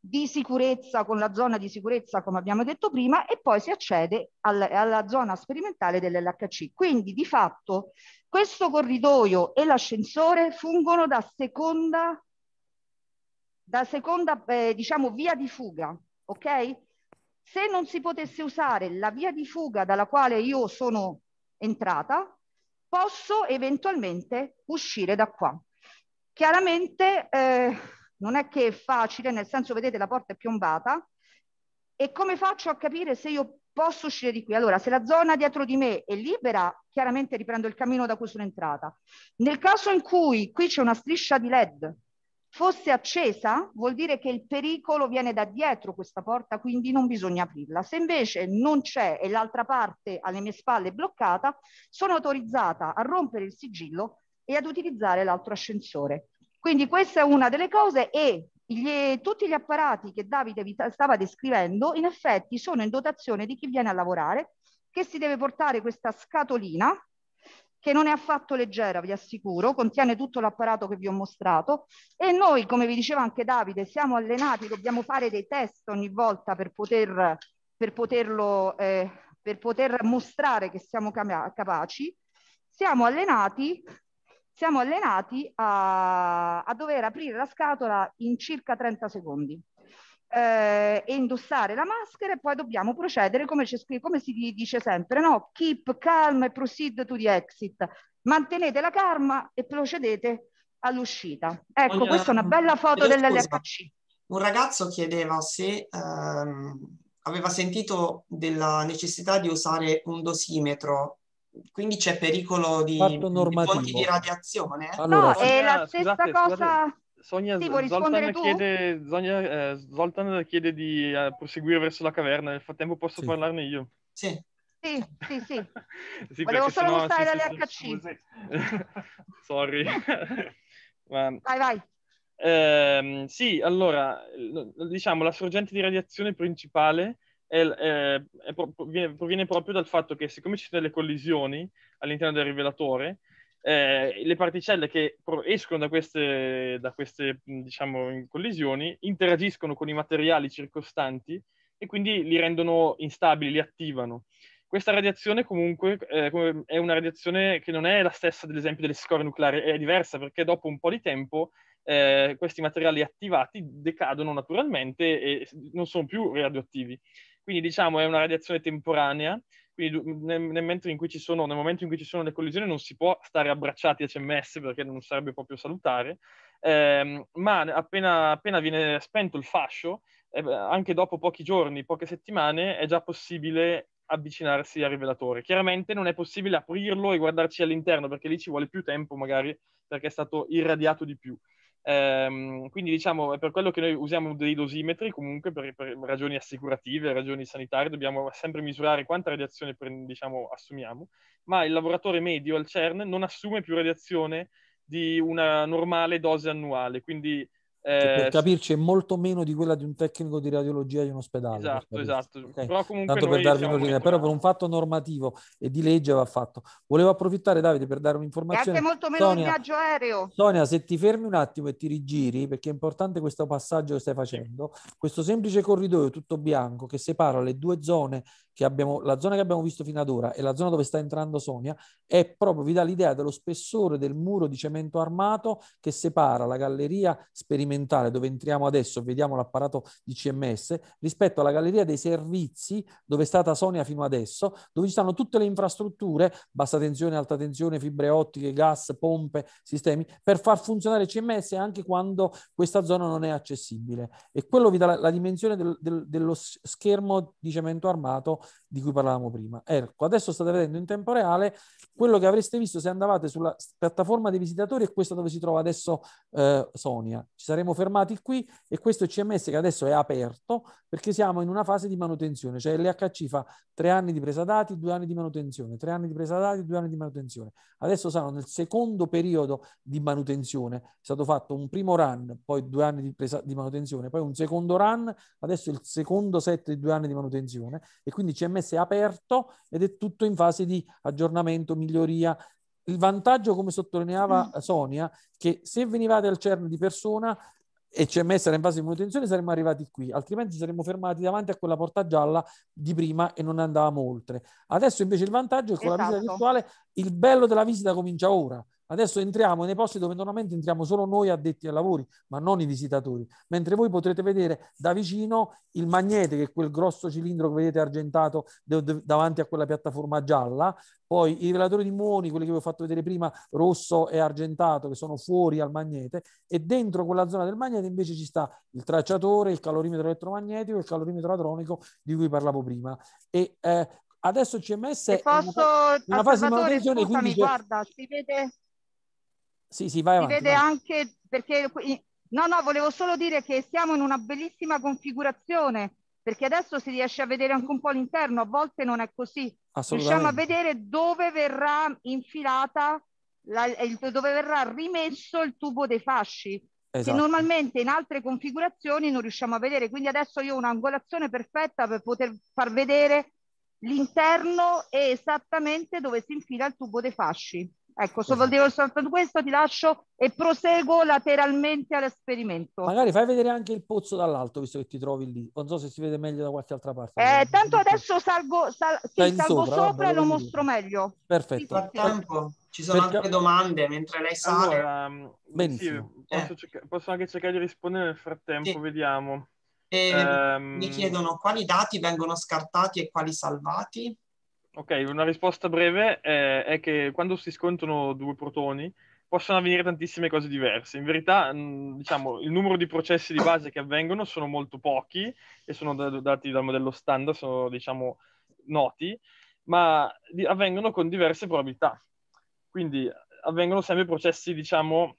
di sicurezza con la zona di sicurezza come abbiamo detto prima e poi si accede al, alla zona sperimentale dell'LHC. Quindi di fatto questo corridoio e l'ascensore fungono da seconda, da seconda eh, diciamo, via di fuga, ok? Se non si potesse usare la via di fuga dalla quale io sono entrata, posso eventualmente uscire da qua. Chiaramente eh, non è che è facile, nel senso vedete la porta è piombata e come faccio a capire se io posso uscire di qui? Allora, se la zona dietro di me è libera, chiaramente riprendo il cammino da cui sono entrata. Nel caso in cui qui c'è una striscia di LED fosse accesa, vuol dire che il pericolo viene da dietro questa porta, quindi non bisogna aprirla. Se invece non c'è e l'altra parte alle mie spalle è bloccata, sono autorizzata a rompere il sigillo e ad utilizzare l'altro ascensore. Quindi questa è una delle cose e gli, tutti gli apparati che Davide vi stava descrivendo in effetti sono in dotazione di chi viene a lavorare, che si deve portare questa scatolina che non è affatto leggera, vi assicuro, contiene tutto l'apparato che vi ho mostrato e noi, come vi diceva anche Davide, siamo allenati, dobbiamo fare dei test ogni volta per poter, per poterlo, eh, per poter mostrare che siamo capaci. Siamo allenati siamo allenati a, a dover aprire la scatola in circa 30 secondi eh, e indossare la maschera e poi dobbiamo procedere come, come si dice sempre, no? Keep calm e proceed to the exit. Mantenete la calma e procedete all'uscita. Ecco, Ogni... questa è una bella foto dell'LHC.
Un ragazzo chiedeva se ehm, aveva sentito della necessità di usare un dosimetro quindi c'è pericolo di, di fonti di radiazione? Allora, no, è la stessa scusate, cosa... Scusate. Sonia, sì, Zoltan, chiede, Sonia eh, Zoltan,
chiede, di eh, proseguire verso la caverna, nel frattempo posso sì. parlarne io. Sì.
Sì, sì, sì.
<laughs> sì Volevo solo sennò, mostrare sì, l'LHC. <laughs> Sorry. <laughs> Ma... Vai, vai. Eh, sì, allora, diciamo, la sorgente di radiazione principale è, eh, è, è, proviene proprio dal fatto che siccome ci sono delle collisioni all'interno del rivelatore, eh, le particelle che escono da queste, da queste diciamo, collisioni interagiscono con i materiali circostanti e quindi li rendono instabili, li attivano. Questa radiazione comunque eh, è una radiazione che non è la stessa dell'esempio delle scorie nucleari, è diversa perché dopo un po' di tempo eh, questi materiali attivati decadono naturalmente e non sono più radioattivi. Quindi diciamo è una radiazione temporanea, quindi mm, nel, nel, momento sono, nel, momento in cui ci sono le collisioni non si può stare abbracciati a CMS perché non sarebbe proprio salutare, eh, ma appena, appena, viene spento il fascio, eh, anche dopo pochi giorni, poche settimane, è già possibile avvicinarsi al rivelatore. Chiaramente non è possibile aprirlo e guardarci all'interno perché lì ci vuole più tempo magari perché è stato irradiato di più. Ehm, quindi diciamo è per quello che noi usiamo dei dosimetri comunque per, per ragioni assicurative, ragioni sanitarie, dobbiamo sempre misurare quanta radiazione prend- diciamo, assumiamo, ma il lavoratore medio al CERN non assume più radiazione di una normale dose annuale, quindi cioè, per eh, capirci
è molto meno di quella di un tecnico di radiologia di un ospedale. Esatto, esatto.
Okay? Però, Tanto per darvi un'idea, però
per un fatto normativo e di legge va fatto. Volevo approfittare Davide per dare un'informazione. È Anche molto meno Sonia, il
viaggio aereo.
Sonia, se ti fermi un attimo e ti rigiri, perché è importante questo passaggio che stai facendo, questo semplice corridoio tutto bianco che separa le due zone che abbiamo, la zona che abbiamo visto fino ad ora e la zona dove sta entrando Sonia, è proprio, vi dà l'idea dello spessore del muro di cemento armato che separa la galleria sperimentale dove entriamo adesso, vediamo l'apparato di CMS, rispetto alla galleria dei servizi dove è stata Sonia fino adesso, dove ci stanno tutte le infrastrutture, bassa tensione, alta tensione, fibre ottiche, gas, pompe, sistemi, per far funzionare CMS anche quando questa zona non è accessibile. E quello vi dà la, la dimensione del, del, dello schermo di cemento armato di cui parlavamo prima. Ecco, adesso state vedendo in tempo reale quello che avreste visto se andavate sulla piattaforma dei visitatori e questo dove si trova adesso eh, Sonia. Ci saremmo fermati qui e questo è CMS che adesso è aperto perché siamo in una fase di manutenzione, cioè l'EHC fa tre anni di presa dati, due anni di manutenzione, tre anni di presa dati, due anni di manutenzione. Adesso saranno nel secondo periodo di manutenzione, è stato fatto un primo run, poi due anni di, presa, di manutenzione, poi un secondo run, adesso il secondo set di due anni di manutenzione e quindi CMS è aperto ed è tutto in fase di aggiornamento, miglioria. Il vantaggio, come sottolineava mm. Sonia, che se venivate al CERN di persona e CMS era in fase di manutenzione, saremmo arrivati qui, altrimenti saremmo fermati davanti a quella porta gialla di prima e non andavamo oltre. Adesso invece il vantaggio è che con esatto. la visita esatto. virtuale il bello della visita comincia ora Adesso entriamo nei posti dove normalmente entriamo solo noi addetti ai lavori, ma non i visitatori, mentre voi potrete vedere da vicino il magnete, che è quel grosso cilindro che vedete argentato davanti a quella piattaforma gialla, poi i rivelatori di muoni, quelli che vi ho fatto vedere prima, rosso e argentato, che sono fuori al magnete, e dentro quella zona del magnete invece ci sta il tracciatore, il calorimetro elettromagnetico e il calorimetro adronico di cui parlavo prima. E eh, adesso il CMS... Se posso, è una, una fase di manutenzione, quindi... Guarda,
si vede
sì, sì, vai avanti. Si vede vai.
anche perché... No, no, volevo solo dire che siamo in una bellissima configurazione perché adesso si riesce a vedere anche un po' l'interno, a volte non è così. Riusciamo a vedere dove verrà infilata, la, eh, il, dove verrà rimesso il tubo dei fasci, esatto. che normalmente in altre configurazioni non riusciamo a vedere. Quindi adesso io ho un'angolazione perfetta per poter far vedere l'interno e esattamente dove si infila il tubo dei fasci. Ecco, sopravvivo soltanto questo, ti lascio e proseguo lateralmente all'esperimento. Magari
fai vedere anche il pozzo dall'alto, visto che ti trovi lì. Non so se si vede meglio da qualche altra parte.
Eh, tanto adesso salgo, sal- sì, salgo sopra, sopra e lo mostro meglio. Perfetto. Sì, tempo.
Ci sono Perché... anche domande mentre lei sale. Allora,
Benissimo.
Sì, posso, eh. cerca- posso, anche cercare di rispondere nel frattempo, sì. vediamo. Eh, ehm... Mi chiedono quali dati vengono scartati e quali salvati? Ok, una risposta breve è, eh, è che quando si scontrano due protoni possono avvenire tantissime cose diverse. In verità, mh, mm, diciamo, il numero di processi di base che avvengono sono molto pochi e sono dati dal modello standard, sono diciamo noti, ma avvengono con diverse probabilità. Quindi avvengono sempre processi, diciamo,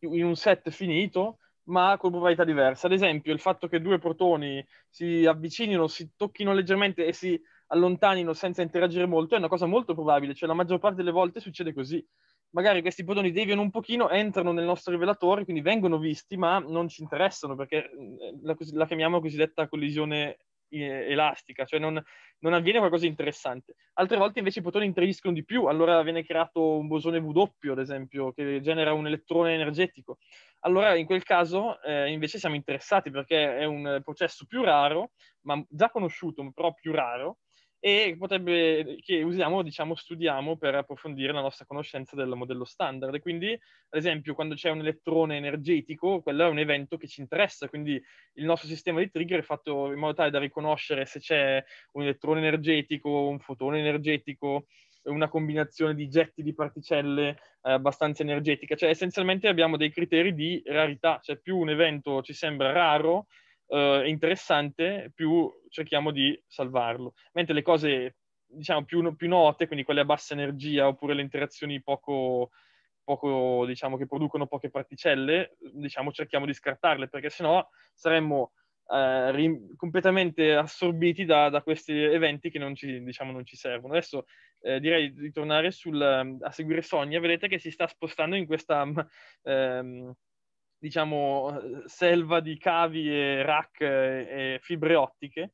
in un set finito, ma con probabilità diverse. Ad esempio, il fatto che due protoni si avvicinino, si tocchino leggermente e si allontanino senza interagire molto è una cosa molto probabile, cioè la maggior parte delle volte succede così. Magari questi protoni deviano un pochino, entrano nel nostro rivelatore, quindi vengono visti, ma non ci interessano perché eh, la, la chiamiamo cosiddetta collisione eh, elastica, cioè non, non, avviene qualcosa di interessante. Altre volte invece i protoni interagiscono di più, allora viene creato un bosone W, ad esempio, che genera un elettrone energetico. Allora in quel caso eh, invece siamo interessati perché è un processo più raro, ma già conosciuto, però più raro, e potrebbe, che usiamo, diciamo, studiamo per approfondire la nostra conoscenza del modello standard. quindi, ad esempio, quando c'è un elettrone energetico, quello è un evento che ci interessa, quindi il nostro sistema di trigger è fatto in modo tale da riconoscere se c'è un elettrone energetico, un fotone energetico, una combinazione di getti di particelle eh, abbastanza energetica. Cioè, essenzialmente abbiamo dei criteri di rarità, cioè più un evento ci sembra raro, eh, interessante, più cerchiamo di salvarlo. Mentre le cose, diciamo, più, più, note, quindi quelle a bassa energia oppure le interazioni poco, poco diciamo, che producono poche particelle, diciamo, cerchiamo di scartarle, perché sennò saremmo eh, rim- completamente assorbiti da, da, questi eventi che non ci, diciamo, non ci servono. Adesso eh, direi di tornare sul, a seguire Sonia, vedete che si sta spostando in questa... Um, diciamo, selva di cavi e rack eh, e fibre ottiche.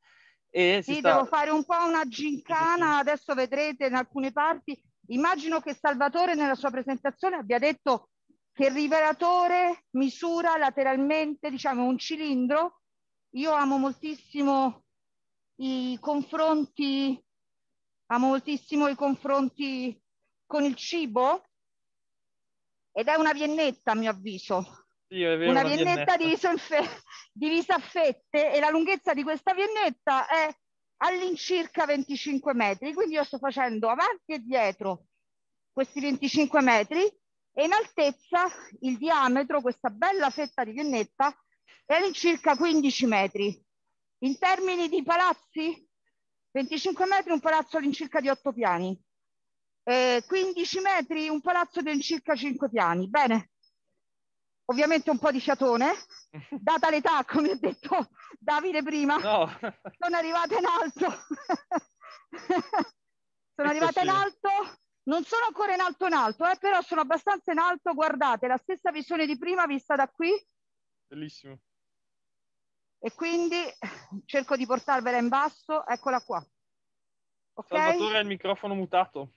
E sì, sta... devo
fare un po' una gincana, adesso vedrete in alcune parti. Immagino che Salvatore nella sua presentazione abbia detto che il rivelatore misura lateralmente, diciamo, un cilindro. Io amo moltissimo i confronti, amo moltissimo i confronti con il cibo ed è una viennetta a mio avviso
sì, vero, una viennetta, viennetta.
Divisa, a fette e la lunghezza di questa viennetta è all'incirca 25 metri. Quindi io sto facendo avanti e dietro questi 25 metri e in altezza il diametro, questa bella fetta di viennetta, è all'incirca 15 metri. In termini di palazzi, 25 metri un palazzo all'incirca di 8 piani. Eh, 15 metri un palazzo di circa 5 piani. Bene, ovviamente un po' di ciatone, <laughs> data l'età, come ha detto Davide prima, no. sono arrivata in alto. <laughs> sono arrivata in alto, non sono ancora in alto in alto, eh, però sono abbastanza in alto, guardate, la stessa visione di prima vista da qui. Bellissimo. E quindi cerco di portarvela in basso, eccola qua. Okay? Salvatore
il microfono mutato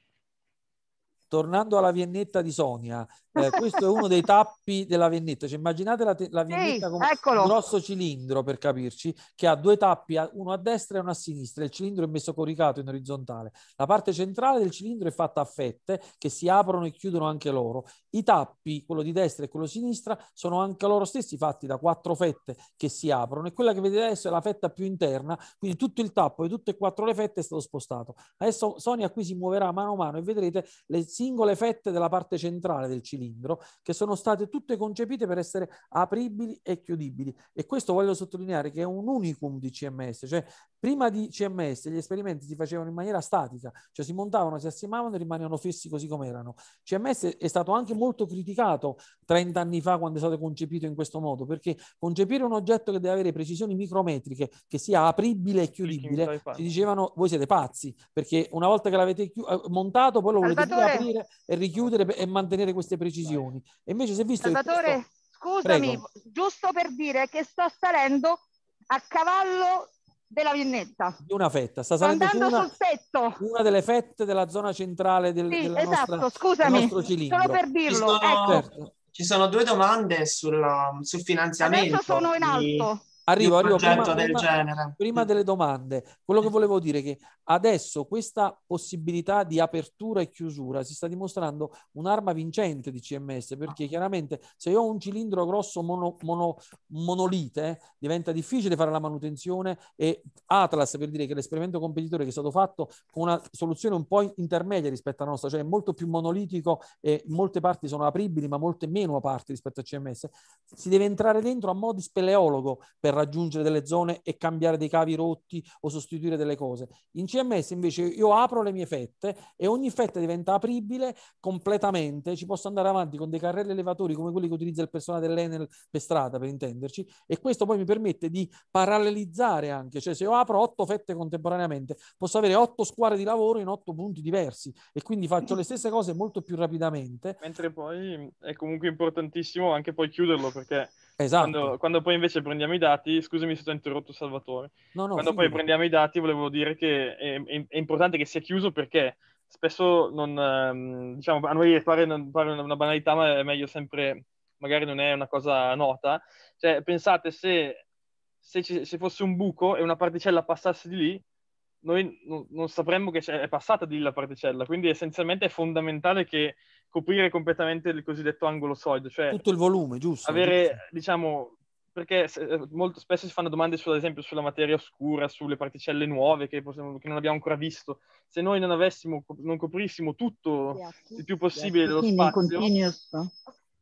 tornando alla viennetta di Sonia, eh, <laughs> questo è uno dei tappi della viennetta. Cioè, immaginate la, la viennetta sì, come eccolo. un grosso cilindro, per capirci, che ha due tappi, uno a destra e uno a sinistra. Il cilindro è messo coricato in orizzontale. La parte centrale del cilindro è fatta a fette che si aprono e chiudono anche loro. I tappi, quello di destra e quello di sinistra, sono anche loro stessi fatti da quattro fette che si aprono e quella che vedete adesso è la fetta più interna, quindi tutto il tappo di tutte e quattro le fette è stato spostato. Adesso Sonia qui si muoverà mano a mano e vedrete le singole fette della parte centrale del cilindro che sono state tutte concepite per essere apribili e chiudibili. E questo voglio sottolineare che è un unicum di CMS, cioè prima di CMS gli esperimenti si facevano in maniera statica, cioè si montavano, si assimavano e rimanevano fissi così come erano. CMS è stato anche molto criticato 30 anni fa quando è stato concepito in questo modo, perché concepire un oggetto che deve avere precisioni micrometriche, che sia apribile e chiudibile, ci dicevano voi siete pazzi, perché una volta che l'avete eh, montato poi lo volete aprire aprire e richiudere e mantenere queste precisioni. E invece si è visto Salvatore, questo...
scusami, Prego. giusto per dire che sto salendo a cavallo della vignetta. Di una fetta, sta salendo Andando una, sul tetto. Una delle
fette della zona centrale del, sì, esatto, nostra, scusami, Solo per dirlo, ci sono, ecco. ci sono due domande sulla, sul finanziamento. Adesso sono in alto. Di arrivo, arrivo prima, prima, prima, delle domande. Quello che volevo dire è che adesso questa possibilità di apertura e chiusura si sta dimostrando un'arma vincente di CMS perché chiaramente se io ho un cilindro grosso mono, mono, monolite diventa difficile fare la manutenzione e Atlas per dire che l'esperimento competitore che è stato fatto con una soluzione un po' intermedia rispetto alla nostra, cioè molto più monolitico e molte parti sono apribili ma molte meno parti rispetto a CMS, si deve entrare dentro a mo' di speleologo per raggiungere delle zone e cambiare dei cavi rotti o sostituire delle cose. In CMS invece io apro le mie fette e ogni fetta diventa apribile completamente, ci posso andare avanti con dei carrelli elevatori come quelli che utilizza il personale dell'Enel per strada, per intenderci, e questo poi mi permette di parallelizzare anche, cioè se io apro otto fette contemporaneamente posso avere otto squadre di lavoro in otto punti diversi e quindi faccio le stesse cose molto più rapidamente.
Mentre poi è comunque importantissimo anche poi chiuderlo perché Esatto. Quando, quando, poi invece prendiamo i dati, scusami se ti ho interrotto Salvatore,
no, no, quando figli. poi prendiamo
i dati volevo dire che è, è, è importante che sia chiuso perché spesso non, ehm, diciamo, a noi pare, pare una banalità, ma è meglio sempre, magari non è una cosa nota, cioè pensate se, se, ci, se fosse un buco e una particella passasse di lì, noi non, non sapremmo che è passata di lì la particella, quindi essenzialmente è fondamentale che coprire completamente il cosiddetto angolo solido, cioè
tutto il volume, giusto? Avere, giusto.
diciamo, perché eh, molto spesso si fanno domande, su, ad esempio, sulla materia oscura, sulle particelle nuove che, possiamo, che non abbiamo ancora visto. Se noi non, avessimo, non coprissimo tutto il più possibile dello spazio,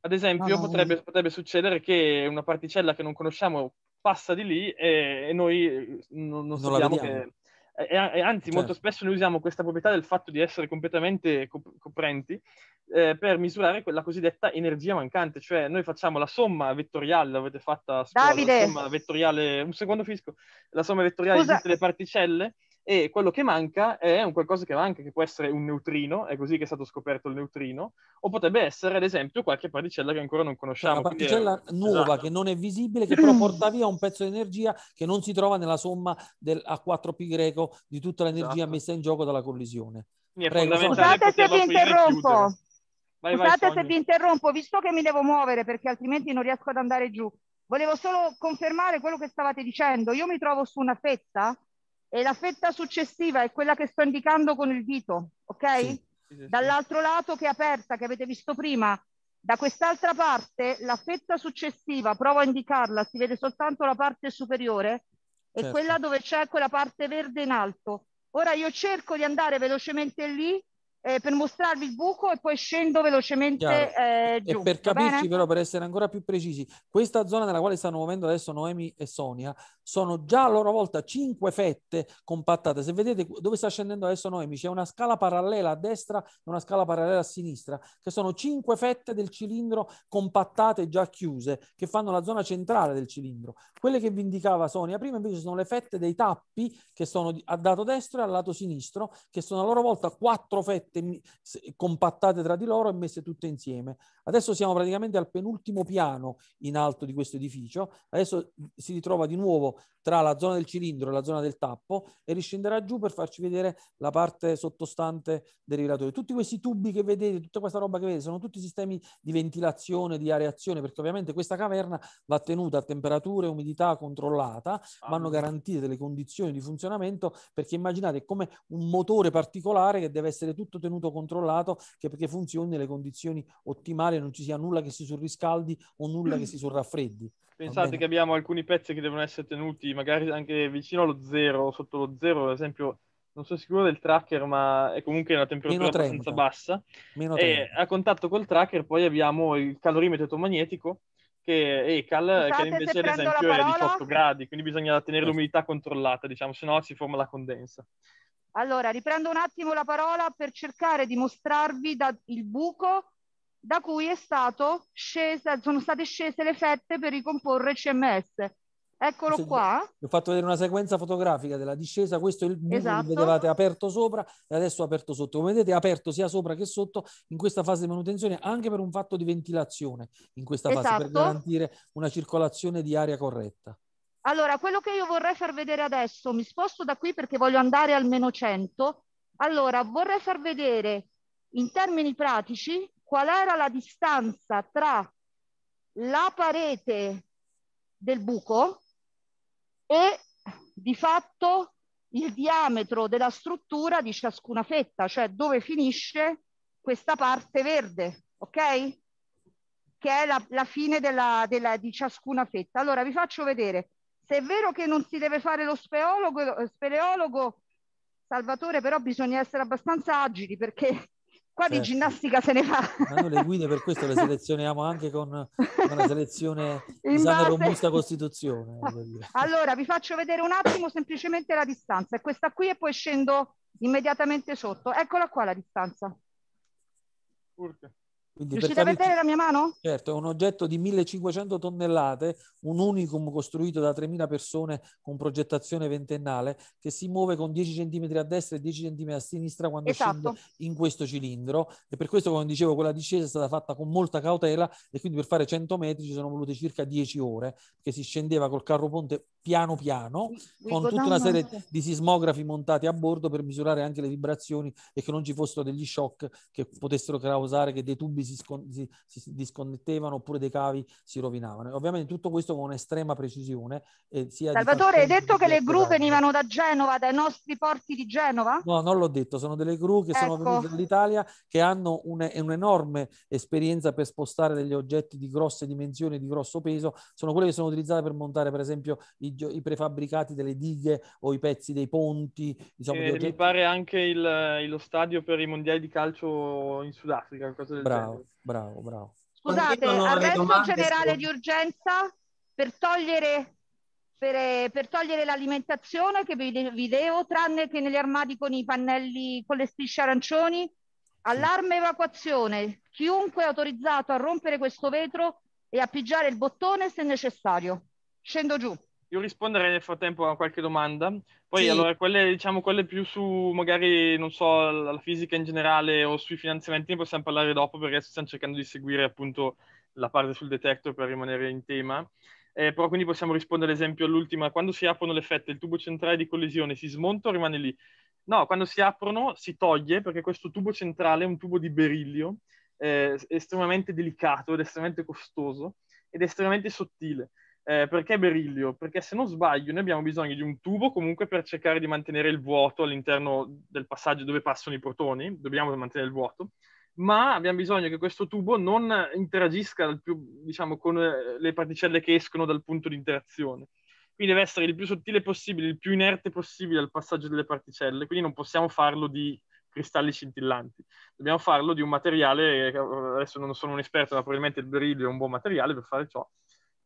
ad esempio, potrebbe, potrebbe, succedere che una particella che non conosciamo passa di lì e, e noi eh, non, non, non sappiamo che e, eh, e eh, eh, anzi, certo. molto spesso noi usiamo questa proprietà del fatto di essere completamente cop- coprenti eh, per misurare quella cosiddetta energia mancante, cioè noi facciamo la somma vettoriale, l'avete fatta a scuola, Davide. la somma vettoriale, un secondo fisco, la somma vettoriale Scusa. di tutte le particelle e quello che manca è un qualcosa che manca, che può essere un neutrino, è così che è stato scoperto il neutrino, o potrebbe essere ad esempio qualche particella che ancora non cioè,
conosciamo. Una particella è... nuova esatto. che non è visibile, che <clears throat> però porta via un pezzo di energia che non si trova nella somma del a 4 π greco di tutta l'energia esatto. messa in gioco dalla collisione.
Prego, Scusate se vi interrompo.
Vai, vai, Scusate se
vi interrompo, visto che mi devo muovere perché altrimenti non riesco ad andare giù. Volevo solo confermare quello che stavate dicendo. Io mi trovo su una fetta e la fetta successiva è quella che sto indicando con il dito, ok? Sì, sì, sì. Dall'altro lato che è aperta, che avete visto prima, da quest'altra parte la fetta successiva, provo a indicarla, si vede soltanto la parte superiore e certo. quella dove c'è quella parte verde in alto. Ora io cerco di andare velocemente lì eh, per mostrarvi il buco e poi scendo velocemente eh, giù. E per capirci bene? però, per
essere ancora più precisi, questa zona nella quale stanno muovendo adesso Noemi e Sonia sono già a loro volta cinque fette compattate. Se vedete dove sta scendendo adesso Noemi, c'è una scala parallela a destra e una scala parallela a sinistra, che sono cinque fette del cilindro compattate già chiuse, che fanno la zona centrale del cilindro. Quelle che vi indicava Sonia prima invece sono le fette dei tappi che sono a lato destro e al lato sinistro, che sono a loro volta quattro fette mette, compattate tra di loro e messe tutte insieme. Adesso siamo praticamente al penultimo piano in alto di questo edificio, adesso si ritrova di nuovo tra la zona del cilindro e la zona del tappo e riscenderà giù per farci vedere la parte sottostante del rivelatore. Tutti questi tubi che vedete, tutta questa roba che vedete, sono tutti sistemi di ventilazione, di areazione, perché ovviamente questa caverna va tenuta a temperatura e umidità controllata, ah, vanno garantite delle condizioni di funzionamento, perché immaginate come un motore particolare che deve essere tutto contenuto controllato che perché funzioni nelle condizioni ottimali non ci sia nulla che si surriscaldi o nulla che si surraffreddi. Pensate che
abbiamo alcuni pezzi che devono essere tenuti magari anche vicino allo zero, sotto lo zero, ad esempio non sono sicuro del tracker, ma è comunque una temperatura abbastanza bassa. e a contatto col tracker poi abbiamo il calorimetro magnetico che ECAL, Scusate che invece ad esempio parola... è 18 gradi, quindi bisogna tenere l'umidità controllata, diciamo, se no si forma la condensa.
Allora, riprendo un attimo la parola per cercare di mostrarvi da, il buco da cui è stato scesa, sono state scese le fette per ricomporre il CMS. Eccolo qua.
Vi ho fatto vedere una sequenza fotografica della discesa, questo è il buco esatto. che vedevate aperto sopra e adesso aperto sotto. Come vedete aperto sia sopra che sotto in questa fase di manutenzione anche per un fatto di ventilazione in questa fase esatto. per garantire una circolazione di aria corretta.
Allora, quello che io vorrei far vedere adesso, mi sposto da qui perché voglio andare almeno 100. Allora, vorrei far vedere in termini pratici qual era la distanza tra la parete del buco e di fatto il diametro della struttura di ciascuna fetta, cioè dove finisce questa parte verde, ok? Che è la, la fine della, della, di ciascuna fetta. Allora vi faccio vedere. Se è vero che non si deve fare lo speologo, speleologo, Salvatore, però bisogna essere abbastanza agili perché qua certo. di ginnastica se ne fa.
Ma noi le guide per questo le selezioniamo anche con una selezione <laughs> di sana robusta costituzione.
Eh, <laughs> allora, vi faccio vedere un attimo semplicemente la distanza. È questa qui e poi scendo immediatamente sotto. Eccola qua la distanza. Urca.
Quindi Riuscite per a vedere la mia mano? Certo, è un oggetto di 1500 tonnellate, un unicum costruito da 3000 persone con progettazione ventennale che si muove con 10 cm a destra e 10 cm a sinistra quando esatto. scende in questo cilindro e per questo, come dicevo, quella discesa è stata fatta con molta cautela e quindi per fare 100 metri ci sono volute circa 10 ore che si scendeva col carro ponte piano piano Mi con tutta una serie di sismografi montati a bordo per misurare anche le vibrazioni e che non ci fossero degli shock che potessero causare che dei tubi si, scon- si, si disconnettevano oppure dei cavi si rovinavano. ovviamente tutto questo con estrema precisione. Eh, Salvatore, hai detto che le gru grandi.
venivano da Genova, dai nostri porti di Genova?
No, non l'ho detto, sono delle gru che ecco. sono venute dall'Italia che hanno un, un'enorme esperienza per spostare degli oggetti di grosse dimensioni, di grosso peso. Sono quelle che sono utilizzate per montare, per esempio, i, i prefabbricati delle dighe o i pezzi dei ponti. Diciamo, eh, mi
pare anche il, eh, lo stadio per i mondiali di calcio in Sudafrica. Bravo,
bravo, bravo,
Scusate, arresto generale di
urgenza per togliere, per, eh, per togliere l'alimentazione che vi, vi, devo, tranne che negli armadi con i pannelli, con le strisce arancioni. Allarme evacuazione. Chiunque è autorizzato a rompere questo vetro e a pigiare il bottone se necessario. Scendo giù
io risponderei nel frattempo a qualche domanda. Poi sì. allora quelle, diciamo, quelle più su magari, non so, la fisica in generale o sui finanziamenti ne possiamo parlare dopo perché stiamo cercando di seguire appunto la parte sul detector per rimanere in tema. Eh, però quindi possiamo rispondere ad esempio all'ultima, quando si aprono le fette, il tubo centrale di collisione si smonta o rimane lì? No, quando si aprono si toglie perché questo tubo centrale è un tubo di berillio, eh, estremamente delicato ed estremamente costoso ed estremamente sottile eh, perché berillio? Perché se non sbaglio noi abbiamo bisogno di un tubo comunque per cercare di mantenere il vuoto all'interno del passaggio dove passano i protoni, dobbiamo mantenere il vuoto, ma abbiamo bisogno che questo tubo non interagisca più, diciamo, con eh, le particelle che escono dal punto di interazione. Quindi deve essere il più sottile possibile, il più inerte possibile al passaggio delle particelle, quindi non possiamo farlo di cristalli scintillanti. Dobbiamo farlo di un materiale, eh, adesso non sono un esperto, ma probabilmente il berillio è un buon materiale per fare ciò,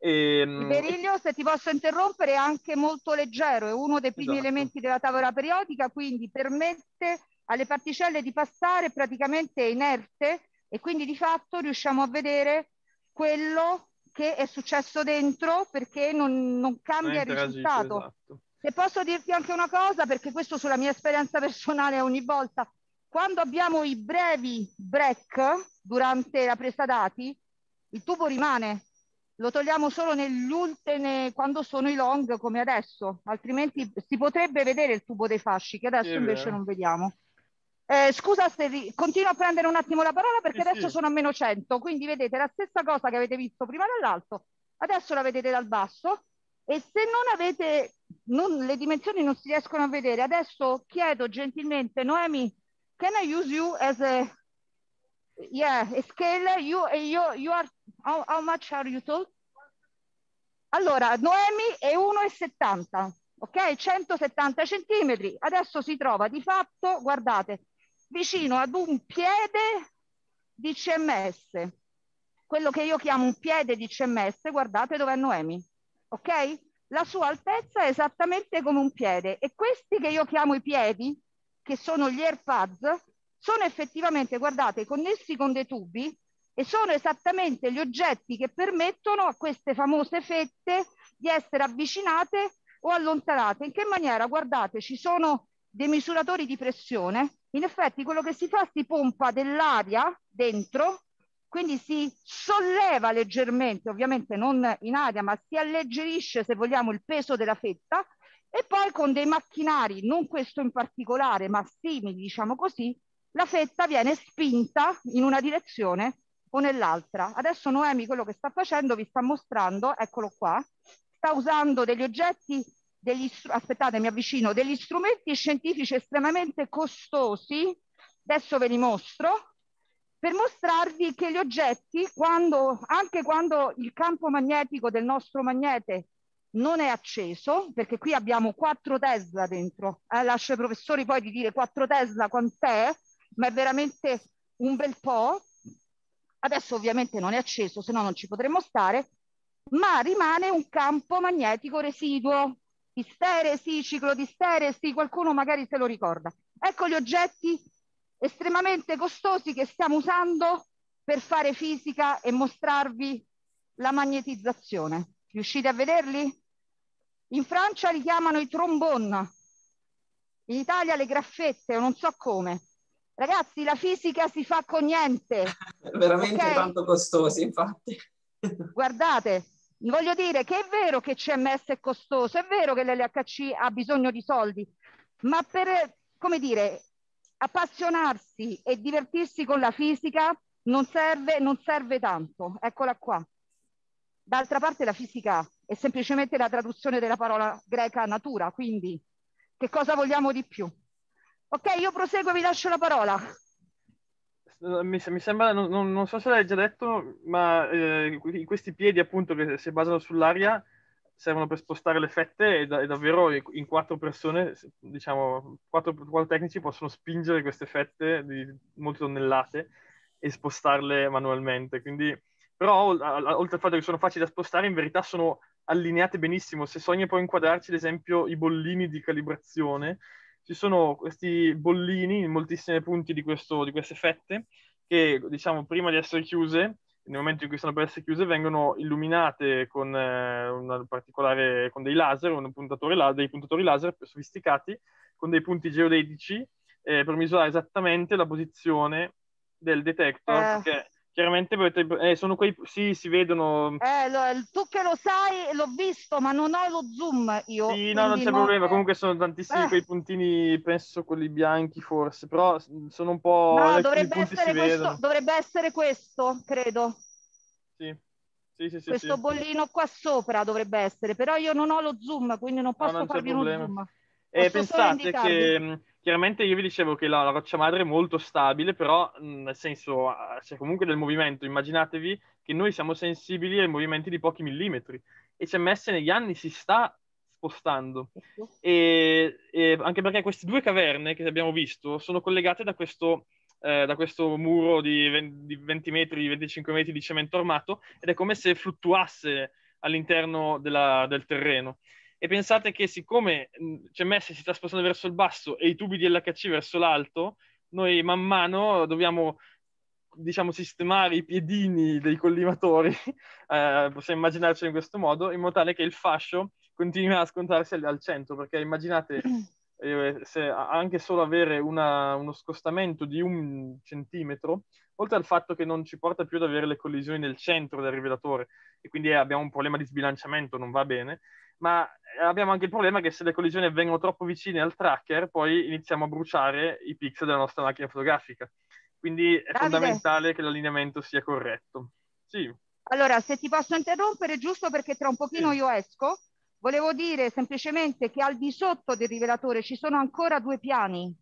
Ehm...
Beriglio, se ti posso interrompere, è anche molto leggero, è uno dei primi esatto. elementi della tavola periodica, quindi permette alle particelle di passare praticamente inerte e quindi di fatto riusciamo a vedere quello che è successo dentro perché non, non cambia il risultato. Esatto. Se posso dirti anche una cosa, perché questo sulla mia esperienza <laughs> personale ogni volta, quando abbiamo i brevi break durante la presa dati, il tubo rimane, lo togliamo solo nell'ultime quando sono i long come adesso, altrimenti si potrebbe vedere il tubo dei fasci che adesso sì, invece non vediamo. Eh, scusa se ri... continuo a prendere un attimo la parola perché eh, sì, adesso sì. sono a meno 100, quindi vedete la stessa cosa che avete visto prima dall'alto, adesso la vedete dal basso e se non avete, non, le dimensioni non si riescono a vedere, adesso chiedo gentilmente Noemi, can I use you as a, yeah, a scale? You, eh, you, you are How, how much are you told? Allora, Noemi è 1,70, ok? 170 centimetri. Adesso si trova di fatto, guardate, vicino ad un piede di CMS. Quello che io chiamo un piede di CMS, guardate dov'è Noemi, ok? La sua altezza è esattamente come un piede e questi che io chiamo i piedi, che sono gli AirPods, sono effettivamente, guardate, connessi con dei tubi e sono esattamente gli oggetti che permettono a queste famose fette di essere avvicinate o allontanate. In che maniera? Guardate, ci sono dei misuratori di pressione. In effetti quello che si fa si pompa dell'aria dentro, quindi si solleva leggermente, ovviamente non in aria, ma si alleggerisce, se vogliamo, il peso della fetta e poi con dei macchinari, non questo in particolare, ma simili, diciamo così, la fetta viene spinta in una direzione o nell'altra. Adesso Noemi quello che sta facendo vi sta mostrando, eccolo qua, sta usando degli oggetti, degli, aspettate mi avvicino, degli strumenti scientifici estremamente costosi, adesso ve li mostro, per mostrarvi che gli oggetti, quando, anche quando il campo magnetico del nostro magnete non è acceso, perché qui abbiamo 4 Tesla dentro, eh, lascio ai professori poi di dire 4 Tesla quant'è, ma è veramente un bel po', Adesso ovviamente non è acceso, se no non ci potremmo stare, ma rimane un campo magnetico residuo. Isteresi, ciclo di steresi, qualcuno magari se lo ricorda. Ecco gli oggetti estremamente costosi che stiamo usando per fare fisica e mostrarvi la magnetizzazione. Riuscite a vederli? In Francia li chiamano i trombon, in Italia le graffette, non so come. Ragazzi, la fisica si fa con niente. <laughs>
Veramente okay? tanto costosi, infatti.
<laughs> Guardate, voglio dire che è vero che CMS è costoso, è vero che l'LHC ha bisogno di soldi, ma per, come dire, appassionarsi e divertirsi con la fisica non serve, non serve tanto. Eccola qua. D'altra parte la fisica è semplicemente la traduzione della parola greca natura, quindi che cosa vogliamo di più? Ok, io proseguo e vi lascio la parola.
Eh, mi, mi sembra, non, non, so se l'hai già detto, ma eh, questi piedi appunto che si basano sull'aria servono per spostare le fette e, da, e davvero in quattro persone, diciamo, quattro, quattro, tecnici possono spingere queste fette di molte tonnellate e spostarle manualmente. Quindi, però, oltre al fatto che sono facili da spostare, in verità sono allineate benissimo. Se sogna può inquadrarci, ad esempio, i bollini di calibrazione ci sono questi bollini in moltissimi punti di, questo, di queste fette che, diciamo, prima di essere chiuse nel momento in cui stanno per essere chiuse, vengono illuminate con, eh, particolare, con dei laser, puntatore, dei puntatori laser più sofisticati, con dei punti geodetici eh, per misurare esattamente la posizione del detector, eh. perché Chiaramente potrebbe, eh, sono quei... Sì, si vedono...
Eh, lo, tu che lo sai, l'ho visto, ma non ho lo zoom io. Sì, no, non c'è non problema. Eh. Comunque
sono tantissimi eh. quei puntini, penso quelli bianchi forse, però sono un po'... No, dovrebbe essere, questo,
dovrebbe essere questo, credo.
Sì. Sì, sì, sì, questo
bollino qua sopra dovrebbe essere, però io non ho lo zoom, quindi non posso no, non farvi uno zoom.
Eh, posso eh, pensate che
Chiaramente io vi dicevo che la, la roccia madre è molto stabile, però mh, nel senso c'è comunque del movimento. Immaginatevi che noi siamo sensibili ai movimenti di pochi millimetri e CMS negli anni si sta spostando. E, e anche perché queste due caverne che abbiamo visto sono collegate da questo, eh, da questo muro di 20, di 20 metri, 25 metri di cemento armato ed è come se fluttuasse all'interno della, del terreno e pensate che siccome mm, c'è cioè, Messi si sta spostando verso il basso e i tubi di LHC verso l'alto, noi man mano dobbiamo diciamo sistemare i piedini dei collimatori, <laughs> eh, possiamo immaginarci in questo modo, in modo tale che il fascio continui a scontrarsi al, al centro, perché immaginate mm. eh, se anche solo avere una, uno scostamento di un centimetro, oltre al fatto che non ci porta più ad avere le collisioni nel centro del rivelatore e quindi abbiamo un problema di sbilanciamento, non va bene, ma eh, abbiamo anche il problema che se le collisioni vengono troppo vicine al tracker, poi iniziamo a bruciare i pixel della nostra macchina fotografica. Quindi è Davide. fondamentale che l'allineamento sia corretto. Sì.
Allora, se ti posso interrompere, giusto perché tra un pochino sì. io esco, volevo dire semplicemente che al di sotto del rivelatore ci sono ancora due piani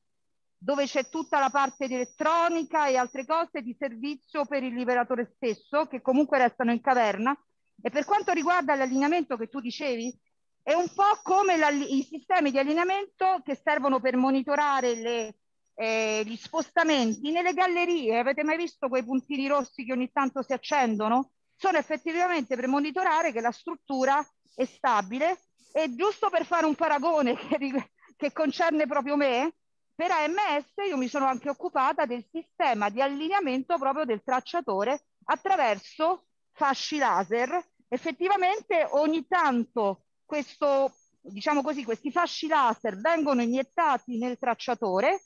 dove c'è tutta la parte di elettronica e altre cose di servizio per il rivelatore stesso, che comunque restano in caverna. E per quanto riguarda l'allineamento che tu dicevi, è un po' come la, i sistemi di allineamento che servono per monitorare le, eh, gli spostamenti nelle gallerie. Avete mai visto quei puntini rossi che ogni tanto si accendono? Sono effettivamente per monitorare che la struttura è stabile e giusto per fare un paragone <laughs> che, che concerne proprio me, per AMS io mi sono anche occupata del sistema di allineamento proprio del tracciatore attraverso fasci laser. Effettivamente ogni tanto questo, diciamo così, questi fasci laser vengono iniettati nel tracciatore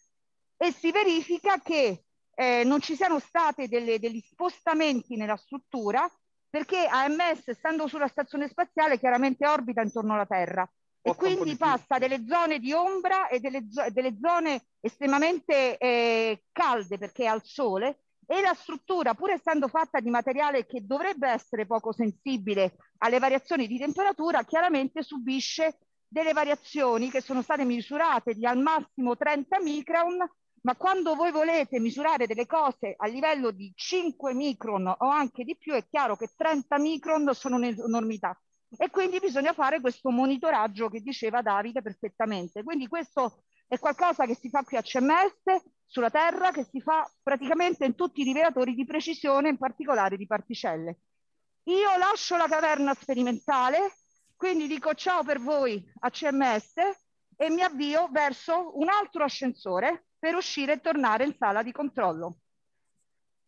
e si verifica che eh, non ci siano stati degli spostamenti nella struttura perché AMS, essendo sulla stazione spaziale, chiaramente orbita intorno alla Terra e quindi passa delle zone di ombra e delle, delle zone estremamente eh, calde perché è al sole e la struttura, pur essendo fatta di materiale che dovrebbe essere poco sensibile alle variazioni di temperatura, chiaramente subisce delle variazioni che sono state misurate di al massimo 30 micron, ma quando voi volete misurare delle cose a livello di 5 micron o anche di più, è chiaro che 30 micron sono un'enormità. E quindi bisogna fare questo monitoraggio che diceva Davide perfettamente. Quindi questo è qualcosa che si fa qui a CMS sulla Terra, che si fa praticamente in tutti i rivelatori di precisione, in particolare di particelle. Io lascio la caverna sperimentale, quindi dico ciao per voi a CMS e mi avvio verso un altro ascensore per uscire e tornare in sala di controllo.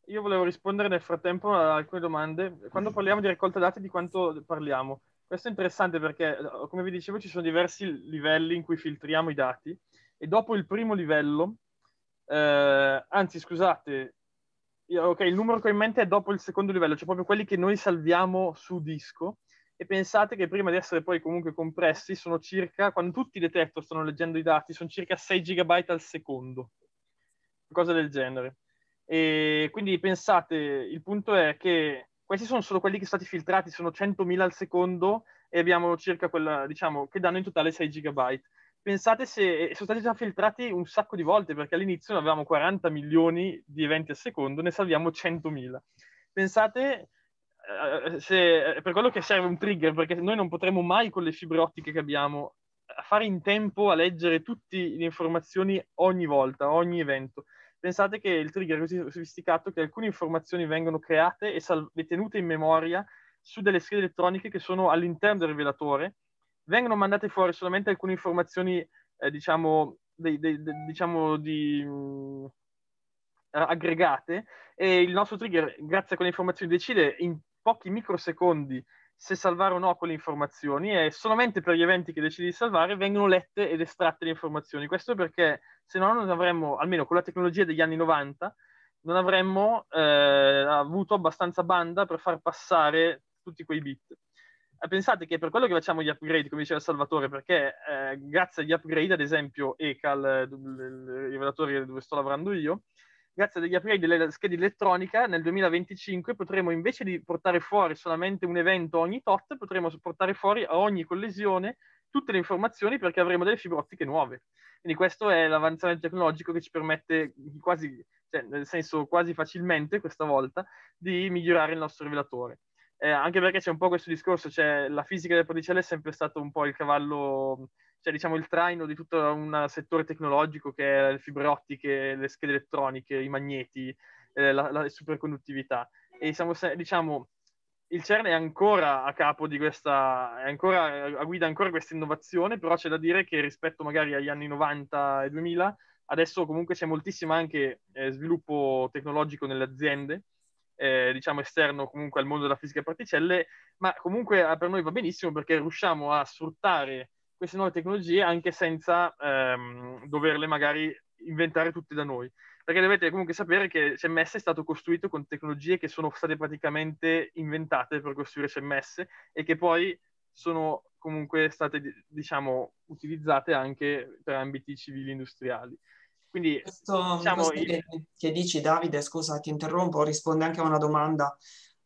Io volevo rispondere nel frattempo a alcune domande. Quando mm. parliamo di raccolta dati, di quanto parliamo? Questo è interessante perché, eh, come vi dicevo, ci sono diversi livelli in cui filtriamo i dati e dopo il primo livello, eh, anzi scusate, ok, il numero che ho in mente è dopo il secondo livello, cioè proprio quelli che noi salviamo su disco e pensate che prima di essere poi comunque compressi sono circa, quando tutti i detector stanno leggendo i dati, sono circa 6 GB al secondo, cose del genere. E quindi pensate, il punto è che questi sono solo quelli che sono stati filtrati, sono 100.000 al secondo e abbiamo circa quella, diciamo, che danno in totale 6 GB pensate se eh, sono stati già filtrati un sacco di volte, perché all'inizio avevamo 40 milioni di eventi al secondo, ne salviamo 100.000. Pensate eh, eh, se, per quello che serve un trigger, perché noi non potremo mai con le fibre ottiche che abbiamo fare in tempo a leggere tutte le informazioni ogni volta, ogni evento. Pensate che il trigger è così sofisticato che alcune informazioni vengono create e, sal- e tenute in memoria su delle schede elettroniche che sono all'interno del rivelatore vengono mandate fuori solamente alcune informazioni, eh, diciamo, dei, dei, dei, diciamo, di, mh, mm, aggregate e il nostro trigger, grazie a quelle informazioni, decide in pochi microsecondi se salvare o no quelle informazioni e solamente per gli eventi che decidi di salvare vengono lette ed estratte le informazioni. Questo perché se no non avremmo, almeno con la tecnologia degli anni 90, non avremmo eh, avuto abbastanza banda per far passare tutti quei bit. Eh, pensate che per quello che facciamo gli upgrade, come diceva Salvatore, perché eh, grazie agli upgrade, ad esempio ECAL, il eh, rivelatore dove sto lavorando io, grazie agli upgrade delle schede elettronica, nel 2025 potremo invece di portare fuori solamente un evento ogni tot, potremo portare fuori a ogni collisione tutte le informazioni perché avremo delle fibre ottiche nuove. Quindi questo è l'avanzamento tecnologico che ci permette quasi, cioè, nel senso quasi facilmente questa volta, di migliorare il nostro rivelatore eh, anche perché c'è un po' questo discorso, cioè la fisica del particelle è sempre stato un po' il cavallo, cioè diciamo il traino di tutto un settore tecnologico che è le fibre ottiche, le schede elettroniche, i magneti, eh, la, la, superconduttività. E siamo, diciamo, il CERN è ancora a capo di questa, è ancora, a guida ancora questa innovazione, però c'è da dire che rispetto magari agli anni 90 e 2000, adesso comunque c'è moltissimo anche eh, sviluppo tecnologico nelle aziende, eh, diciamo esterno comunque al mondo della fisica a particelle, ma comunque ah, per noi va benissimo perché riusciamo a sfruttare queste nuove tecnologie anche senza ehm, doverle magari inventare tutte da noi. Perché dovete comunque sapere che CMS è stato costruito con tecnologie che sono state praticamente inventate per costruire CMS e che poi sono comunque state, diciamo, utilizzate
anche per ambiti civili industriali. Quindi questo, diciamo, questo che, che, dici Davide, scusa ti interrompo, risponde anche a una domanda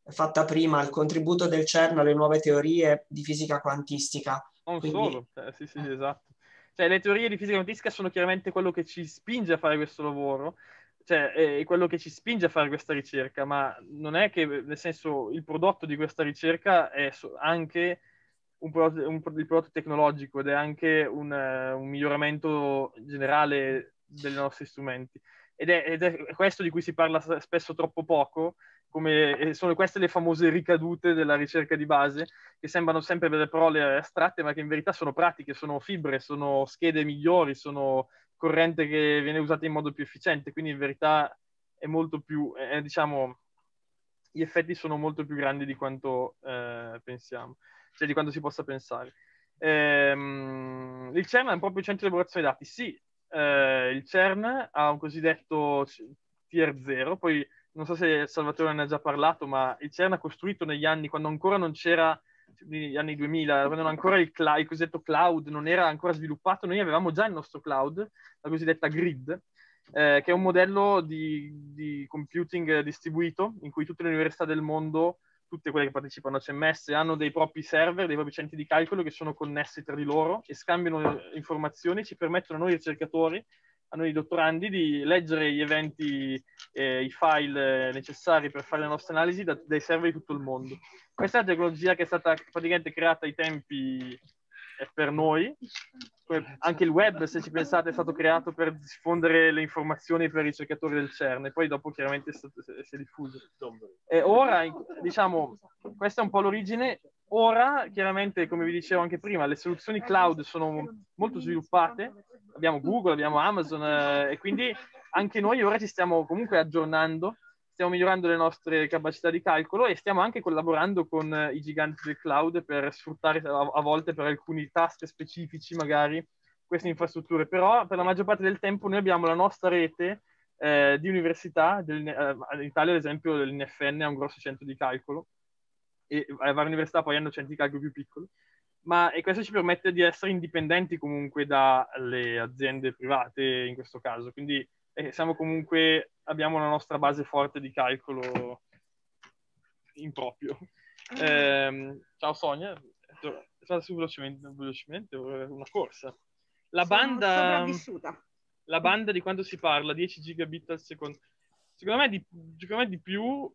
fatta prima, il contributo del CERN alle nuove teorie di fisica quantistica. Non oh, Quindi... solo,
eh, sì sì esatto. Cioè, le teorie di fisica quantistica sono chiaramente quello che ci spinge a fare questo lavoro, cioè è quello che ci spinge a fare questa ricerca, ma non è che, nel senso, il prodotto di questa ricerca è anche un prodotto, un, il prodotto tecnologico ed è anche un, eh, un miglioramento generale dei nostri strumenti. Ed è, ed è, questo di cui si parla spesso troppo poco, come eh, sono queste le famose ricadute della ricerca di base, che sembrano sempre delle parole eh, astratte, ma che in verità sono pratiche, sono fibre, sono schede migliori, sono corrente che viene usata in modo più efficiente, quindi in verità è molto più, è, diciamo, gli effetti sono molto più grandi di quanto eh, pensiamo, cioè di quanto si possa pensare. Ehm, il CERN è proprio il centro di elaborazione dei dati, sì, eh, il CERN ha un cosiddetto tier 0, poi non so se Salvatore ne ha già parlato, ma il CERN ha costruito negli anni, quando ancora non c'era, negli anni 2000, quando ancora il, cl- il cosiddetto cloud non era ancora sviluppato, noi avevamo già il nostro cloud, la cosiddetta grid, eh, che è un modello di, di, computing distribuito in cui tutte le università del mondo tutte quelle che partecipano a CMS hanno dei propri server, dei propri centri di calcolo che sono connessi tra di loro e scambiano eh, informazioni, ci permettono a noi ricercatori, a noi dottorandi di leggere gli eventi, eh, i file eh, necessari per fare la nostra analisi da, dai server di tutto il mondo. Questa è una tecnologia che è stata praticamente creata ai tempi eh, per noi anche il web, se ci pensate, è stato creato per diffondere le informazioni per i ricercatori del CERN e poi dopo chiaramente si è diffuso. E ora, diciamo, questa è un po' l'origine. Ora, chiaramente, come vi dicevo anche prima, le soluzioni cloud sono molto sviluppate. Abbiamo Google, abbiamo Amazon eh, e quindi anche noi ora ci stiamo comunque aggiornando stiamo migliorando le nostre capacità di calcolo e stiamo anche collaborando con eh, i giganti del cloud per sfruttare a, volte per alcuni task specifici magari queste infrastrutture, però per la maggior parte del tempo noi abbiamo la nostra rete eh, di università, del, eh, in Italia ad esempio l'NFN ha un grosso centro di calcolo e eh, varie università poi hanno centri di calcolo più piccoli, ma e questo ci permette di essere indipendenti comunque dalle aziende private in questo caso, quindi e siamo comunque, abbiamo la nostra base forte di calcolo in proprio. Eh, ciao Sonia, è stata su velocemente, velocemente eh, una corsa. La Sono banda, la banda di quanto si parla, 10 gigabit al secondo, secondo me di, secondo me di più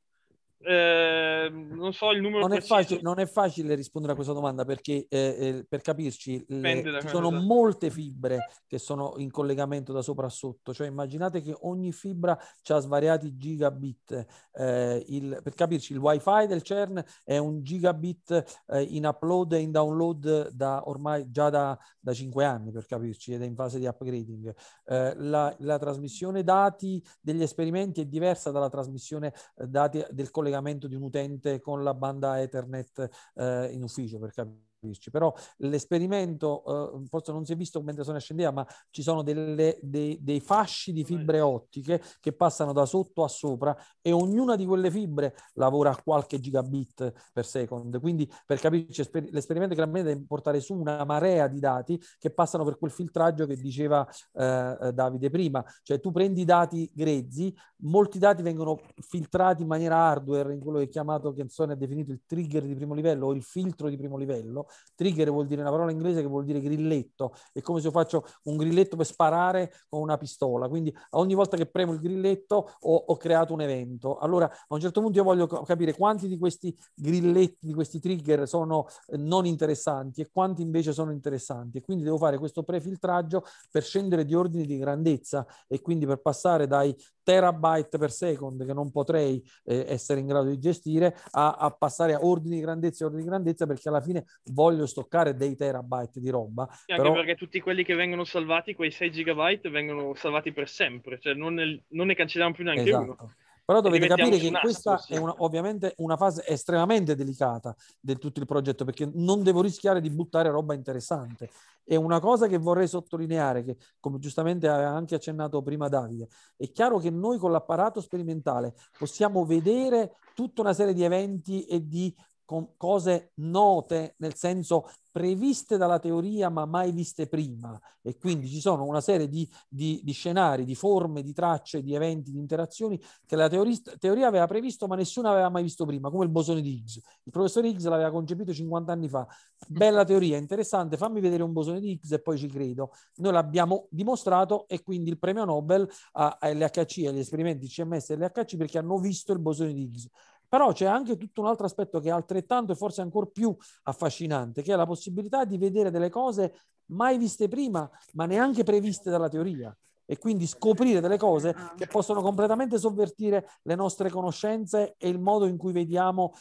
eh, non so il numero non è, facile, non
è, facile, rispondere a questa domanda perché eh, eh per capirci le, ci sono cosa. molte fibre che sono in collegamento da sopra a sotto cioè immaginate che ogni fibra ha svariati gigabit eh, il, per capirci il wifi del CERN è un gigabit eh, in upload e in download da ormai già da, da 5 anni per capirci ed è in fase di upgrading eh, la, la trasmissione dati degli esperimenti è diversa dalla trasmissione dati del collegamento collegamento di un utente con la banda Ethernet eh, in ufficio per capire capirci, però l'esperimento eh, forse non si è visto mentre sono scendeva, ma ci sono delle, dei, dei, fasci di fibre ottiche che passano da sotto a sopra e ognuna di quelle fibre lavora a qualche gigabit per second. Quindi per capirci l'esperimento chiaramente deve portare su una marea di dati che passano per quel filtraggio che diceva eh, eh, Davide prima, cioè tu prendi dati grezzi, molti dati vengono filtrati in maniera hardware in quello che è chiamato, che insomma è definito il trigger di primo livello o il filtro di primo livello Trigger vuol dire una parola inglese che vuol dire grilletto. È come se io faccio un grilletto per sparare con una pistola. Quindi ogni volta che premo il grilletto ho, ho creato un evento. Allora a un certo punto io voglio capire quanti di questi grilletti, di questi trigger sono eh, non interessanti e quanti invece sono interessanti. E quindi devo fare questo prefiltraggio per scendere di ordini di grandezza e quindi per passare dai terabyte per second che non potrei eh, essere in grado di gestire a, a, passare a ordini di grandezza e ordini di grandezza perché alla fine voglio stoccare dei terabyte di roba anche però... perché
tutti quelli che vengono salvati quei 6 gigabyte vengono salvati per sempre cioè non ne, non ne cancelliamo più neanche esatto. uno
però dovete capire che questa è una, ovviamente una fase estremamente delicata del tutto il progetto perché non devo rischiare di buttare roba interessante. E una cosa che vorrei sottolineare, che come giustamente ha anche accennato prima Davide, è chiaro che noi con l'apparato sperimentale possiamo vedere tutta una serie di eventi e di con cose note, nel senso previste dalla teoria ma mai viste prima. E quindi ci sono una serie di, di, di scenari, di forme, di tracce, di eventi, di interazioni che la teorista, teoria aveva previsto ma nessuno aveva mai visto prima, come il bosone di Higgs. Il professor Higgs l'aveva concepito 50 anni fa. Mm. Bella teoria, interessante, fammi vedere un bosone di Higgs e poi ci credo. Noi l'abbiamo dimostrato e quindi il premio Nobel a, a LHC, agli esperimenti CMS e LHC perché hanno visto il bosone di Higgs. Però c'è anche tutto un altro aspetto che è altrettanto e forse ancora più affascinante, che è la possibilità di vedere delle cose mai viste prima, ma neanche previste dalla teoria e quindi scoprire delle cose ah, che possono completamente sovvertire le nostre conoscenze e il modo in cui vediamo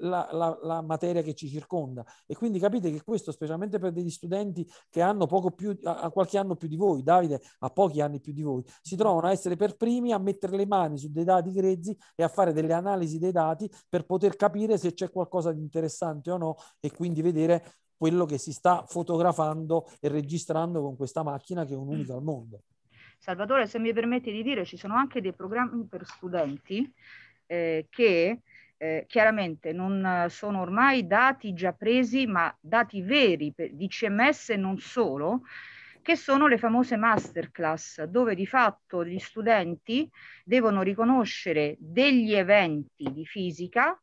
la, la, la, materia che ci circonda. E quindi capite che questo, specialmente per degli studenti che hanno poco più, a qualche anno più di voi, Davide ha pochi anni più di voi, si trovano a essere per primi a mettere le mani su dei dati grezzi e a fare delle analisi dei dati per poter capire se c'è qualcosa di interessante o no e quindi vedere quello che si sta fotografando e registrando con questa macchina che è un'unica al mondo.
Salvatore, se mi permetti di dire, ci sono anche dei programmi per studenti eh, che eh, chiaramente non sono ormai dati già presi, ma dati veri di CMS e non solo, che sono le famose masterclass, dove di fatto gli studenti devono riconoscere degli eventi di fisica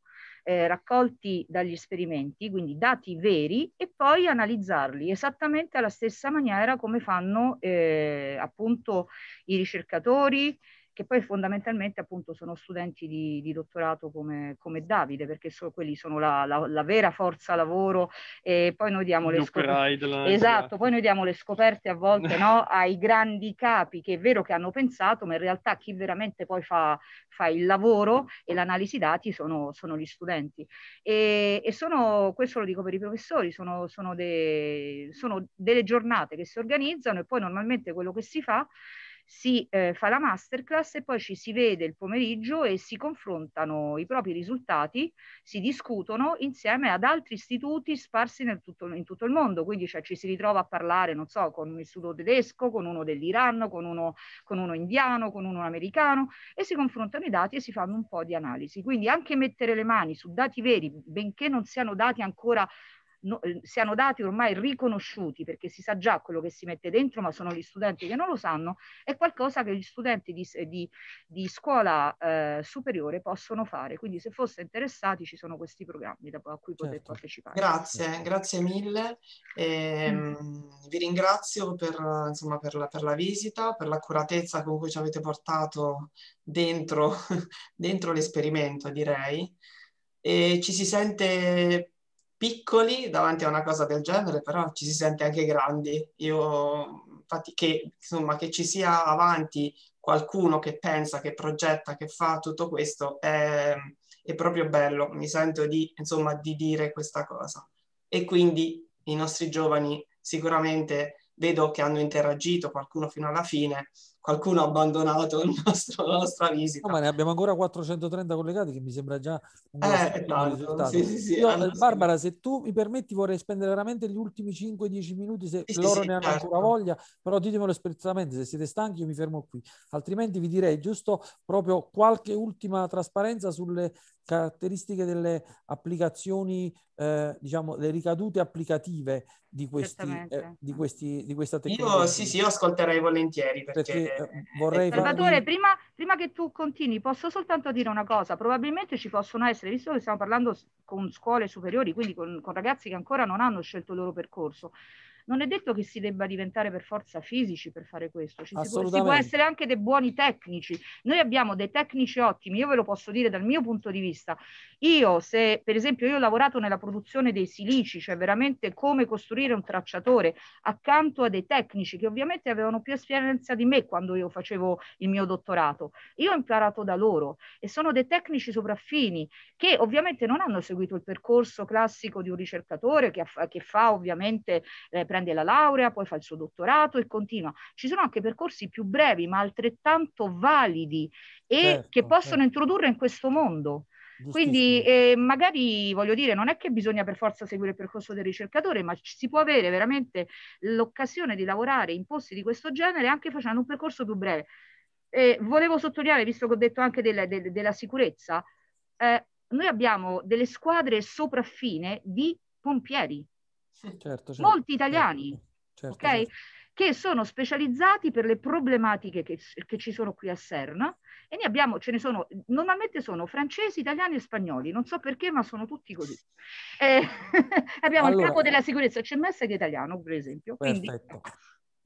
eh, raccolti dagli esperimenti, quindi dati veri, e poi analizzarli esattamente alla stessa maniera come fanno eh, appunto i ricercatori, che poi fondamentalmente appunto sono studenti di, di dottorato come, come, Davide, perché so, quelli sono la, la, la, vera forza lavoro e poi noi diamo le scoperte. Esatto, poi noi diamo le scoperte a volte <laughs> no, ai grandi capi che è vero che hanno pensato, ma in realtà chi veramente poi fa, fa il lavoro e l'analisi dati sono, sono gli studenti. E, e, sono, questo lo dico per i professori, sono, sono, de, sono delle giornate che si organizzano e poi normalmente quello che si fa si eh, fa la masterclass e poi ci si vede il pomeriggio e si confrontano i propri risultati, si discutono insieme ad altri istituti sparsi tutto, in tutto il mondo, quindi cioè, ci si ritrova a parlare, non so, con un istituto tedesco, con uno dell'Iran, con uno, con uno indiano, con uno americano e si confrontano i dati e si fanno un po' di analisi. Quindi anche mettere le mani su dati veri, benché non siano dati ancora no, eh, siano dati ormai riconosciuti, perché si sa già quello che si mette dentro, ma sono gli studenti che non lo sanno, è qualcosa che gli studenti di, eh, di, di scuola eh, superiore possono fare. Quindi se foste interessati ci sono questi programmi da, a cui certo. potete
partecipare. Grazie, grazie mille. E, ehm, mm. Vi ringrazio per, insomma, per, la, per la visita, per l'accuratezza con cui ci avete portato dentro, <laughs> dentro l'esperimento, direi. E ci si sente piccoli davanti a una cosa del genere, però ci si sente anche grandi. Io, infatti, che, insomma, che ci sia avanti qualcuno che pensa, che progetta, che fa tutto questo è, è proprio bello. Mi sento di, insomma, di dire questa cosa. E quindi i nostri giovani sicuramente vedo che hanno interagito qualcuno fino alla fine qualcuno ha abbandonato nostro, la nostra visita. No,
ma ne abbiamo ancora 430 collegati che mi sembra già un eh, tanto, sì, sì, sì, Io, Barbara, se tu mi permetti vorrei spendere veramente gli ultimi 5-10 minuti se loro ne hanno certo. ancora voglia, però ditemelo espressamente, se siete stanchi io mi fermo qui, altrimenti vi direi giusto proprio qualche ultima trasparenza sulle caratteristiche delle applicazioni, eh, diciamo, le ricadute applicative di, questi, eh, di, questi, di questa tecnologia. Io sì, sì, io ascolterei
volentieri perché, perché eh, vorrei... Salvatore,
prima, prima, che tu continui, posso soltanto dire una cosa, probabilmente ci possono essere, visto che stiamo parlando con scuole superiori, quindi con, con ragazzi che ancora non hanno scelto il loro percorso, non è detto che si debba diventare per forza fisici per fare questo, Ci si, può, si può essere anche dei buoni tecnici. Noi abbiamo dei tecnici ottimi, io ve lo posso dire dal mio punto di vista. Io se per esempio io ho lavorato nella produzione dei silici, cioè veramente come costruire un tracciatore accanto a dei tecnici che ovviamente avevano più esperienza di me quando io facevo il mio dottorato. Io ho imparato da loro e sono dei tecnici sopraffini che ovviamente non hanno seguito il percorso classico di un ricercatore che, che fa ovviamente eh, prende la laurea, poi fa il suo dottorato e continua. Ci sono anche percorsi più brevi ma altrettanto validi e certo, che possono certo. introdurre in questo mondo. Quindi eh, magari voglio dire, non è che bisogna per forza seguire il percorso del ricercatore, ma si può avere veramente l'occasione di lavorare in posti di questo genere anche facendo un percorso più breve. Eh, volevo sottolineare, visto che ho detto anche della, de, della sicurezza, eh, noi abbiamo delle squadre sopraffine di pompieri certo, certo. molti italiani, certo, certo okay? Certo. che sono specializzati per le problematiche che, che, ci sono qui a Serna e ne abbiamo, ce ne sono, normalmente sono francesi, italiani e spagnoli, non so perché ma sono tutti così. Eh, <laughs> abbiamo allora, il capo della sicurezza, c'è Messa che è italiano per esempio. Perfetto. Quindi...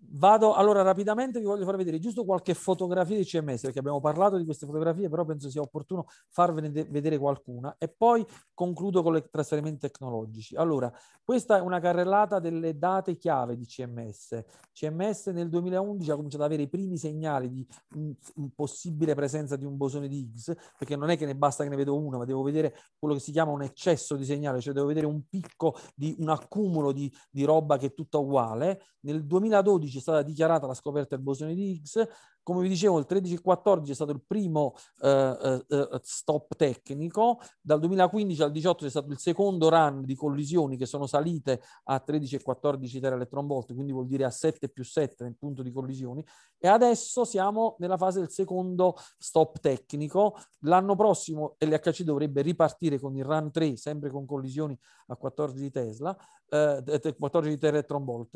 Vado allora rapidamente, vi voglio far vedere giusto qualche fotografia di CMS perché abbiamo parlato di queste fotografie, però penso sia opportuno farvene vedere qualcuna e poi concludo con i trasferimenti tecnologici. Allora, questa è una carrellata delle date chiave di CMS. CMS nel 2011 ha cominciato ad avere i primi segnali di un, un possibile presenza di un bosone di Higgs, perché non è che ne basta che ne vedo uno, ma devo vedere quello che si chiama un eccesso di segnale, cioè devo vedere un picco di un accumulo di, di roba che è tutta uguale. Nel 2012 2011 è stata dichiarata la scoperta del bosone di Higgs, come vi dicevo, il 13-14 è stato il primo eh, eh, eh stop tecnico, dal 2015 al 18 è stato il secondo run di collisioni che sono salite a 13 e 14 tera elettronvolt, quindi vuol dire a 7 più 7 nel punto di collisioni, e adesso siamo nella fase del secondo stop tecnico. L'anno prossimo LHC dovrebbe ripartire con il run 3, sempre con collisioni a 14 Tesla, eh, 14 tera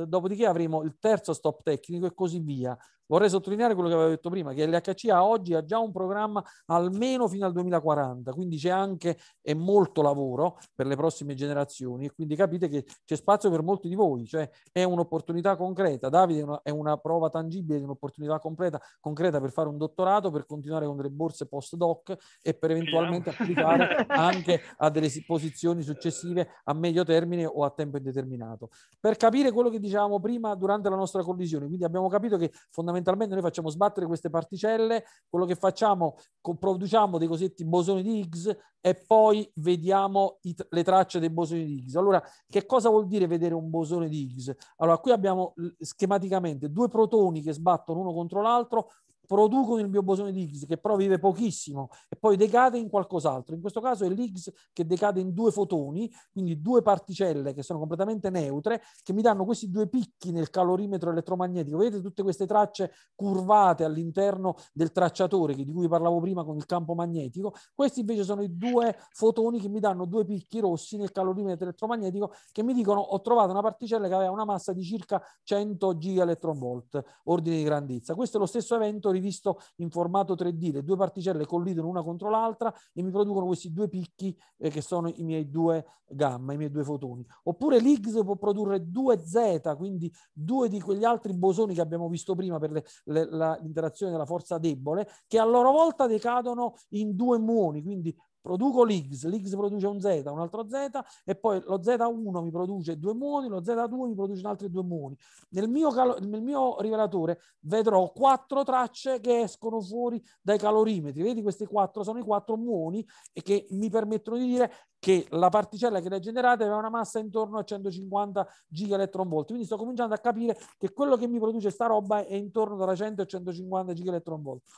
dopodiché avremo il terzo stop tecnico e così via. Vorrei sottolineare quello che quello che avevo detto prima, che l'HCA oggi ha già un programma almeno fino al 2040, quindi c'è anche e molto lavoro per le prossime generazioni e quindi capite che c'è spazio per molti di voi, cioè è un'opportunità concreta. Davide è una, è una prova tangibile di un'opportunità completa, concreta per fare un dottorato, per continuare con delle borse post-doc e per eventualmente sì, applicare <laughs> anche a delle posizioni successive a medio termine o a tempo indeterminato. Per capire quello che dicevamo prima durante la nostra collisione, quindi abbiamo capito che fondamentalmente noi facciamo sbaglio combattere queste particelle, quello che facciamo, produciamo dei cosiddetti bosoni di Higgs e poi vediamo i, le tracce dei bosoni di Higgs. Allora, che cosa vuol dire vedere un bosone di Higgs? Allora, qui abbiamo schematicamente due protoni che sbattono uno contro l'altro, producono il mio bosone di Higgs che però vive pochissimo e poi decade in qualcos'altro. In questo caso è l'Higgs che decade in due fotoni, quindi due particelle che sono completamente neutre, che mi danno questi due picchi nel calorimetro elettromagnetico. Vedete tutte queste tracce curvate all'interno del tracciatore di cui parlavo prima con il campo magnetico. Questi invece sono i due fotoni che mi danno due picchi rossi nel calorimetro elettromagnetico che mi dicono ho trovato una particella che aveva una massa di circa 100 giga elettronvolt, ordine di grandezza. Questo è lo stesso evento rivisto in formato 3D, le due particelle collidono una contro l'altra e mi producono questi due picchi eh, che sono i miei due gamma, i miei due fotoni. Oppure l'Higgs può produrre due z quindi due di quegli altri bosoni che abbiamo visto prima per l'interazione della forza debole, che a loro volta decadono in due muoni, quindi produco l'X, l'X produce un Z, un altro Z e poi lo Z1 mi produce due muoni, lo Z2 mi produce altri due muoni. Nel mio, calo- nel mio rivelatore vedrò quattro tracce che escono fuori dai calorimetri. Vedi, questi quattro sono i quattro muoni e che mi permettono di dire che la particella che le ne generate aveva una massa intorno a 150 giga elettronvolti. Quindi sto cominciando a capire che quello che mi produce sta roba è intorno tra 100 e 150 giga elettronvolti.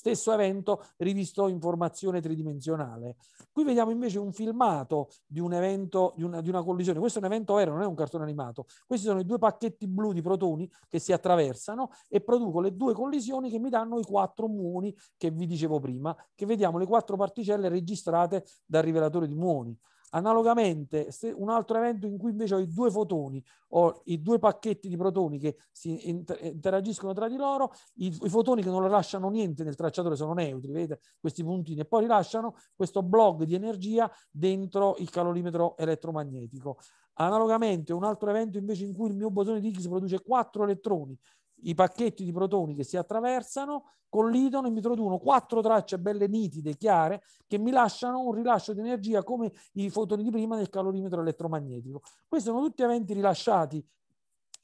Stesso evento rivisto in formazione tridimensionale. Qui vediamo invece un filmato di un evento, di una, di una collisione. Questo è un evento vero, non è un cartone animato. Questi sono i due pacchetti blu di protoni che si attraversano e producono le due collisioni che mi danno i quattro muoni che vi dicevo prima, che vediamo le quattro particelle registrate dal rivelatore di muoni. Analogamente, un altro evento in cui invece ho i due fotoni o i due pacchetti di protoni che si interagiscono tra di loro, i, i fotoni che non lasciano niente nel tracciatore sono neutri, vedete questi puntini, e poi rilasciano questo blog di energia dentro il calorimetro elettromagnetico. Analogamente, un altro evento invece in cui il mio bosone di Higgs produce quattro elettroni i pacchetti di protoni che si attraversano collidono e mi producono quattro tracce belle nitide, chiare, che mi lasciano un rilascio di energia come i fotoni di prima del calorimetro elettromagnetico. Questi sono tutti eventi rilasciati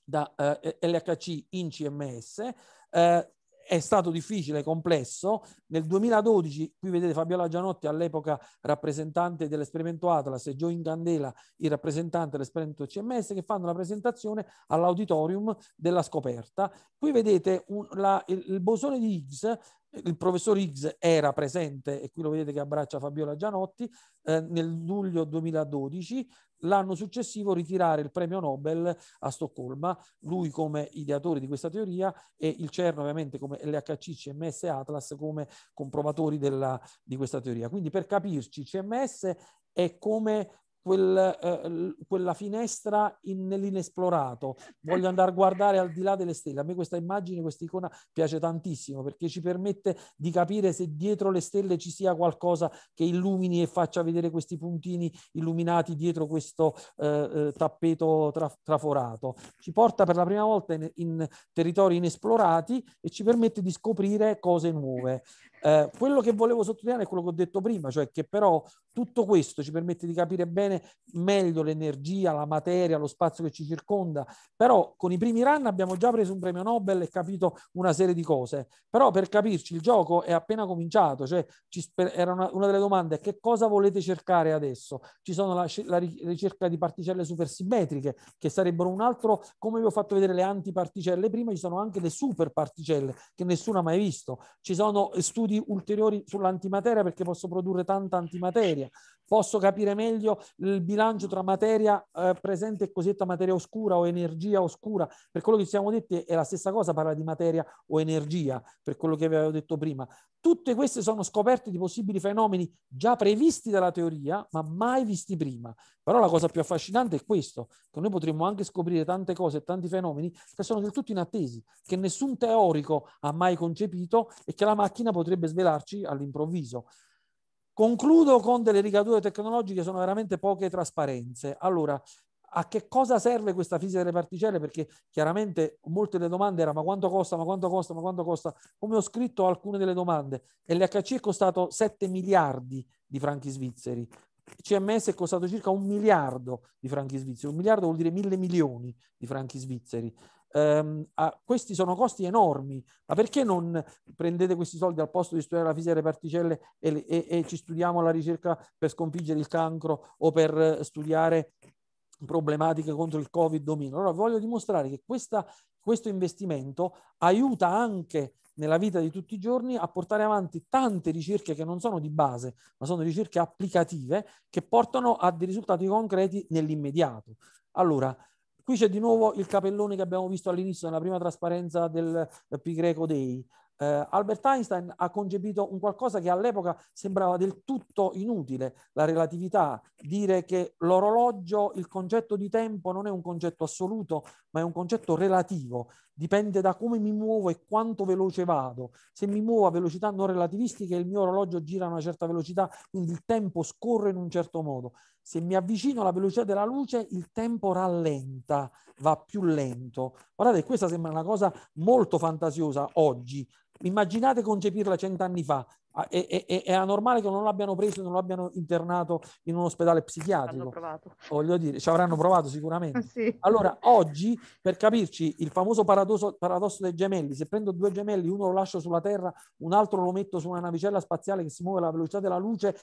da eh, LHC in CMS. Eh, è stato difficile, e complesso. Nel 2012, qui vedete Fabiola Gianotti, all'epoca rappresentante dell'esperimento Atlas, e Gio Incandela, il rappresentante dell'esperimento CMS, che fanno la presentazione all'auditorium della scoperta. Qui vedete un, la, il, il, bosone di Higgs il professor Higgs era presente, e qui lo vedete che abbraccia Fabiola Gianotti, eh, nel luglio 2012, l'anno successivo ritirare il premio Nobel a Stoccolma, lui come ideatore di questa teoria e il CERN ovviamente come LHC, CMS e Atlas come comprovatori della, di questa teoria. Quindi per capirci CMS è come quel, eh, quella finestra in, nell'inesplorato, <laughs> voglio andare a guardare al di là delle stelle. A me questa immagine, questa icona piace tantissimo perché ci permette di capire se dietro le stelle ci sia qualcosa che illumini e faccia vedere questi puntini illuminati dietro questo eh, eh tappeto tra, traforato. Ci porta per la prima volta in, in territori inesplorati e ci permette di scoprire cose nuove. Eh, quello che volevo sottolineare è quello che ho detto prima, cioè che però tutto questo ci permette di capire bene meglio l'energia, la materia, lo spazio che ci circonda, però con i primi run abbiamo già preso un premio Nobel e capito una serie di cose, però per capirci il gioco è appena cominciato, cioè sper- era una, una, delle domande è che cosa volete cercare adesso? Ci sono la, la ricerca di particelle supersimmetriche che sarebbero un altro, come vi ho fatto vedere le antiparticelle prima, ci sono anche le superparticelle che nessuno ha mai visto, ci sono studi ulteriori sull'antimateria perché posso produrre tanta antimateria materia. Posso capire meglio il bilancio tra materia eh, presente e cosiddetta materia oscura o energia oscura. Per quello che ci siamo detti è la stessa cosa, parla di materia o energia, per quello che avevo detto prima. Tutte queste sono scoperte di possibili fenomeni già previsti dalla teoria, ma mai visti prima. Però la cosa più affascinante è questo, che noi potremmo anche scoprire tante cose e tanti fenomeni che sono del tutto inattesi, che nessun teorico ha mai concepito e che la macchina potrebbe svelarci all'improvviso. Concludo con delle ricaduti tecnologiche, sono veramente poche trasparenze. Allora, a che cosa serve questa fisica delle particelle? Perché chiaramente molte delle domande erano ma quanto costa, ma quanto costa, ma quanto costa? Come ho scritto alcune delle domande, LHC è costato 7 miliardi di franchi svizzeri, CMS è costato circa un miliardo di franchi svizzeri, un miliardo vuol dire mille milioni di franchi svizzeri ehm, a, questi sono costi enormi, ma perché non prendete questi soldi al posto di studiare la fisica delle particelle e, e, e ci studiamo la ricerca per sconfiggere il cancro o per eh, studiare problematiche contro il Covid domino. Allora voglio dimostrare che questa, questo investimento aiuta anche nella vita di tutti i giorni a portare avanti tante ricerche che non sono di base, ma sono ricerche applicative che portano a dei risultati concreti nell'immediato. Allora, Qui c'è di nuovo il capellone che abbiamo visto all'inizio nella prima trasparenza del eh, Pi greco Dei. Eh, Albert Einstein ha concepito un qualcosa che all'epoca sembrava del tutto inutile, la relatività, dire che l'orologio, il concetto di tempo non è un concetto assoluto, ma è un concetto relativo dipende da come mi muovo e quanto veloce vado. Se mi muovo a velocità non relativistiche, il mio orologio gira a una certa velocità, quindi il tempo scorre in un certo modo. Se mi avvicino alla velocità della luce, il tempo rallenta, va più lento. Guardate, questa sembra una cosa molto fantasiosa oggi. Immaginate concepirla cent'anni fa, è, ah, è, è, anormale che non l'abbiano preso, non l'abbiano internato in un ospedale psichiatrico. Voglio dire, ci avranno provato sicuramente. <laughs>
Sì. Allora,
oggi, per capirci, il famoso paradosso, paradosso, dei gemelli, se prendo due gemelli, uno lo lascio sulla Terra, un altro lo metto su una navicella spaziale che si muove alla velocità della luce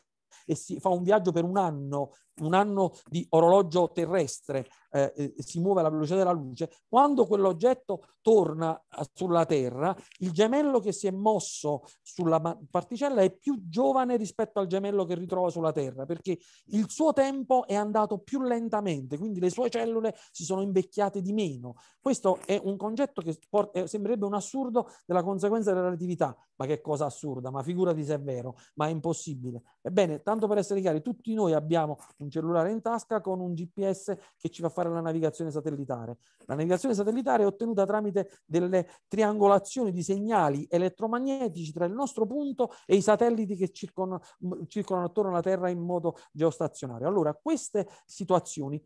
e si fa un viaggio per un anno, un anno di orologio terrestre, eh, eh si muove alla velocità della luce, quando quell'oggetto torna eh, sulla Terra, il gemello che si è mosso sulla particella è più giovane rispetto al gemello che ritrova sulla Terra, perché il suo tempo è andato più lentamente, quindi le sue cellule si sono invecchiate di meno. Questo è un concetto che eh, sembrerebbe un assurdo della conseguenza della relatività, ma che cosa assurda, ma figurati se è vero, ma è impossibile. Ebbene, tanto per essere chiari, tutti noi abbiamo un cellulare in tasca con un GPS che ci fa fare la navigazione satellitare. La navigazione satellitare è ottenuta tramite delle triangolazioni di segnali elettromagnetici tra il nostro punto e i satelliti che circolano, circolano attorno alla Terra in modo geostazionario. Allora, queste situazioni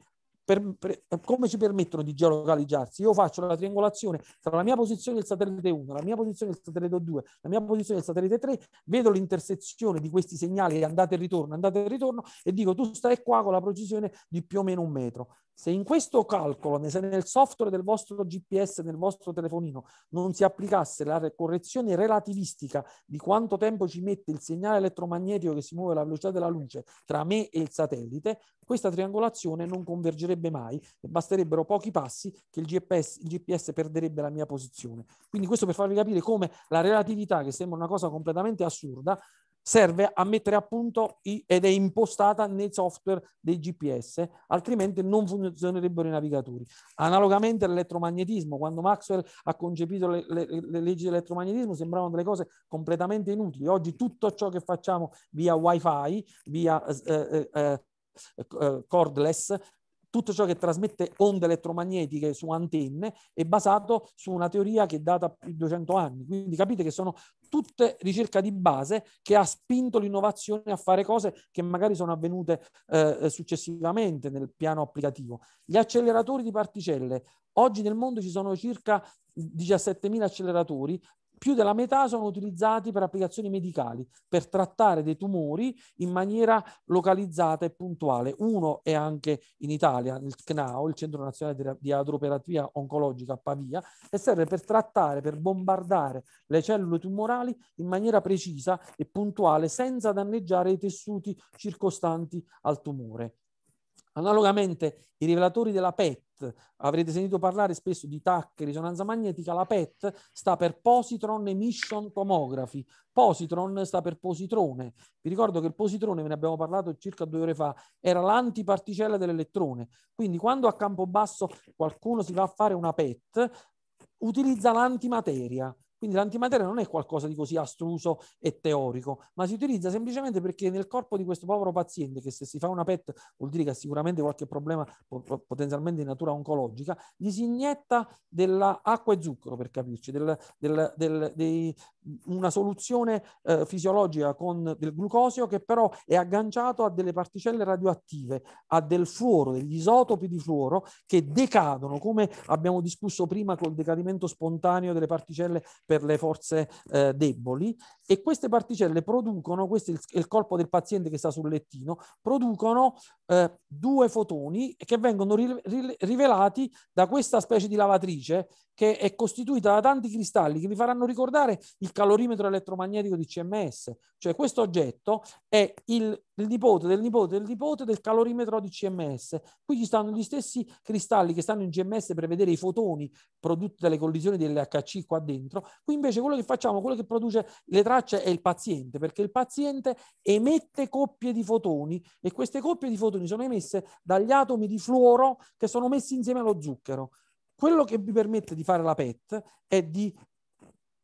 per, per, come ci permettono di geolocalizzarsi? Io faccio la triangolazione tra la mia posizione del satellite 1, la mia posizione del satellite 2, la mia posizione del satellite 3, vedo l'intersezione di questi segnali andate e ritorno, andate e ritorno e dico tu stai qua con la precisione di più o meno un metro. Se in questo calcolo, se nel software del vostro GPS, nel vostro telefonino, non si applicasse la correzione relativistica di quanto tempo ci mette il segnale elettromagnetico che si muove alla velocità della luce tra me e il satellite, questa triangolazione non convergerebbe succederebbe mai e basterebbero pochi passi che il GPS, il GPS perderebbe la mia posizione. Quindi questo per farvi capire come la relatività, che sembra una cosa completamente assurda, serve a mettere a punto ed è impostata nei software dei GPS, altrimenti non funzionerebbero i navigatori. Analogamente all'elettromagnetismo, quando Maxwell ha concepito le, le, le, leggi dell'elettromagnetismo sembravano delle cose completamente inutili. Oggi tutto ciò che facciamo via wifi, via eh, eh, eh, eh cordless tutto ciò che trasmette onde elettromagnetiche su antenne è basato su una teoria che è data più di 200 anni. Quindi capite che sono tutte ricerca di base che ha spinto l'innovazione a fare cose che magari sono avvenute eh, successivamente nel piano applicativo. Gli acceleratori di particelle. Oggi nel mondo ci sono circa 17.000 acceleratori, più della metà sono utilizzati per applicazioni medicali, per trattare dei tumori in maniera localizzata e puntuale. Uno è anche in Italia, il CNAO, il Centro Nazionale di Adroterapia Oncologica a Pavia, e serve per trattare, per bombardare le cellule tumorali in maniera precisa e puntuale, senza danneggiare i tessuti circostanti al tumore. Analogamente i rivelatori della PET, avrete sentito parlare spesso di TAC, risonanza magnetica, la PET sta per Positron Emission Tomography, positron sta per positrone. Vi ricordo che il positrone, ve ne abbiamo parlato circa due ore fa, era l'antiparticella dell'elettrone. Quindi quando a campo basso qualcuno si va a fare una PET, utilizza l'antimateria. Quindi l'antimateria non è qualcosa di così astruso e teorico, ma si utilizza semplicemente perché nel corpo di questo povero paziente, che se si fa una PET vuol dire che ha sicuramente qualche problema potenzialmente di natura oncologica, gli si inietta dell'acqua e zucchero, per capirci, del, del, del, dei, una soluzione eh, fisiologica con del glucosio che però è agganciato a delle particelle radioattive, a del fluoro, degli isotopi di fluoro che decadono, come abbiamo discusso prima col decadimento spontaneo delle particelle per le forze eh, deboli e queste particelle producono, questo è il, il, corpo del paziente che sta sul lettino, producono eh, due fotoni che vengono ri, ri, rivelati da questa specie di lavatrice che è costituita da tanti cristalli che vi faranno ricordare il calorimetro elettromagnetico di CMS. Cioè questo oggetto è il, il nipote del nipote del nipote del calorimetro di CMS. Qui ci stanno gli stessi cristalli che stanno in CMS per vedere i fotoni prodotti dalle collisioni dell'HC qua dentro. Qui invece quello che facciamo, quello che produce le tracce è il paziente, perché il paziente emette coppie di fotoni e queste coppie di fotoni sono emesse dagli atomi di fluoro che sono messi insieme allo zucchero. Quello che vi permette di fare la PET è di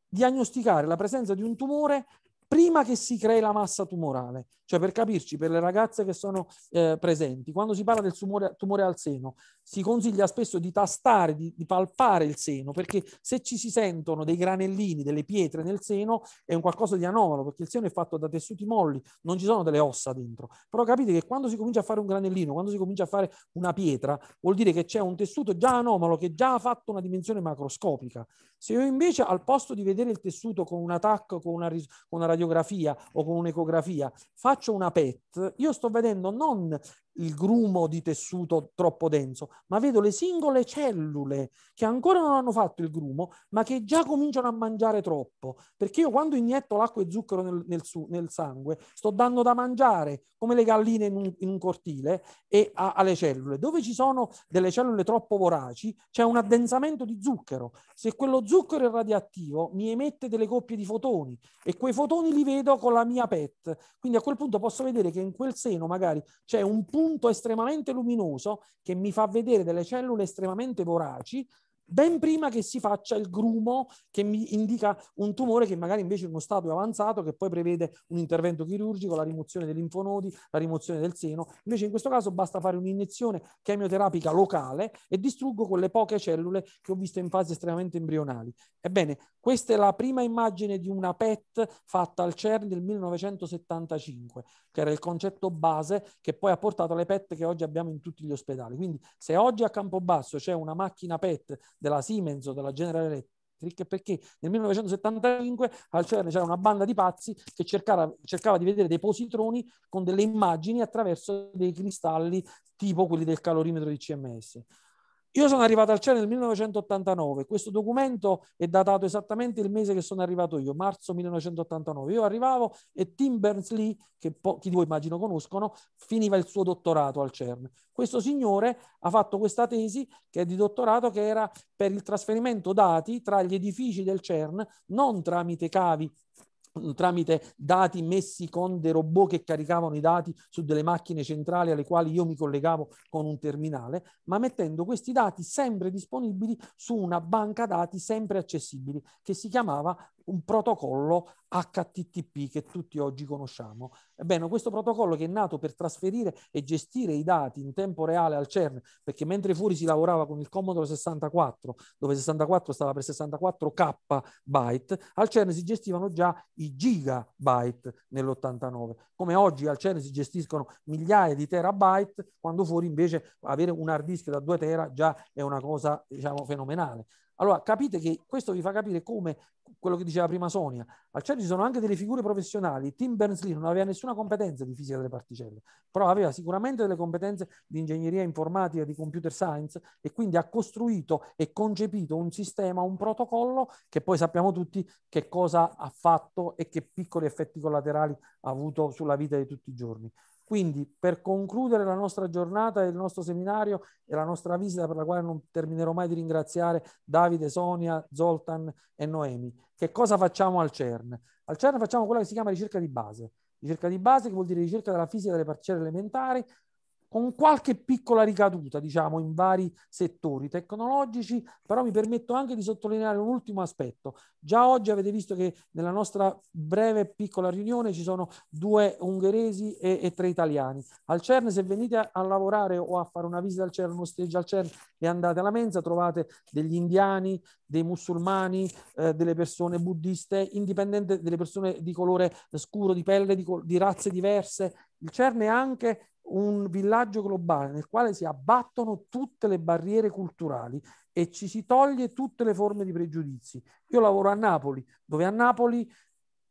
diagnosticare la presenza di un tumore prima che si crei la massa tumorale. Cioè, per capirci, per le ragazze che sono eh, presenti, quando si parla del tumore, tumore, al seno, si consiglia spesso di tastare, di, di palpare il seno, perché se ci si sentono dei granellini, delle pietre nel seno, è un qualcosa di anomalo, perché il seno è fatto da tessuti molli, non ci sono delle ossa dentro. Però capite che quando si comincia a fare un granellino, quando si comincia a fare una pietra, vuol dire che c'è un tessuto già anomalo che già ha fatto una dimensione macroscopica. Se io invece al posto di vedere il tessuto con un attacco, con una, con una radiografia o con un'ecografia, faccio faccio una PET, io sto vedendo non il grumo di tessuto troppo denso, ma vedo le singole cellule che ancora non hanno fatto il grumo, ma che già cominciano a mangiare troppo. Perché io quando inietto l'acqua e zucchero nel, nel, nel sangue, sto dando da mangiare come le galline in un, in un cortile e a, alle cellule. Dove ci sono delle cellule troppo voraci, c'è un addensamento di zucchero. Se quello zucchero è radioattivo, mi emette delle coppie di fotoni e quei fotoni li vedo con la mia PET. Quindi a quel punto punto posso vedere che in quel seno magari c'è un punto estremamente luminoso che mi fa vedere delle cellule estremamente voraci, ben prima che si faccia il grumo che mi indica un tumore che magari invece è uno stato avanzato che poi prevede un intervento chirurgico, la rimozione dei linfonodi, la rimozione del seno. Invece in questo caso basta fare un'iniezione chemioterapica locale e distruggo quelle poche cellule che ho visto in fasi estremamente embrionali. Ebbene, questa è la prima immagine di una PET fatta al CERN del 1975, che era il concetto base che poi ha portato alle PET che oggi abbiamo in tutti gli ospedali. Quindi se oggi a Campobasso c'è una macchina PET della Siemens o della General Electric, perché nel 1975 al CERN c'era una banda di pazzi che cercava, cercava di vedere dei positroni con delle immagini attraverso dei cristalli tipo quelli del calorimetro di CMS. Io sono arrivato al CERN nel 1989, questo documento è datato esattamente il mese che sono arrivato io, marzo 1989. Io arrivavo e Tim Berners-Lee, che pochi di voi immagino conoscono, finiva il suo dottorato al CERN. Questo signore ha fatto questa tesi che è di dottorato che era per il trasferimento dati tra gli edifici del CERN, non tramite cavi tramite dati messi con dei robot che caricavano i dati su delle macchine centrali alle quali io mi collegavo con un terminale, ma mettendo questi dati sempre disponibili su una banca dati sempre accessibili che si chiamava un protocollo HTTP che tutti oggi conosciamo. Ebbene, questo protocollo che è nato per trasferire e gestire i dati in tempo reale al CERN, perché mentre fuori si lavorava con il Commodore 64, dove 64 stava per 64k byte, al CERN si gestivano già i gigabyte nell'89. Come oggi al CERN si gestiscono migliaia di terabyte, quando fuori invece avere un hard disk da 2 tera già è una cosa, diciamo, fenomenale. Allora capite che questo vi fa capire come quello che diceva prima Sonia, al CERN ci sono anche delle figure professionali. Tim Berners-Lee non aveva nessuna competenza di fisica delle particelle, però aveva sicuramente delle competenze di ingegneria informatica, di computer science e quindi ha costruito e concepito un sistema, un protocollo che poi sappiamo tutti che cosa ha fatto e che piccoli effetti collaterali ha avuto sulla vita di tutti i giorni. Quindi per concludere la nostra giornata, il nostro seminario e la nostra visita per la quale non terminerò mai di ringraziare Davide, Sonia, Zoltan e Noemi, che cosa facciamo al CERN? Al CERN facciamo quella che si chiama ricerca di base. Ricerca di base che vuol dire ricerca della fisica delle particelle elementari con qualche piccola ricaduta, diciamo, in vari settori tecnologici, però mi permetto anche di sottolineare un ultimo aspetto. Già oggi avete visto che nella nostra breve piccola riunione ci sono due ungheresi e, e tre italiani. Al CERN, se venite a, a, lavorare o a fare una visita al CERN, uno stage al CERN e andate alla mensa, trovate degli indiani, dei musulmani, eh, delle persone buddiste, indipendente delle persone di colore scuro, di pelle, di, di razze diverse. Il CERN è anche un villaggio globale nel quale si abbattono tutte le barriere culturali e ci si toglie tutte le forme di pregiudizi. Io lavoro a Napoli, dove a Napoli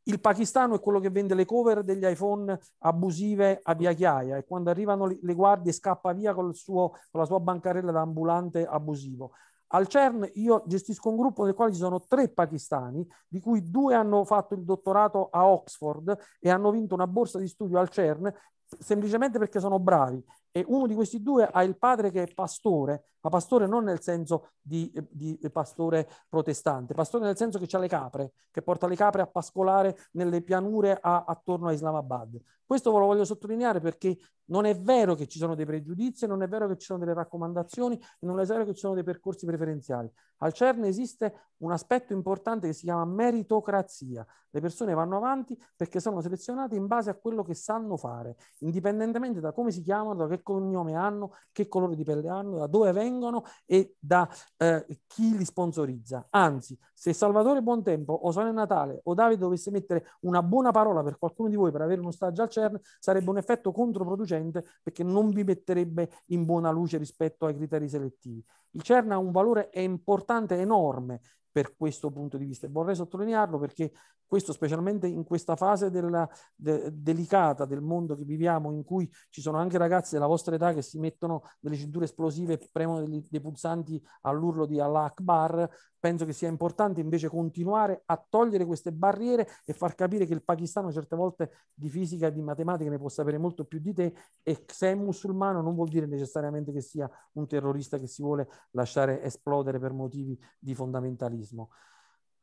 il pakistano è quello che vende le cover degli iPhone abusive a via Biachiaia e quando arrivano le guardie scappa via suo, con la sua bancarella da ambulante abusivo. Al CERN io gestisco un gruppo nel quale ci sono tre pakistani, di cui due hanno fatto il dottorato a Oxford e hanno vinto una borsa di studio al CERN semplicemente perché sono bravi. E uno di questi due ha il padre che è pastore, ma pastore non nel senso di, di pastore protestante, pastore nel senso che ha le capre, che porta le capre a pascolare nelle pianure a, attorno a Islamabad. Questo ve lo voglio sottolineare perché non è vero che ci sono dei pregiudizi, non è vero che ci sono delle raccomandazioni, non è vero che ci sono dei percorsi preferenziali. Al CERN esiste un aspetto importante che si chiama meritocrazia. Le persone vanno avanti perché sono selezionate in base a quello che sanno fare, indipendentemente da come si chiamano, da che cognome hanno, che colore di pelle hanno, da dove vengono e da eh, chi li sponsorizza. Anzi, se Salvatore Buontempo o Sole Natale o Davide dovesse mettere una buona parola per qualcuno di voi per avere uno stagio al CERN, CERN sarebbe un effetto controproducente perché non vi metterebbe in buona luce rispetto ai criteri selettivi. Il CERN ha un valore importante, enorme, per questo punto di vista. Vorrei sottolinearlo perché questo, specialmente in questa fase della, de, delicata del mondo che viviamo, in cui ci sono anche ragazzi della vostra età che si mettono delle cinture esplosive e premono dei, dei pulsanti all'urlo di Allah Akbar, penso che sia importante invece continuare a togliere queste barriere e far capire che il pakistano certe volte di fisica e di matematica ne può sapere molto più di te e se è musulmano non vuol dire necessariamente che sia un terrorista che si vuole lasciare esplodere per motivi di fondamentalismo formalismo.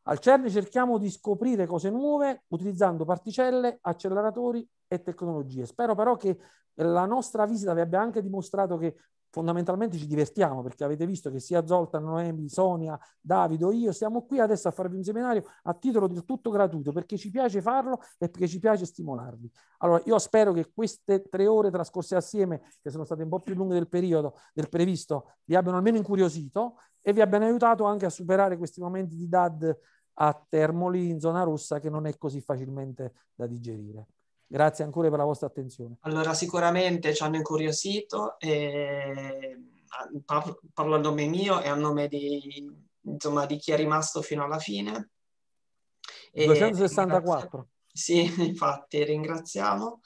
Al CERN cerchiamo di scoprire cose nuove utilizzando particelle, acceleratori e tecnologie. Spero però che la nostra visita vi abbia anche dimostrato che fondamentalmente ci divertiamo perché avete visto che sia Zoltan, Noemi, Sonia, Davido, io siamo qui adesso a farvi un seminario a titolo del tutto gratuito perché ci piace farlo e perché ci piace stimolarvi. Allora io spero che queste tre ore trascorse assieme, che sono state un po' più lunghe del periodo, del previsto, vi abbiano almeno incuriosito e vi abbiano aiutato anche a superare questi momenti di DAD a Termoli in zona rossa che non è così facilmente da digerire. Grazie ancora per la vostra attenzione.
Allora, sicuramente ci hanno incuriosito, e, ah, parlo a nome mio e a nome di, insomma, di chi è rimasto fino alla fine. E 264. Sì, <laughs> infatti, ringraziamo.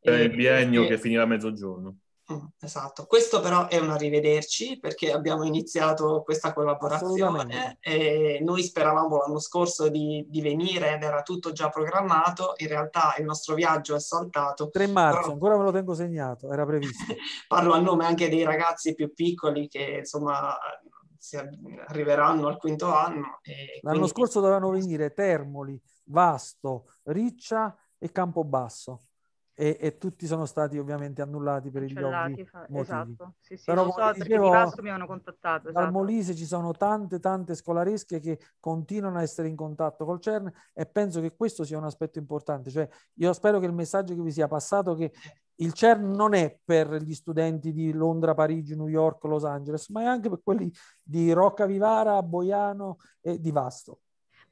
È il biennio e... che
finirà a mezzogiorno.
Mm, esatto, questo però è un arrivederci perché abbiamo iniziato questa collaborazione e noi speravamo l'anno scorso di, di, venire ed era tutto già programmato, in realtà il nostro viaggio è saltato. 3 marzo, però... ancora me lo tengo segnato, era previsto. <laughs> Parlo a nome anche dei ragazzi più piccoli che insomma arriveranno al quinto anno. L'anno quindi...
scorso dovevano venire Termoli, Vasto, Riccia e Campobasso e, e, tutti sono stati ovviamente annullati per il ovvi fa... motivi. Esatto, sì, sì, Però, so, dicevo, mi hanno contattato. Esatto. Al Molise ci sono tante tante scolaresche che continuano a essere in contatto col CERN e penso che questo sia un aspetto importante. Cioè, io spero che il messaggio che vi sia passato che il CERN non è per gli studenti di Londra, Parigi, New York, Los Angeles, ma è anche per quelli di Rocca Vivara, Boiano e di Vasto.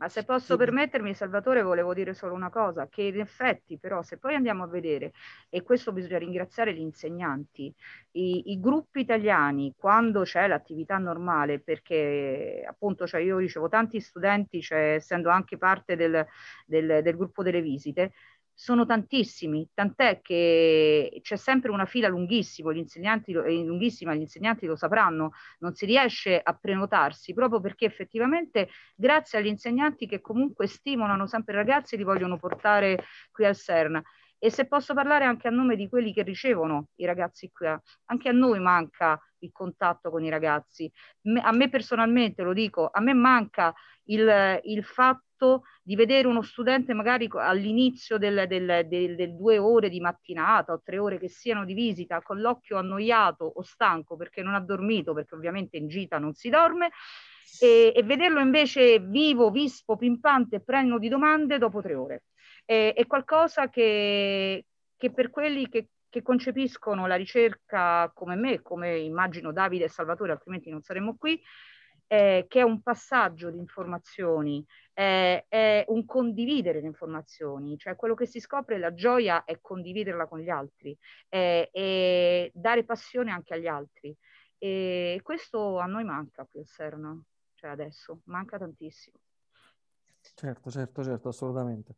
Ma se posso permettermi, Salvatore, volevo dire solo una cosa, che in effetti però se poi andiamo a vedere, e questo bisogna ringraziare gli insegnanti, i, i gruppi italiani quando c'è l'attività normale, perché appunto cioè io ricevo tanti studenti, cioè, essendo anche parte del, del, del gruppo delle visite, sono tantissimi, tant'è che c'è sempre una fila lunghissima, gli insegnanti, eh, lunghissima, gli insegnanti lo sapranno, non si riesce a prenotarsi proprio perché effettivamente grazie agli insegnanti che comunque stimolano sempre i ragazzi e li vogliono portare qui al CERN. E se posso parlare anche a nome di quelli che ricevono i ragazzi qui, anche a noi manca il contatto con i ragazzi. A me personalmente, lo dico, a me manca il, il fatto di vedere uno studente magari all'inizio del, del, del, del, due ore di mattinata o tre ore che siano di visita con l'occhio annoiato o stanco perché non ha dormito, perché ovviamente in gita non si dorme, e, e vederlo invece vivo, vispo, pimpante, prendo di domande dopo tre ore. E, è qualcosa che, che per quelli che che concepiscono la ricerca come me, come immagino Davide e Salvatore, altrimenti non saremmo qui, eh, che è un passaggio di informazioni, eh, è un condividere le informazioni, cioè quello che si scopre, la gioia è condividerla con gli altri eh, e dare passione anche agli altri. E questo a noi manca qui a Serna, cioè adesso, manca tantissimo.
Certo, certo, certo, assolutamente.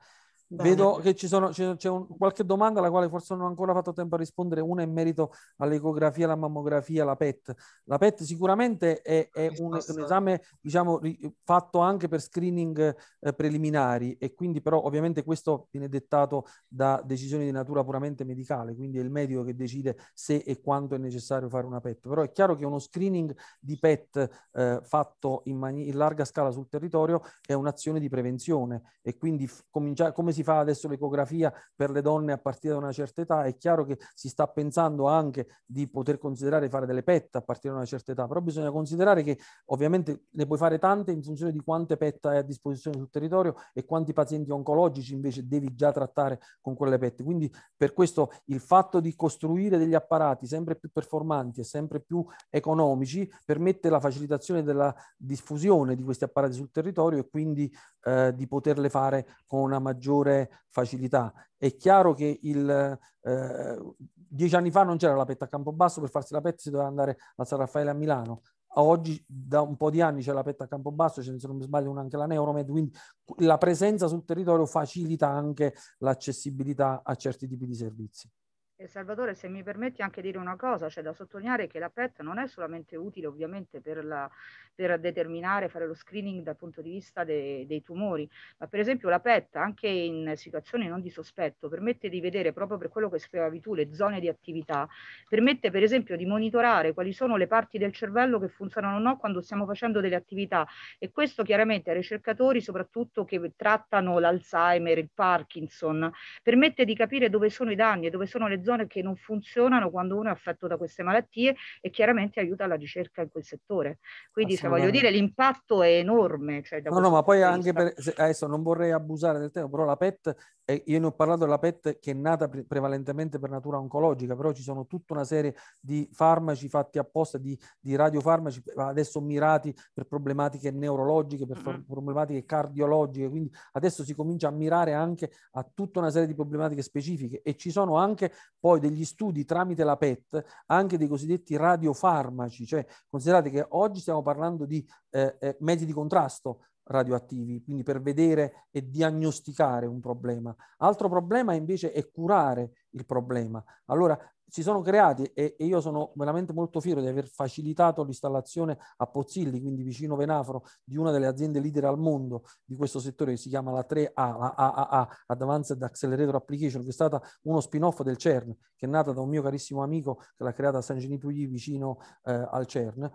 Bene. Vedo che ci sono, c'è un, qualche domanda alla quale forse non ho ancora fatto tempo a rispondere. Una in merito all'ecografia, alla mammografia, alla PET. La PET sicuramente è, è un, un, esame diciamo, fatto anche per screening eh, preliminari e quindi però ovviamente questo viene dettato da decisioni di natura puramente medicale, quindi è il medico che decide se e quanto è necessario fare una PET. Però è chiaro che uno screening di PET eh, fatto in, in, larga scala sul territorio è un'azione di prevenzione e quindi comincia- come si fa adesso l'ecografia per le donne a partire da una certa età, è chiaro che si sta pensando anche di poter considerare fare delle PET a partire da una certa età, però bisogna considerare che ovviamente ne puoi fare tante in funzione di quante PET hai a disposizione sul territorio e quanti pazienti oncologici invece devi già trattare con quelle PET. Quindi per questo il fatto di costruire degli apparati sempre più performanti e sempre più economici permette la facilitazione della diffusione di questi apparati sul territorio e quindi eh, di poterle fare con una maggiore maggiore facilità. È chiaro che il, eh, dieci anni fa non c'era la PET a campo basso, per farsi la PET si doveva andare a San Raffaele a Milano. Oggi da un po' di anni c'è la PET a campo basso, ce ne sono, sbaglio, anche la Neuromed, quindi la presenza sul territorio facilita anche l'accessibilità a certi tipi di servizi.
E Salvatore, se mi permetti anche dire una cosa, c'è da sottolineare che la PET non è solamente utile ovviamente per, la, per determinare, fare lo screening dal punto di vista de, dei tumori, ma per esempio la PET anche in situazioni non di sospetto permette di vedere proprio per quello che spiegavi tu le zone di attività, permette per esempio di monitorare quali sono le parti del cervello che funzionano o no quando stiamo facendo delle attività e questo chiaramente ai ricercatori soprattutto che trattano l'Alzheimer, il Parkinson, permette di capire dove sono i danni e dove sono le zone che non funzionano quando uno è affetto da queste malattie e chiaramente aiuta la ricerca in quel settore. Quindi, se voglio dire, l'impatto è enorme. Cioè, no, no, ma poi anche per,
adesso non vorrei abusare del tempo, però la PET, eh, io ne ho parlato della PET che è nata pre- prevalentemente per natura oncologica, però ci sono tutta una serie di farmaci fatti apposta, di, di radiofarmaci adesso mirati per problematiche neurologiche, per mm-hmm. problematiche cardiologiche, quindi adesso si comincia a mirare anche a tutta una serie di problematiche specifiche e ci sono anche poi degli studi tramite la PET anche dei cosiddetti radiofarmaci, cioè considerate che oggi stiamo parlando di eh, eh, mezzi di contrasto radioattivi, quindi per vedere e diagnosticare un problema. Altro problema invece è curare il problema. Allora si sono creati e, e, io sono veramente molto fiero di aver facilitato l'installazione a Pozzilli, quindi vicino Venafro, di una delle aziende leader al mondo di questo settore che si chiama la 3A, la AAA, Advanced Accelerator Application, che è stata uno spin-off del CERN, che è nata da un mio carissimo amico che l'ha creata a San Genitugli vicino eh, al CERN.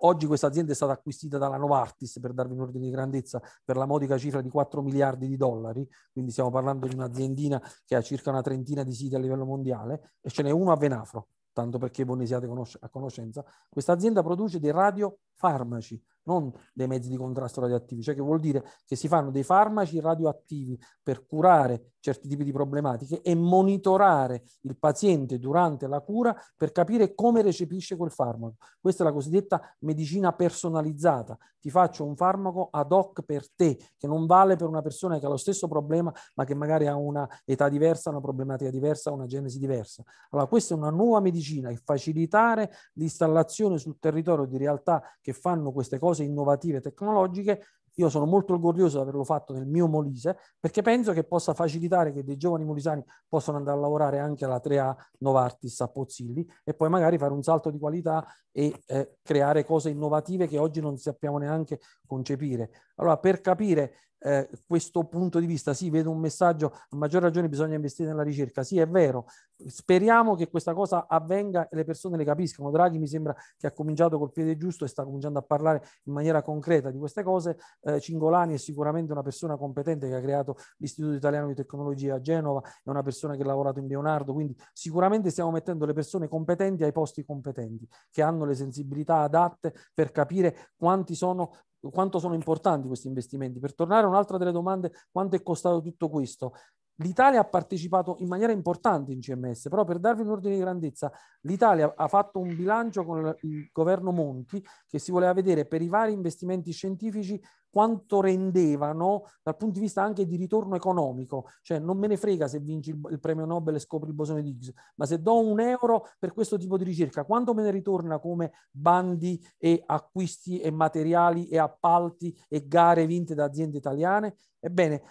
Oggi questa azienda è stata acquisita dalla Novartis, per darvi un ordine di grandezza, per la modica cifra di 4 miliardi di dollari, quindi stiamo parlando di un'aziendina che ha circa una trentina di siti a livello mondiale e ce n'è uno a Venafro, tanto perché voi ne siate a conoscenza. Questa azienda produce dei radio farmaci, non dei mezzi di contrasto radioattivi, cioè che vuol dire che si fanno dei farmaci radioattivi per curare certi tipi di problematiche e monitorare il paziente durante la cura per capire come recepisce quel farmaco. Questa è la cosiddetta medicina personalizzata, ti faccio un farmaco ad hoc per te, che non vale per una persona che ha lo stesso problema ma che magari ha una età diversa, una problematica diversa, una genesi diversa. Allora questa è una nuova medicina e facilitare l'installazione sul territorio di realtà che fanno queste cose innovative tecnologiche. Io sono molto orgoglioso di averlo fatto nel mio Molise perché penso che possa facilitare che dei giovani molisani possano andare a lavorare anche alla 3A Novartis a Pozzilli e poi magari fare un salto di qualità e eh, creare cose innovative che oggi non sappiamo neanche concepire. Allora, per capire eh, questo punto di vista, sì, vedo un messaggio, a maggior ragione bisogna investire nella ricerca, sì è vero, speriamo che questa cosa avvenga e le persone le capiscano, Draghi mi sembra che ha cominciato col piede giusto e sta cominciando a parlare in maniera concreta di queste cose, eh, Cingolani è sicuramente una persona competente che ha creato l'Istituto Italiano di Tecnologia a Genova, è una persona che ha lavorato in Leonardo, quindi sicuramente stiamo mettendo le persone competenti ai posti competenti, che hanno le sensibilità adatte per capire quanti sono quanto sono importanti questi investimenti. Per tornare a un'altra delle domande, quanto è costato tutto questo? L'Italia ha partecipato in maniera importante in CMS, però per darvi un ordine di grandezza, l'Italia ha fatto un bilancio con il governo Monti che si voleva vedere per i vari investimenti scientifici quanto rendevano dal punto di vista anche di ritorno economico, cioè non me ne frega se vinci il premio Nobel e scopri il bosone di Higgs, ma se do un euro per questo tipo di ricerca, quanto me ne ritorna come bandi e acquisti e materiali e appalti e gare vinte da aziende italiane? Ebbene,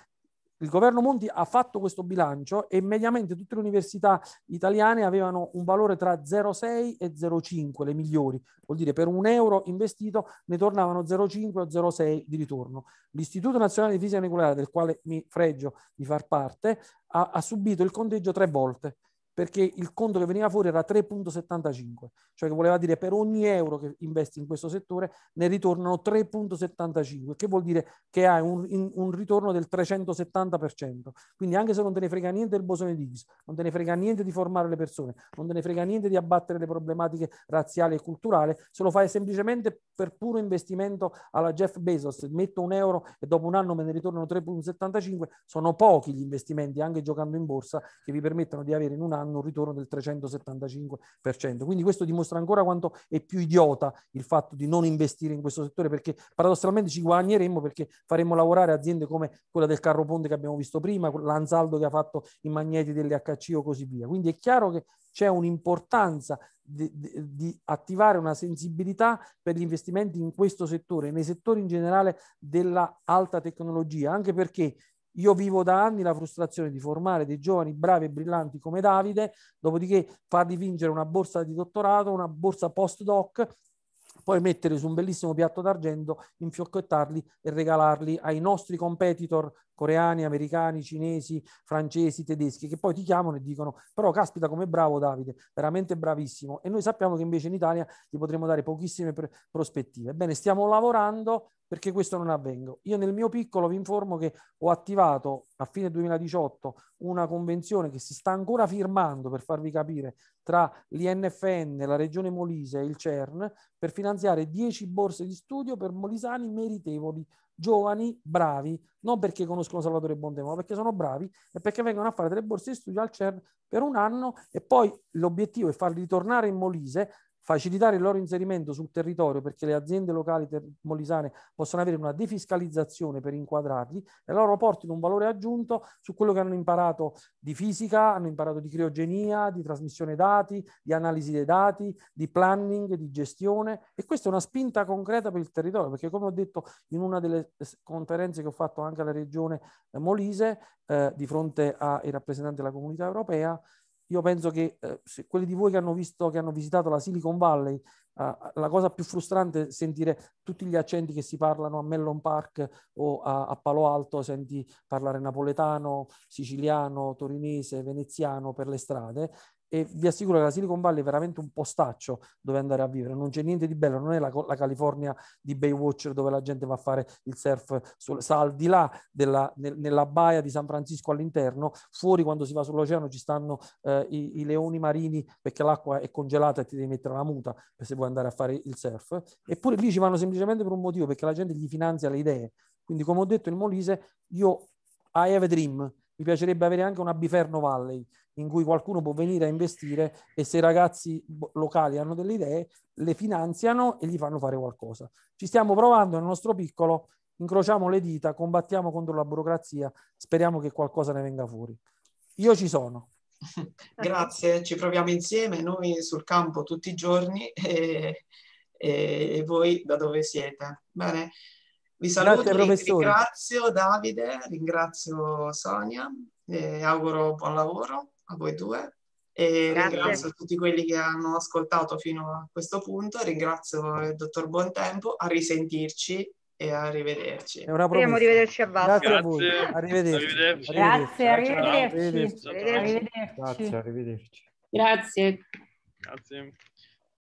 il governo Monti ha fatto questo bilancio e mediamente tutte le università italiane avevano un valore tra 0,6 e 0,5, le migliori. Vuol dire per un euro investito ne tornavano 0,5 o 0,6 di ritorno. L'Istituto Nazionale di Fisica Nucleare, del quale mi fregio di far parte, ha, ha subito il conteggio tre volte perché il conto che veniva fuori era 3.75, cioè che voleva dire per ogni euro che investi in questo settore ne ritornano 3.75, che vuol dire che hai un, un ritorno del 370%. Quindi anche se non te ne frega niente del bosone di Higgs, non te ne frega niente di formare le persone, non te ne frega niente di abbattere le problematiche razziali e culturali, se lo fai semplicemente per puro investimento alla Jeff Bezos, metto un euro e dopo un anno me ne ritornano 3.75, sono pochi gli investimenti, anche giocando in borsa, che vi permettono di avere in un anno hanno un ritorno del 375%. Quindi questo dimostra ancora quanto è più idiota il fatto di non investire in questo settore perché paradossalmente ci guadagneremmo perché faremmo lavorare aziende come quella del Carro Ponte che abbiamo visto prima, l'Ansaldo che ha fatto i magneti delle HC o così via. Quindi è chiaro che c'è un'importanza di, di, di, attivare una sensibilità per gli investimenti in questo settore, nei settori in generale della alta tecnologia, anche perché io vivo da anni la frustrazione di formare dei giovani bravi e brillanti come Davide, dopodiché farli vincere una borsa di dottorato, una borsa postdoc, poi mettere su un bellissimo piatto d'argento, infiocchettarli e regalarli ai nostri competitor coreani, americani, cinesi, francesi, tedeschi, che poi ti chiamano e dicono però caspita come bravo Davide, veramente bravissimo. E noi sappiamo che invece in Italia ti potremo dare pochissime pre- prospettive. Bene, stiamo lavorando perché questo non avvenga. Io nel mio piccolo vi informo che ho attivato a fine 2018 una convenzione che si sta ancora firmando, per farvi capire, tra l'INFN, la Regione Molise e il CERN per finanziare 10 borse di studio per molisani meritevoli giovani, bravi, non perché conoscono Salvatore Bondemo, ma perché sono bravi e perché vengono a fare delle borse di studio al CERN per un anno e poi l'obiettivo è farli tornare in Molise facilitare il loro inserimento sul territorio perché le aziende locali molisane possano avere una defiscalizzazione per inquadrarli e loro portino un valore aggiunto su quello che hanno imparato di fisica, hanno imparato di criogenia, di trasmissione dati, di analisi dei dati, di planning, di gestione e questa è una spinta concreta per il territorio perché come ho detto in una delle conferenze che ho fatto anche alla regione Molise eh, di fronte ai rappresentanti della comunità europea io penso che eh, quelli di voi che hanno visto, che hanno visitato la Silicon Valley, eh, la cosa più frustrante è sentire tutti gli accenti che si parlano a Mellon Park o a, a Palo Alto, senti parlare napoletano, siciliano, torinese, veneziano per le strade e vi assicuro che la Silicon Valley è veramente un postaccio dove andare a vivere, non c'è niente di bello, non è la, la California di Baywatch dove la gente va a fare il surf, sul, sta al di là della, nel, nella baia di San Francisco all'interno, fuori quando si va sull'oceano ci stanno eh, i, i, leoni marini perché l'acqua è congelata e ti devi mettere la muta se vuoi andare a fare il surf, eppure lì ci vanno semplicemente per un motivo, perché la gente gli finanzia le idee. Quindi come ho detto il Molise, io I have a dream, mi piacerebbe avere anche una Biferno Valley in cui qualcuno può venire a investire e se i ragazzi locali hanno delle idee le finanziano e gli fanno fare qualcosa. Ci stiamo provando nel nostro piccolo, incrociamo le dita, combattiamo contro la burocrazia, speriamo che qualcosa ne venga fuori. Io ci sono.
<laughs> Grazie, ci proviamo insieme, noi sul campo tutti i giorni e, e voi da dove siete. Bene. Vi saluto, Grazie, vi ringrazio Davide, ringrazio Sonia, auguro buon lavoro a voi due e Grazie. ringrazio tutti quelli che hanno ascoltato fino a questo punto, ringrazio il dottor Buontempo, a risentirci e arrivederci. È una Speriamo di
vederci a Valle. Grazie, Grazie a voi, arrivederci. arrivederci. Grazie, arrivederci. Arrivederci. Arrivederci.
Grazie, arrivederci.
Grazie.
Grazie.